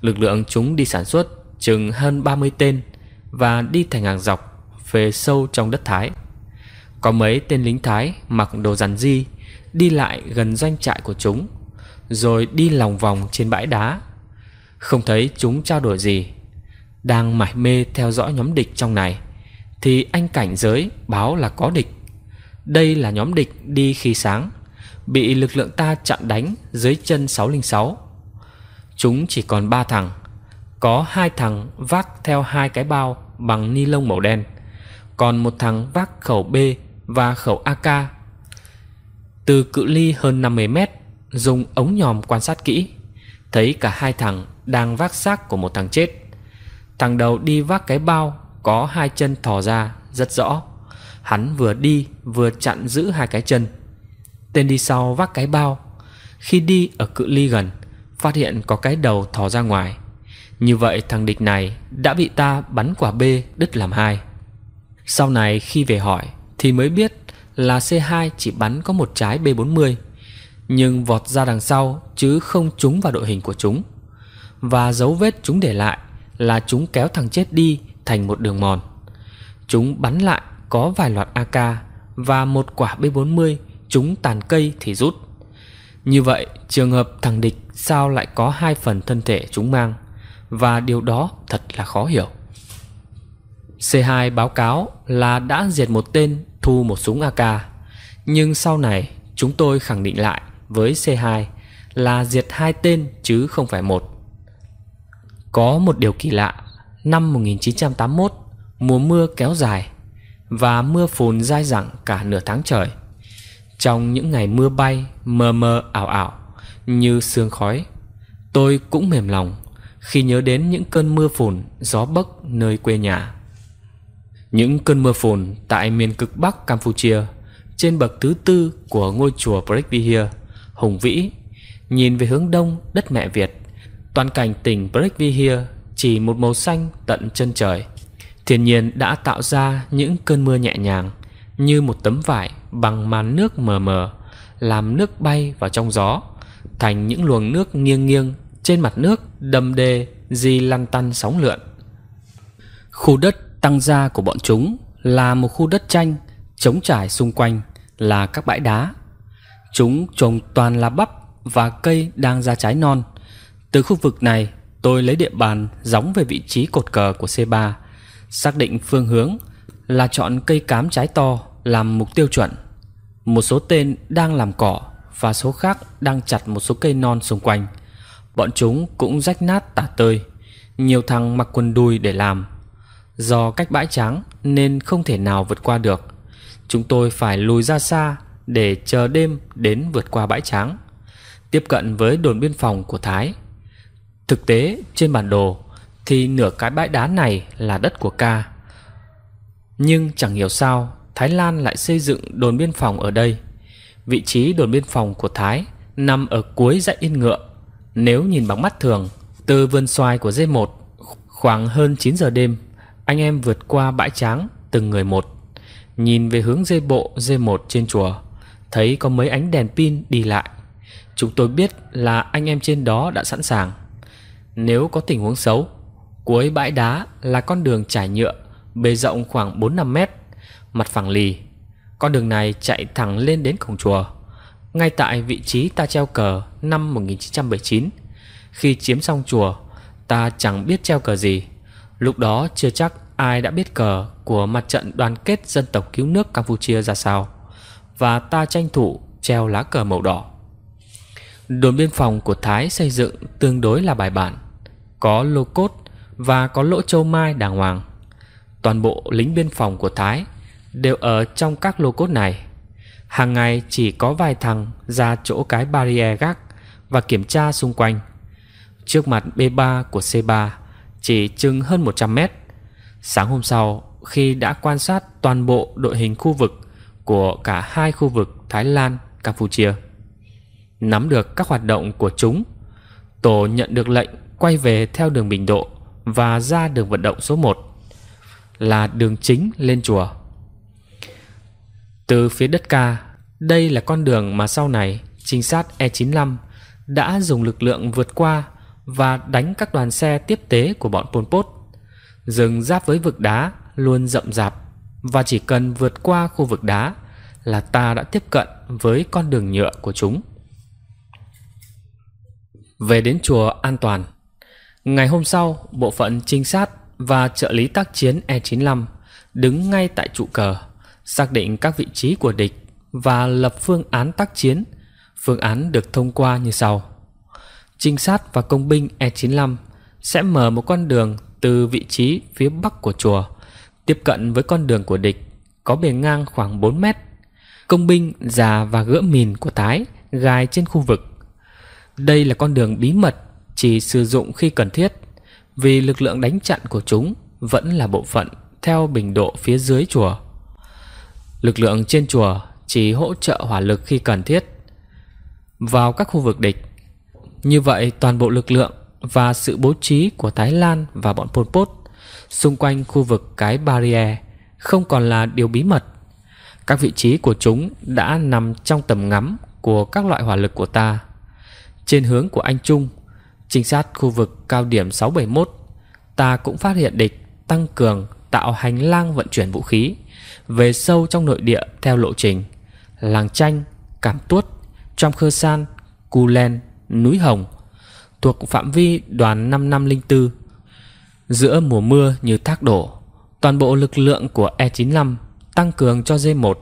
Lực lượng chúng đi sản xuất chừng hơn 30 tên và đi thành hàng dọc về sâu trong đất Thái. Có mấy tên lính Thái mặc đồ rắn di đi lại gần doanh trại của chúng rồi đi lòng vòng trên bãi đá. Không thấy chúng trao đổi gì. Đang mải mê theo dõi nhóm địch trong này thì anh cảnh giới báo là có địch. Đây là nhóm địch đi khi sáng bị lực lượng ta chặn đánh dưới chân 606. Chúng chỉ còn ba thằng có hai thằng vác theo hai cái bao bằng ni lông màu đen, còn một thằng vác khẩu B và khẩu AK. Từ cự ly hơn 50 mét, dùng ống nhòm quan sát kỹ, thấy cả hai thằng đang vác xác của một thằng chết. Thằng đầu đi vác cái bao có hai chân thò ra rất rõ. Hắn vừa đi vừa chặn giữ hai cái chân. Tên đi sau vác cái bao. Khi đi ở cự ly gần, phát hiện có cái đầu thò ra ngoài. Như vậy thằng địch này đã bị ta bắn quả B đứt làm hai. Sau này khi về hỏi thì mới biết là C2 chỉ bắn có một trái B40 nhưng vọt ra đằng sau chứ không trúng vào đội hình của chúng. Và dấu vết chúng để lại là chúng kéo thằng chết đi thành một đường mòn. Chúng bắn lại có vài loạt AK và một quả B40 chúng tàn cây thì rút. Như vậy, trường hợp thằng địch sao lại có hai phần thân thể chúng mang? và điều đó thật là khó hiểu. C2 báo cáo là đã diệt một tên thu một súng AK, nhưng sau này chúng tôi khẳng định lại với C2 là diệt hai tên chứ không phải một. Có một điều kỳ lạ, năm 1981 mùa mưa kéo dài và mưa phùn dai dẳng cả nửa tháng trời. Trong những ngày mưa bay mờ mờ ảo ảo như sương khói, tôi cũng mềm lòng khi nhớ đến những cơn mưa phùn gió bấc nơi quê nhà. Những cơn mưa phùn tại miền cực Bắc Campuchia, trên bậc thứ tư của ngôi chùa Brekvihir, hùng vĩ, nhìn về hướng đông đất mẹ Việt, toàn cảnh tỉnh Brekvihir chỉ một màu xanh tận chân trời. Thiên nhiên đã tạo ra những cơn mưa nhẹ nhàng như một tấm vải bằng màn nước mờ mờ, làm nước bay vào trong gió, thành những luồng nước nghiêng nghiêng trên mặt nước đầm đê, di lăn tăn sóng lượn. Khu đất tăng gia của bọn chúng là một khu đất tranh, trống trải xung quanh là các bãi đá. Chúng trồng toàn là bắp và cây đang ra trái non. Từ khu vực này, tôi lấy địa bàn gióng về vị trí cột cờ của C3, xác định phương hướng là chọn cây cám trái to làm mục tiêu chuẩn. Một số tên đang làm cỏ và số khác đang chặt một số cây non xung quanh – Bọn chúng cũng rách nát tả tơi Nhiều thằng mặc quần đùi để làm Do cách bãi trắng nên không thể nào vượt qua được Chúng tôi phải lùi ra xa để chờ đêm đến vượt qua bãi trắng Tiếp cận với đồn biên phòng của Thái Thực tế trên bản đồ thì nửa cái bãi đá này là đất của ca Nhưng chẳng hiểu sao Thái Lan lại xây dựng đồn biên phòng ở đây Vị trí đồn biên phòng của Thái nằm ở cuối dãy yên ngựa nếu nhìn bằng mắt thường, từ vườn xoài của dây 1 khoảng hơn 9 giờ đêm, anh em vượt qua bãi tráng từng người một. Nhìn về hướng dây bộ D1 trên chùa, thấy có mấy ánh đèn pin đi lại. Chúng tôi biết là anh em trên đó đã sẵn sàng. Nếu có tình huống xấu, cuối bãi đá là con đường trải nhựa, bề rộng khoảng 4-5 mét, mặt phẳng lì. Con đường này chạy thẳng lên đến cổng chùa ngay tại vị trí ta treo cờ năm 1979. Khi chiếm xong chùa, ta chẳng biết treo cờ gì. Lúc đó chưa chắc ai đã biết cờ của mặt trận đoàn kết dân tộc cứu nước Campuchia ra sao. Và ta tranh thủ treo lá cờ màu đỏ. Đồn biên phòng của Thái xây dựng tương đối là bài bản. Có lô cốt và có lỗ châu mai đàng hoàng. Toàn bộ lính biên phòng của Thái đều ở trong các lô cốt này – Hàng ngày chỉ có vài thằng ra chỗ cái barrier gác và kiểm tra xung quanh. Trước mặt B3 của C3 chỉ chừng hơn 100 mét. Sáng hôm sau, khi đã quan sát toàn bộ đội hình khu vực của cả hai khu vực Thái Lan, Campuchia, nắm được các hoạt động của chúng, tổ nhận được lệnh quay về theo đường Bình Độ và ra đường vận động số 1 là đường chính lên chùa. Từ phía đất ca, đây là con đường mà sau này trinh sát E95 đã dùng lực lượng vượt qua và đánh các đoàn xe tiếp tế của bọn Pol Pot. Rừng giáp với vực đá luôn rậm rạp và chỉ cần vượt qua khu vực đá là ta đã tiếp cận với con đường nhựa của chúng. Về đến chùa an toàn, ngày hôm sau bộ phận trinh sát và trợ lý tác chiến E95 đứng ngay tại trụ cờ xác định các vị trí của địch và lập phương án tác chiến. Phương án được thông qua như sau. Trinh sát và công binh E95 sẽ mở một con đường từ vị trí phía bắc của chùa, tiếp cận với con đường của địch, có bề ngang khoảng 4 mét. Công binh già và gỡ mìn của Thái gài trên khu vực. Đây là con đường bí mật chỉ sử dụng khi cần thiết, vì lực lượng đánh chặn của chúng vẫn là bộ phận theo bình độ phía dưới chùa. Lực lượng trên chùa chỉ hỗ trợ hỏa lực khi cần thiết vào các khu vực địch. Như vậy, toàn bộ lực lượng và sự bố trí của Thái Lan và bọn Pol Pot xung quanh khu vực cái barrier không còn là điều bí mật. Các vị trí của chúng đã nằm trong tầm ngắm của các loại hỏa lực của ta. Trên hướng của anh Trung, trinh sát khu vực cao điểm 671, ta cũng phát hiện địch tăng cường tạo hành lang vận chuyển vũ khí về sâu trong nội địa theo lộ trình Làng Chanh, Cảm Tuốt, Trong Khơ San, Cù Len, Núi Hồng thuộc phạm vi đoàn 5504. Giữa mùa mưa như thác đổ, toàn bộ lực lượng của E95 tăng cường cho D1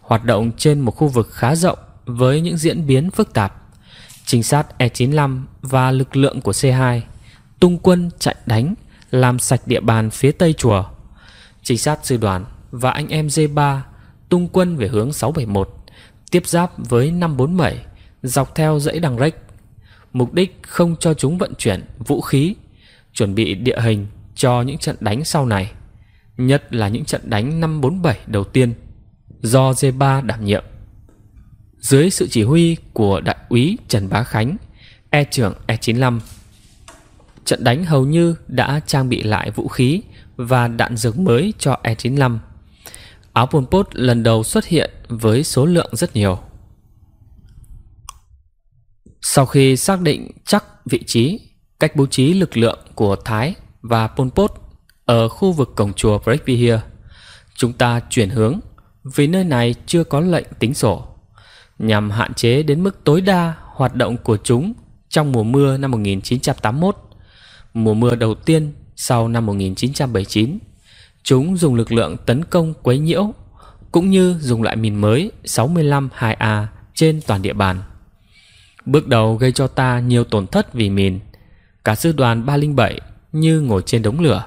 hoạt động trên một khu vực khá rộng với những diễn biến phức tạp. Trinh sát E95 và lực lượng của C2 tung quân chạy đánh làm sạch địa bàn phía tây chùa. Trinh sát sư đoàn và anh em z 3 tung quân về hướng 671, tiếp giáp với 547, dọc theo dãy đằng rách. Mục đích không cho chúng vận chuyển vũ khí, chuẩn bị địa hình cho những trận đánh sau này, nhất là những trận đánh 547 đầu tiên do z 3 đảm nhiệm. Dưới sự chỉ huy của đại úy Trần Bá Khánh, E trưởng E95, trận đánh hầu như đã trang bị lại vũ khí và đạn dược mới cho E95 áo Pol Pot lần đầu xuất hiện với số lượng rất nhiều. Sau khi xác định chắc vị trí, cách bố trí lực lượng của Thái và Pol Pot ở khu vực cổng chùa Breakbeer, chúng ta chuyển hướng vì nơi này chưa có lệnh tính sổ, nhằm hạn chế đến mức tối đa hoạt động của chúng trong mùa mưa năm 1981, mùa mưa đầu tiên sau năm 1979. Chúng dùng lực lượng tấn công quấy nhiễu cũng như dùng loại mìn mới 65-2A trên toàn địa bàn. Bước đầu gây cho ta nhiều tổn thất vì mìn. Cả sư đoàn 307 như ngồi trên đống lửa,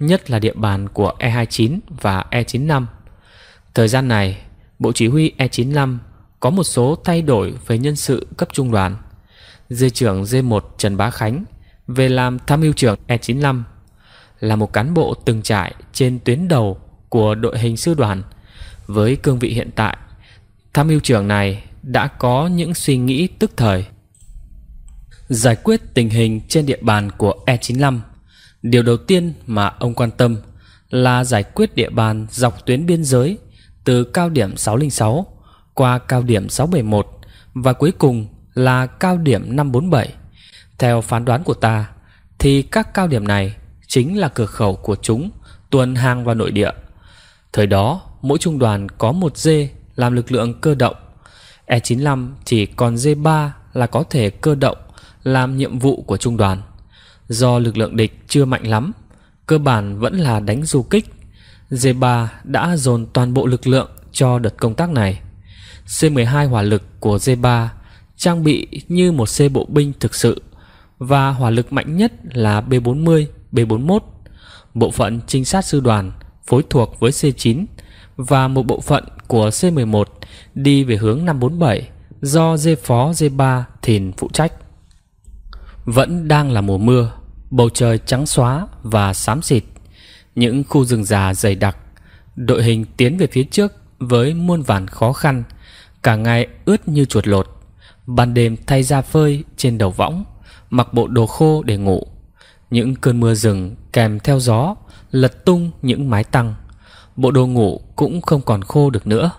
nhất là địa bàn của E29 và E95. Thời gian này, Bộ Chỉ huy E95 có một số thay đổi về nhân sự cấp trung đoàn. Dê trưởng D1 Trần Bá Khánh về làm tham mưu trưởng E95 là một cán bộ từng trải trên tuyến đầu của đội hình sư đoàn. Với cương vị hiện tại, tham mưu trưởng này đã có những suy nghĩ tức thời. Giải quyết tình hình trên địa bàn của E95, điều đầu tiên mà ông quan tâm là giải quyết địa bàn dọc tuyến biên giới từ cao điểm 606 qua cao điểm 671 và cuối cùng là cao điểm 547. Theo phán đoán của ta thì các cao điểm này chính là cửa khẩu của chúng tuần hàng vào nội địa. Thời đó, mỗi trung đoàn có một dê làm lực lượng cơ động. E95 chỉ còn dê 3 là có thể cơ động làm nhiệm vụ của trung đoàn. Do lực lượng địch chưa mạnh lắm, cơ bản vẫn là đánh du kích. dê 3 đã dồn toàn bộ lực lượng cho đợt công tác này. C12 hỏa lực của D3 trang bị như một xe bộ binh thực sự và hỏa lực mạnh nhất là B40 B41, bộ phận trinh sát sư đoàn phối thuộc với C9 và một bộ phận của C11 đi về hướng 547 do dê phó dê ba Thìn phụ trách. Vẫn đang là mùa mưa, bầu trời trắng xóa và xám xịt, những khu rừng già dày đặc, đội hình tiến về phía trước với muôn vàn khó khăn, cả ngày ướt như chuột lột, ban đêm thay ra phơi trên đầu võng, mặc bộ đồ khô để ngủ. Những cơn mưa rừng kèm theo gió lật tung những mái tăng. Bộ đồ ngủ cũng không còn khô được nữa.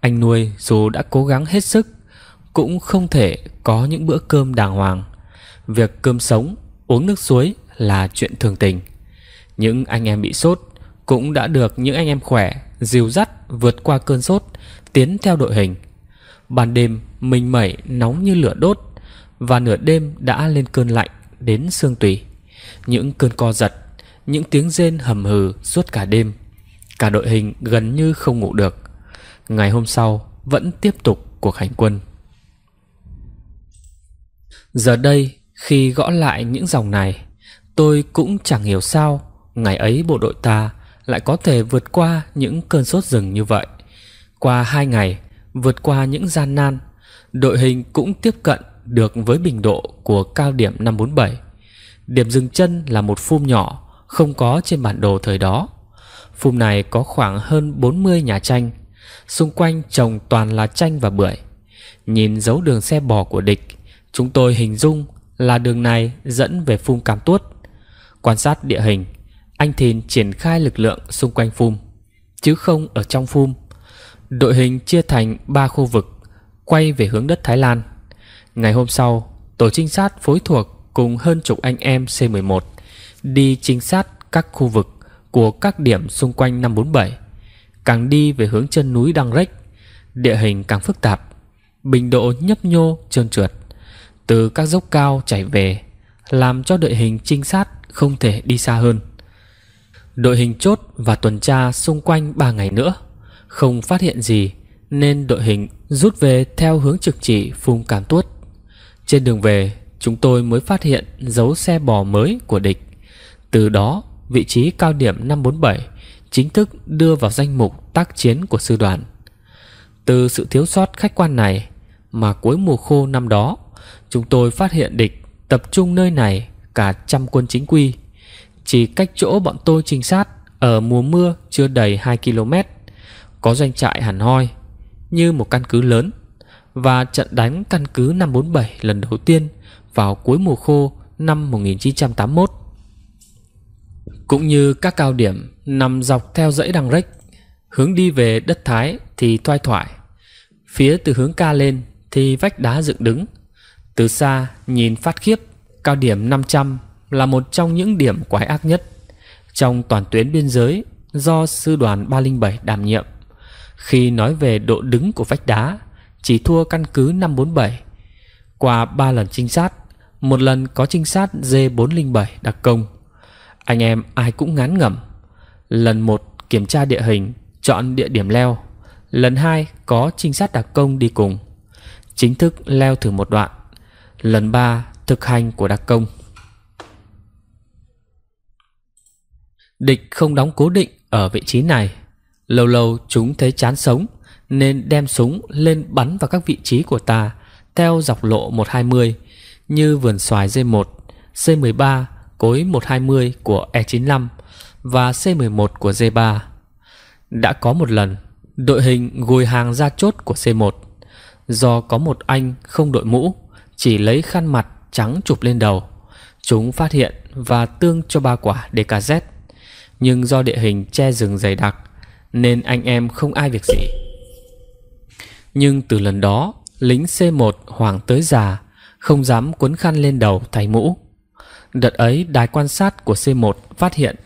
Anh nuôi dù đã cố gắng hết sức cũng không thể có những bữa cơm đàng hoàng. Việc cơm sống, uống nước suối là chuyện thường tình. Những anh em bị sốt cũng đã được những anh em khỏe dìu dắt vượt qua cơn sốt, tiến theo đội hình. Ban đêm mình mẩy nóng như lửa đốt và nửa đêm đã lên cơn lạnh đến xương tùy những cơn co giật, những tiếng rên hầm hừ suốt cả đêm. Cả đội hình gần như không ngủ được. Ngày hôm sau vẫn tiếp tục cuộc hành quân. Giờ đây, khi gõ lại những dòng này, tôi cũng chẳng hiểu sao ngày ấy bộ đội ta lại có thể vượt qua những cơn sốt rừng như vậy. Qua hai ngày, vượt qua những gian nan, đội hình cũng tiếp cận được với bình độ của cao điểm năm 47 Điểm dừng chân là một phum nhỏ Không có trên bản đồ thời đó Phum này có khoảng hơn 40 nhà tranh Xung quanh trồng toàn là chanh và bưởi Nhìn dấu đường xe bò của địch Chúng tôi hình dung là đường này dẫn về phum Cam Tuốt Quan sát địa hình Anh Thìn triển khai lực lượng xung quanh phum Chứ không ở trong phum Đội hình chia thành 3 khu vực Quay về hướng đất Thái Lan Ngày hôm sau Tổ trinh sát phối thuộc cùng hơn chục anh em C11 đi trinh sát các khu vực của các điểm xung quanh 547. Càng đi về hướng chân núi Đăng Rách, địa hình càng phức tạp, bình độ nhấp nhô trơn trượt. Từ các dốc cao chảy về, làm cho đội hình trinh sát không thể đi xa hơn. Đội hình chốt và tuần tra xung quanh 3 ngày nữa, không phát hiện gì nên đội hình rút về theo hướng trực chỉ Phung Càn Tuốt. Trên đường về, chúng tôi mới phát hiện dấu xe bò mới của địch. Từ đó, vị trí cao điểm 547 chính thức đưa vào danh mục tác chiến của sư đoàn. Từ sự thiếu sót khách quan này mà cuối mùa khô năm đó, chúng tôi phát hiện địch tập trung nơi này cả trăm quân chính quy. Chỉ cách chỗ bọn tôi trinh sát ở mùa mưa chưa đầy 2 km, có doanh trại hẳn hoi như một căn cứ lớn và trận đánh căn cứ 547 lần đầu tiên vào cuối mùa khô năm 1981. Cũng như các cao điểm nằm dọc theo dãy đằng rách, hướng đi về đất Thái thì thoai thoải. Phía từ hướng ca lên thì vách đá dựng đứng. Từ xa nhìn phát khiếp, cao điểm 500 là một trong những điểm quái ác nhất trong toàn tuyến biên giới do sư đoàn 307 đảm nhiệm. Khi nói về độ đứng của vách đá, chỉ thua căn cứ 547. Qua 3 lần trinh sát, một lần có trinh sát D407 đặc công Anh em ai cũng ngán ngẩm Lần một kiểm tra địa hình Chọn địa điểm leo Lần hai có trinh sát đặc công đi cùng Chính thức leo thử một đoạn Lần ba thực hành của đặc công Địch không đóng cố định ở vị trí này Lâu lâu chúng thấy chán sống Nên đem súng lên bắn vào các vị trí của ta Theo dọc lộ 120 như vườn xoài C1, C13 cối 120 của E95 và C11 của g 3 Đã có một lần, đội hình gùi hàng ra chốt của C1 do có một anh không đội mũ, chỉ lấy khăn mặt trắng chụp lên đầu. Chúng phát hiện và tương cho ba quả DKZ, nhưng do địa hình che rừng dày đặc nên anh em không ai việc gì. Nhưng từ lần đó, lính C1 Hoàng tới già không dám cuốn khăn lên đầu thay mũ. Đợt ấy đài quan sát của C1 phát hiện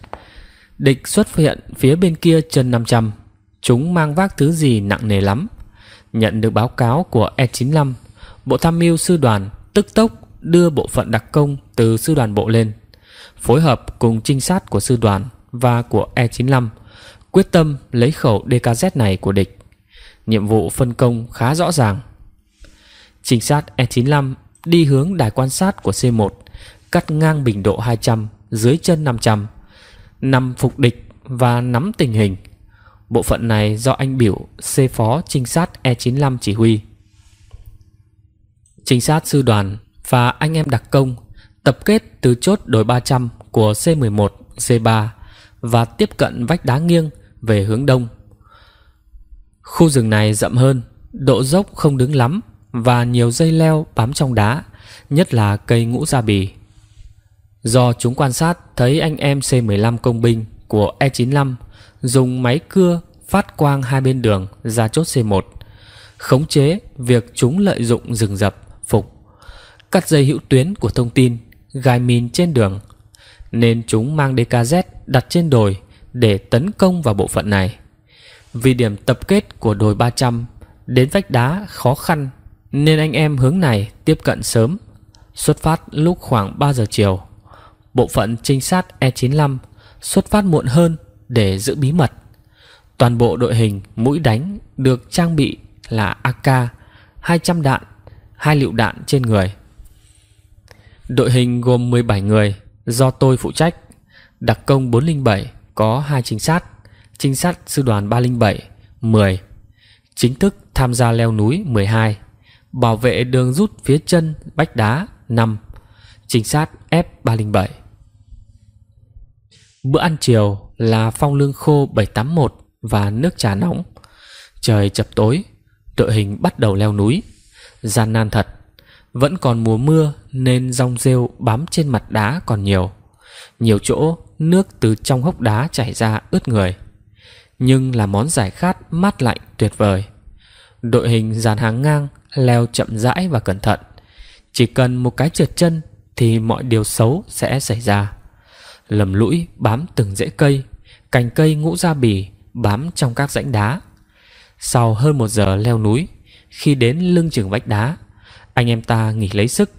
Địch xuất hiện phía bên kia chân 500 Chúng mang vác thứ gì nặng nề lắm Nhận được báo cáo của E95 Bộ tham mưu sư đoàn tức tốc đưa bộ phận đặc công từ sư đoàn bộ lên Phối hợp cùng trinh sát của sư đoàn và của E95 Quyết tâm lấy khẩu DKZ này của địch Nhiệm vụ phân công khá rõ ràng Trinh sát E95 đi hướng đài quan sát của C1, cắt ngang bình độ 200, dưới chân 500, nằm phục địch và nắm tình hình. Bộ phận này do anh biểu C phó trinh sát E95 chỉ huy. Trinh sát sư đoàn và anh em đặc công tập kết từ chốt đồi 300 của C11, C3 và tiếp cận vách đá nghiêng về hướng đông. Khu rừng này rậm hơn, độ dốc không đứng lắm và nhiều dây leo bám trong đá, nhất là cây ngũ gia bì. Do chúng quan sát thấy anh em C-15 công binh của E-95 dùng máy cưa phát quang hai bên đường ra chốt C1, khống chế việc chúng lợi dụng rừng rập, phục, cắt dây hữu tuyến của thông tin, gài mìn trên đường, nên chúng mang DKZ đặt trên đồi để tấn công vào bộ phận này. Vì điểm tập kết của đồi 300 đến vách đá khó khăn nên anh em hướng này tiếp cận sớm Xuất phát lúc khoảng 3 giờ chiều Bộ phận trinh sát E95 xuất phát muộn hơn để giữ bí mật Toàn bộ đội hình mũi đánh được trang bị là AK 200 đạn, hai liệu đạn trên người Đội hình gồm 17 người do tôi phụ trách Đặc công 407 có hai trinh sát Trinh sát sư đoàn 307 10 Chính thức tham gia leo núi 12 Bảo vệ đường rút phía chân Bách Đá 5 Trinh sát F307 Bữa ăn chiều là phong lương khô 781 và nước trà nóng Trời chập tối Đội hình bắt đầu leo núi Gian nan thật Vẫn còn mùa mưa nên rong rêu bám trên mặt đá còn nhiều Nhiều chỗ nước từ trong hốc đá chảy ra ướt người Nhưng là món giải khát mát lạnh tuyệt vời Đội hình dàn hàng ngang leo chậm rãi và cẩn thận. Chỉ cần một cái trượt chân thì mọi điều xấu sẽ xảy ra. Lầm lũi bám từng rễ cây, cành cây ngũ ra bì bám trong các rãnh đá. Sau hơn một giờ leo núi, khi đến lưng chừng vách đá, anh em ta nghỉ lấy sức,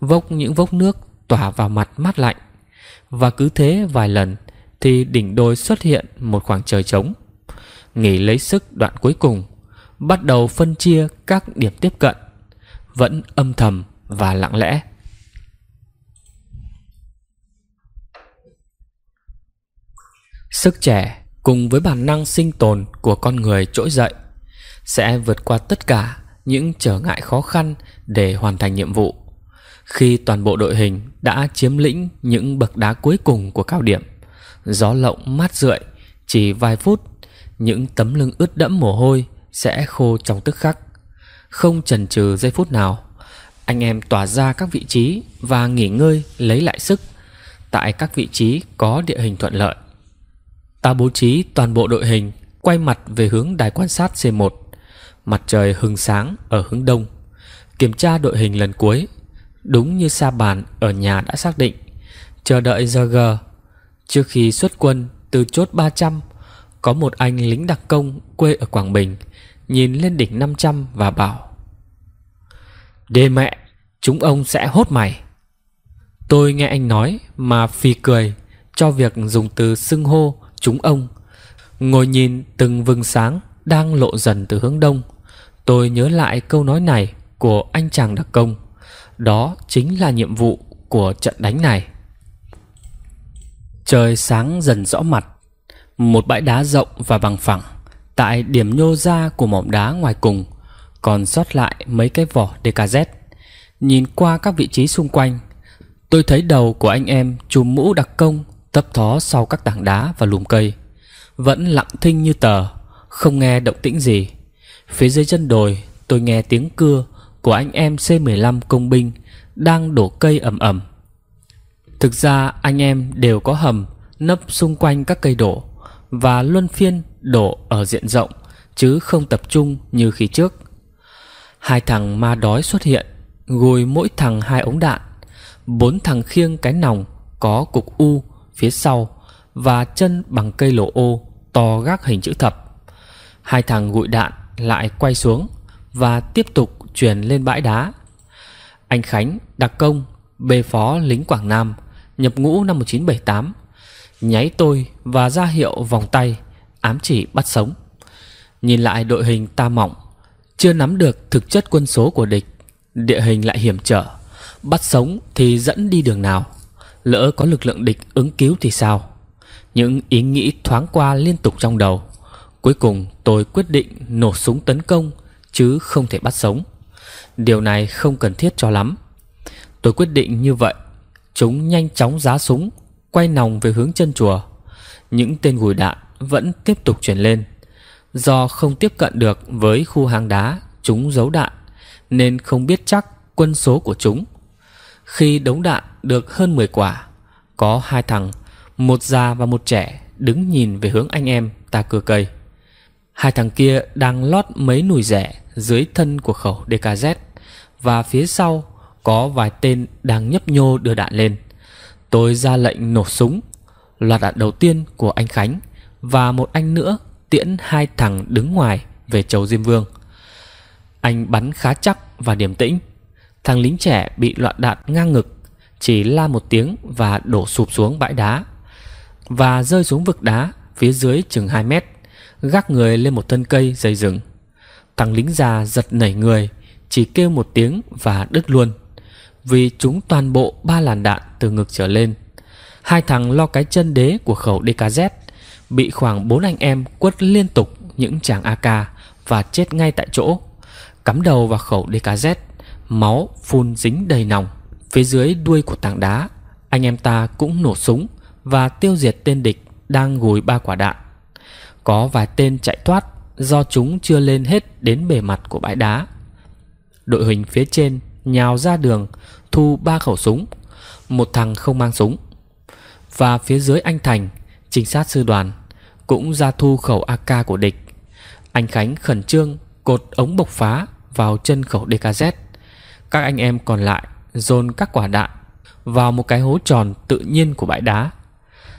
vốc những vốc nước tỏa vào mặt mát lạnh. Và cứ thế vài lần thì đỉnh đồi xuất hiện một khoảng trời trống. Nghỉ lấy sức đoạn cuối cùng bắt đầu phân chia các điểm tiếp cận, vẫn âm thầm và lặng lẽ. Sức trẻ cùng với bản năng sinh tồn của con người trỗi dậy sẽ vượt qua tất cả những trở ngại khó khăn để hoàn thành nhiệm vụ. Khi toàn bộ đội hình đã chiếm lĩnh những bậc đá cuối cùng của cao điểm, gió lộng mát rượi, chỉ vài phút, những tấm lưng ướt đẫm mồ hôi sẽ khô trong tức khắc. Không chần chừ giây phút nào, anh em tỏa ra các vị trí và nghỉ ngơi lấy lại sức tại các vị trí có địa hình thuận lợi. Ta bố trí toàn bộ đội hình quay mặt về hướng đài quan sát C1. Mặt trời hừng sáng ở hướng đông. Kiểm tra đội hình lần cuối, đúng như sa bàn ở nhà đã xác định. Chờ đợi giờ G. Trước khi xuất quân từ chốt 300, có một anh lính đặc công quê ở Quảng Bình nhìn lên đỉnh 500 và bảo Đê mẹ, chúng ông sẽ hốt mày. Tôi nghe anh nói mà phì cười cho việc dùng từ xưng hô chúng ông. Ngồi nhìn từng vừng sáng đang lộ dần từ hướng đông. Tôi nhớ lại câu nói này của anh chàng đặc công. Đó chính là nhiệm vụ của trận đánh này. Trời sáng dần rõ mặt, một bãi đá rộng và bằng phẳng. Tại điểm nhô ra của mỏm đá ngoài cùng Còn sót lại mấy cái vỏ DKZ Nhìn qua các vị trí xung quanh Tôi thấy đầu của anh em chùm mũ đặc công Tấp thó sau các tảng đá và lùm cây Vẫn lặng thinh như tờ Không nghe động tĩnh gì Phía dưới chân đồi tôi nghe tiếng cưa Của anh em C-15 công binh Đang đổ cây ầm ầm Thực ra anh em đều có hầm Nấp xung quanh các cây đổ Và luân phiên đổ ở diện rộng chứ không tập trung như khi trước. Hai thằng ma đói xuất hiện, gùi mỗi thằng hai ống đạn, bốn thằng khiêng cái nòng có cục U phía sau và chân bằng cây lổ ô to gác hình chữ thập. Hai thằng gụi đạn lại quay xuống và tiếp tục truyền lên bãi đá. Anh Khánh, đặc công, bê phó lính Quảng Nam, nhập ngũ năm 1978, nháy tôi và ra hiệu vòng tay ám chỉ bắt sống. Nhìn lại đội hình ta mỏng, chưa nắm được thực chất quân số của địch, địa hình lại hiểm trở, bắt sống thì dẫn đi đường nào, lỡ có lực lượng địch ứng cứu thì sao? Những ý nghĩ thoáng qua liên tục trong đầu. Cuối cùng tôi quyết định nổ súng tấn công chứ không thể bắt sống. Điều này không cần thiết cho lắm. Tôi quyết định như vậy. Chúng nhanh chóng giá súng, quay nòng về hướng chân chùa. Những tên gùi đạn vẫn tiếp tục chuyển lên. Do không tiếp cận được với khu hang đá chúng giấu đạn nên không biết chắc quân số của chúng. Khi đống đạn được hơn 10 quả, có hai thằng, một già và một trẻ đứng nhìn về hướng anh em ta cưa cây. Hai thằng kia đang lót mấy nùi rẻ dưới thân của khẩu DKZ và phía sau có vài tên đang nhấp nhô đưa đạn lên. Tôi ra lệnh nổ súng. Loạt đạn đầu tiên của anh Khánh và một anh nữa tiễn hai thằng đứng ngoài về chầu Diêm Vương. Anh bắn khá chắc và điềm tĩnh. Thằng lính trẻ bị loạn đạn ngang ngực, chỉ la một tiếng và đổ sụp xuống bãi đá và rơi xuống vực đá phía dưới chừng 2 mét, gác người lên một thân cây dày rừng. Thằng lính già giật nảy người, chỉ kêu một tiếng và đứt luôn, vì chúng toàn bộ ba làn đạn từ ngực trở lên. Hai thằng lo cái chân đế của khẩu DKZ bị khoảng bốn anh em quất liên tục những chàng AK và chết ngay tại chỗ. Cắm đầu vào khẩu DKZ, máu phun dính đầy nòng. Phía dưới đuôi của tảng đá, anh em ta cũng nổ súng và tiêu diệt tên địch đang gùi ba quả đạn. Có vài tên chạy thoát do chúng chưa lên hết đến bề mặt của bãi đá. Đội hình phía trên nhào ra đường thu ba khẩu súng, một thằng không mang súng. Và phía dưới anh Thành Trinh sát sư đoàn cũng ra thu khẩu AK của địch. Anh Khánh khẩn trương cột ống bộc phá vào chân khẩu DKZ. Các anh em còn lại dồn các quả đạn vào một cái hố tròn tự nhiên của bãi đá.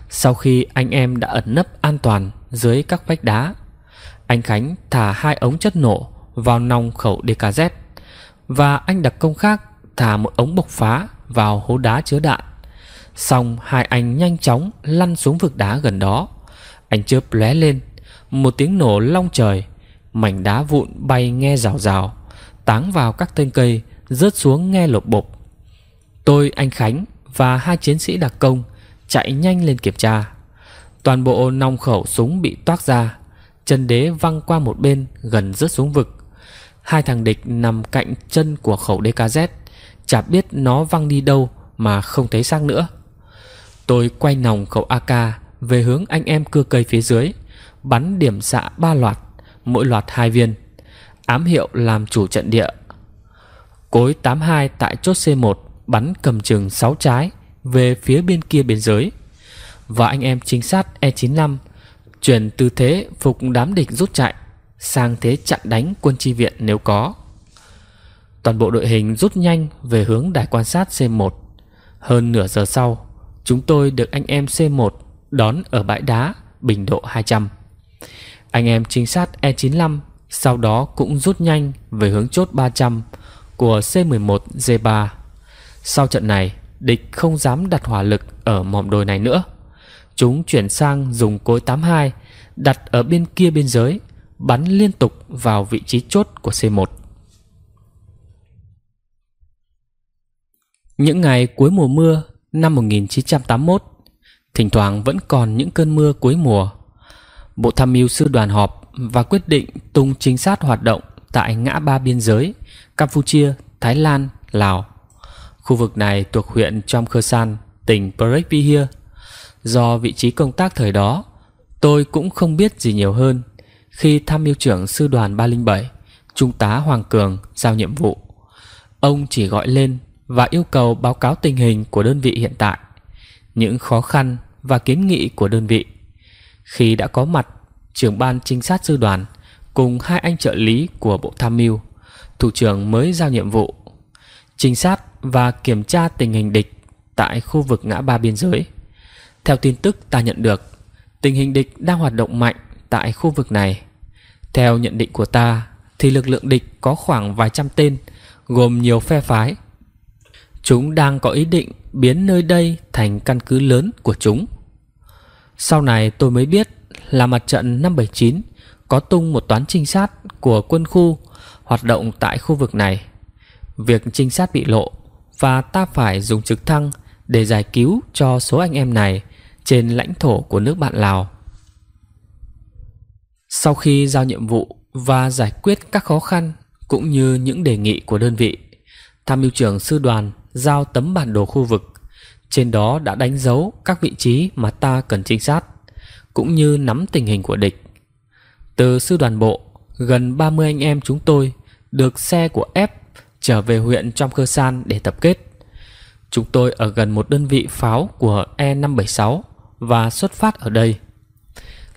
Sau khi anh em đã ẩn nấp an toàn dưới các vách đá, anh Khánh thả hai ống chất nổ vào nòng khẩu DKZ và anh đặc công khác thả một ống bộc phá vào hố đá chứa đạn. Xong hai anh nhanh chóng lăn xuống vực đá gần đó Anh chớp lóe lên Một tiếng nổ long trời Mảnh đá vụn bay nghe rào rào Táng vào các thân cây Rớt xuống nghe lột bộp Tôi, anh Khánh và hai chiến sĩ đặc công Chạy nhanh lên kiểm tra Toàn bộ nòng khẩu súng bị toác ra Chân đế văng qua một bên Gần rớt xuống vực Hai thằng địch nằm cạnh chân của khẩu DKZ Chả biết nó văng đi đâu Mà không thấy xác nữa Tôi quay nòng khẩu AK về hướng anh em cưa cây phía dưới, bắn điểm xạ ba loạt, mỗi loạt hai viên, ám hiệu làm chủ trận địa. Cối 82 tại chốt C1 bắn cầm chừng 6 trái về phía bên kia biên giới và anh em trinh sát E95 chuyển tư thế phục đám địch rút chạy sang thế chặn đánh quân chi viện nếu có. Toàn bộ đội hình rút nhanh về hướng đài quan sát C1. Hơn nửa giờ sau, chúng tôi được anh em C1 đón ở bãi đá Bình Độ 200. Anh em trinh sát E95 sau đó cũng rút nhanh về hướng chốt 300 của C11G3. Sau trận này, địch không dám đặt hỏa lực ở mỏm đồi này nữa. Chúng chuyển sang dùng cối 82 đặt ở bên kia biên giới, bắn liên tục vào vị trí chốt của C1. Những ngày cuối mùa mưa năm 1981 Thỉnh thoảng vẫn còn những cơn mưa cuối mùa Bộ tham mưu sư đoàn họp và quyết định tung trinh sát hoạt động tại ngã ba biên giới Campuchia, Thái Lan, Lào Khu vực này thuộc huyện Chom Khơ San, tỉnh Prek Vihia Do vị trí công tác thời đó Tôi cũng không biết gì nhiều hơn Khi tham mưu trưởng sư đoàn 307 Trung tá Hoàng Cường giao nhiệm vụ Ông chỉ gọi lên và yêu cầu báo cáo tình hình của đơn vị hiện tại, những khó khăn và kiến nghị của đơn vị. Khi đã có mặt, trưởng ban trinh sát sư đoàn cùng hai anh trợ lý của Bộ Tham mưu, thủ trưởng mới giao nhiệm vụ trinh sát và kiểm tra tình hình địch tại khu vực ngã ba biên giới. Theo tin tức ta nhận được, tình hình địch đang hoạt động mạnh tại khu vực này. Theo nhận định của ta thì lực lượng địch có khoảng vài trăm tên, gồm nhiều phe phái Chúng đang có ý định biến nơi đây thành căn cứ lớn của chúng. Sau này tôi mới biết là mặt trận 579 có tung một toán trinh sát của quân khu hoạt động tại khu vực này. Việc trinh sát bị lộ và ta phải dùng trực thăng để giải cứu cho số anh em này trên lãnh thổ của nước bạn Lào. Sau khi giao nhiệm vụ và giải quyết các khó khăn cũng như những đề nghị của đơn vị, Tham mưu trưởng sư đoàn giao tấm bản đồ khu vực. Trên đó đã đánh dấu các vị trí mà ta cần trinh sát, cũng như nắm tình hình của địch. Từ sư đoàn bộ, gần 30 anh em chúng tôi được xe của F trở về huyện trong Khơ San để tập kết. Chúng tôi ở gần một đơn vị pháo của E576 và xuất phát ở đây.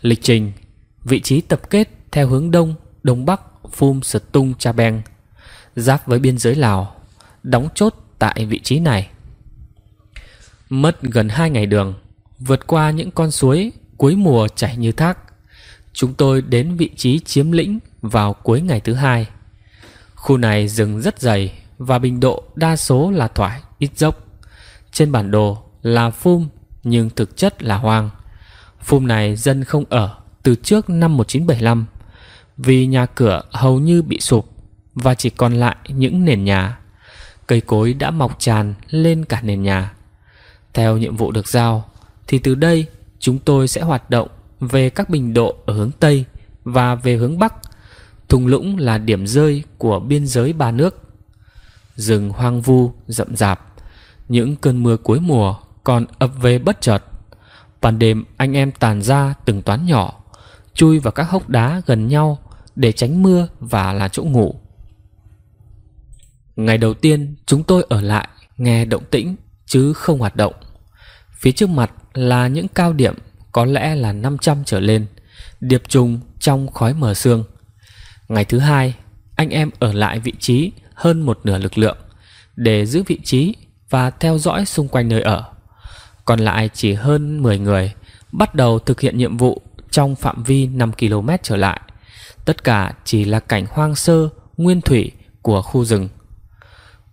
Lịch trình Vị trí tập kết theo hướng Đông, Đông Bắc, Phum Sật Tung, Cha Beng Giáp với biên giới Lào Đóng chốt tại vị trí này. Mất gần 2 ngày đường, vượt qua những con suối cuối mùa chảy như thác. Chúng tôi đến vị trí chiếm lĩnh vào cuối ngày thứ hai. Khu này rừng rất dày và bình độ đa số là thoải, ít dốc. Trên bản đồ là phum nhưng thực chất là hoang. Phum này dân không ở từ trước năm 1975 vì nhà cửa hầu như bị sụp và chỉ còn lại những nền nhà Cây cối đã mọc tràn lên cả nền nhà Theo nhiệm vụ được giao Thì từ đây chúng tôi sẽ hoạt động Về các bình độ ở hướng Tây Và về hướng Bắc Thung lũng là điểm rơi của biên giới ba nước Rừng hoang vu, rậm rạp Những cơn mưa cuối mùa còn ập về bất chợt Ban đêm anh em tàn ra từng toán nhỏ Chui vào các hốc đá gần nhau để tránh mưa và là chỗ ngủ Ngày đầu tiên chúng tôi ở lại nghe động tĩnh chứ không hoạt động. Phía trước mặt là những cao điểm có lẽ là 500 trở lên, điệp trùng trong khói mờ sương. Ngày thứ hai, anh em ở lại vị trí hơn một nửa lực lượng để giữ vị trí và theo dõi xung quanh nơi ở. Còn lại chỉ hơn 10 người bắt đầu thực hiện nhiệm vụ trong phạm vi 5 km trở lại. Tất cả chỉ là cảnh hoang sơ, nguyên thủy của khu rừng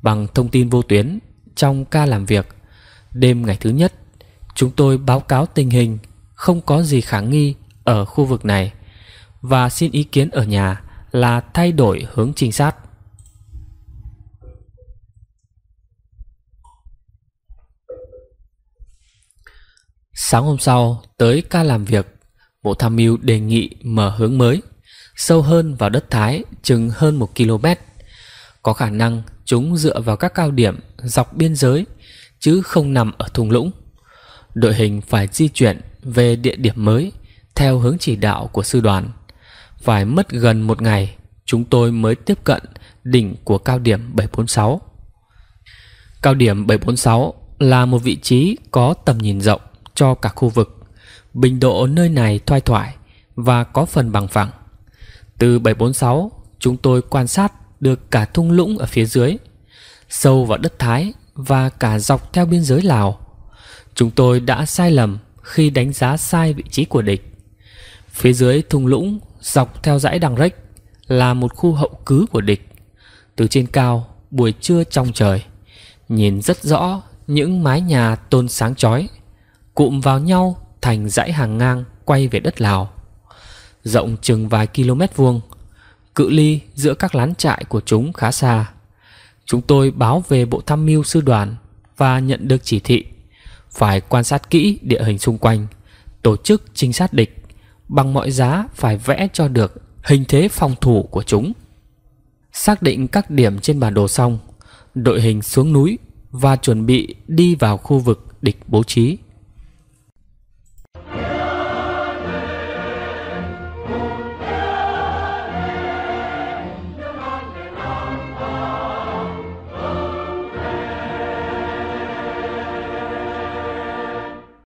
bằng thông tin vô tuyến trong ca làm việc. Đêm ngày thứ nhất, chúng tôi báo cáo tình hình không có gì khả nghi ở khu vực này và xin ý kiến ở nhà là thay đổi hướng trinh sát. Sáng hôm sau, tới ca làm việc, Bộ Tham mưu đề nghị mở hướng mới, sâu hơn vào đất Thái chừng hơn 1 km. Có khả năng Chúng dựa vào các cao điểm dọc biên giới chứ không nằm ở thung lũng. Đội hình phải di chuyển về địa điểm mới theo hướng chỉ đạo của sư đoàn. Phải mất gần một ngày chúng tôi mới tiếp cận đỉnh của cao điểm 746. Cao điểm 746 là một vị trí có tầm nhìn rộng cho cả khu vực. Bình độ nơi này thoai thoải và có phần bằng phẳng. Từ 746, chúng tôi quan sát được cả thung lũng ở phía dưới, sâu vào đất Thái và cả dọc theo biên giới Lào. Chúng tôi đã sai lầm khi đánh giá sai vị trí của địch. Phía dưới thung lũng dọc theo dãy đằng rách là một khu hậu cứ của địch. Từ trên cao, buổi trưa trong trời, nhìn rất rõ những mái nhà tôn sáng chói, cụm vào nhau thành dãy hàng ngang quay về đất Lào. Rộng chừng vài km vuông, Cự ly giữa các lán trại của chúng khá xa. Chúng tôi báo về bộ tham mưu sư đoàn và nhận được chỉ thị phải quan sát kỹ địa hình xung quanh, tổ chức trinh sát địch, bằng mọi giá phải vẽ cho được hình thế phòng thủ của chúng. Xác định các điểm trên bản đồ xong, đội hình xuống núi và chuẩn bị đi vào khu vực địch bố trí.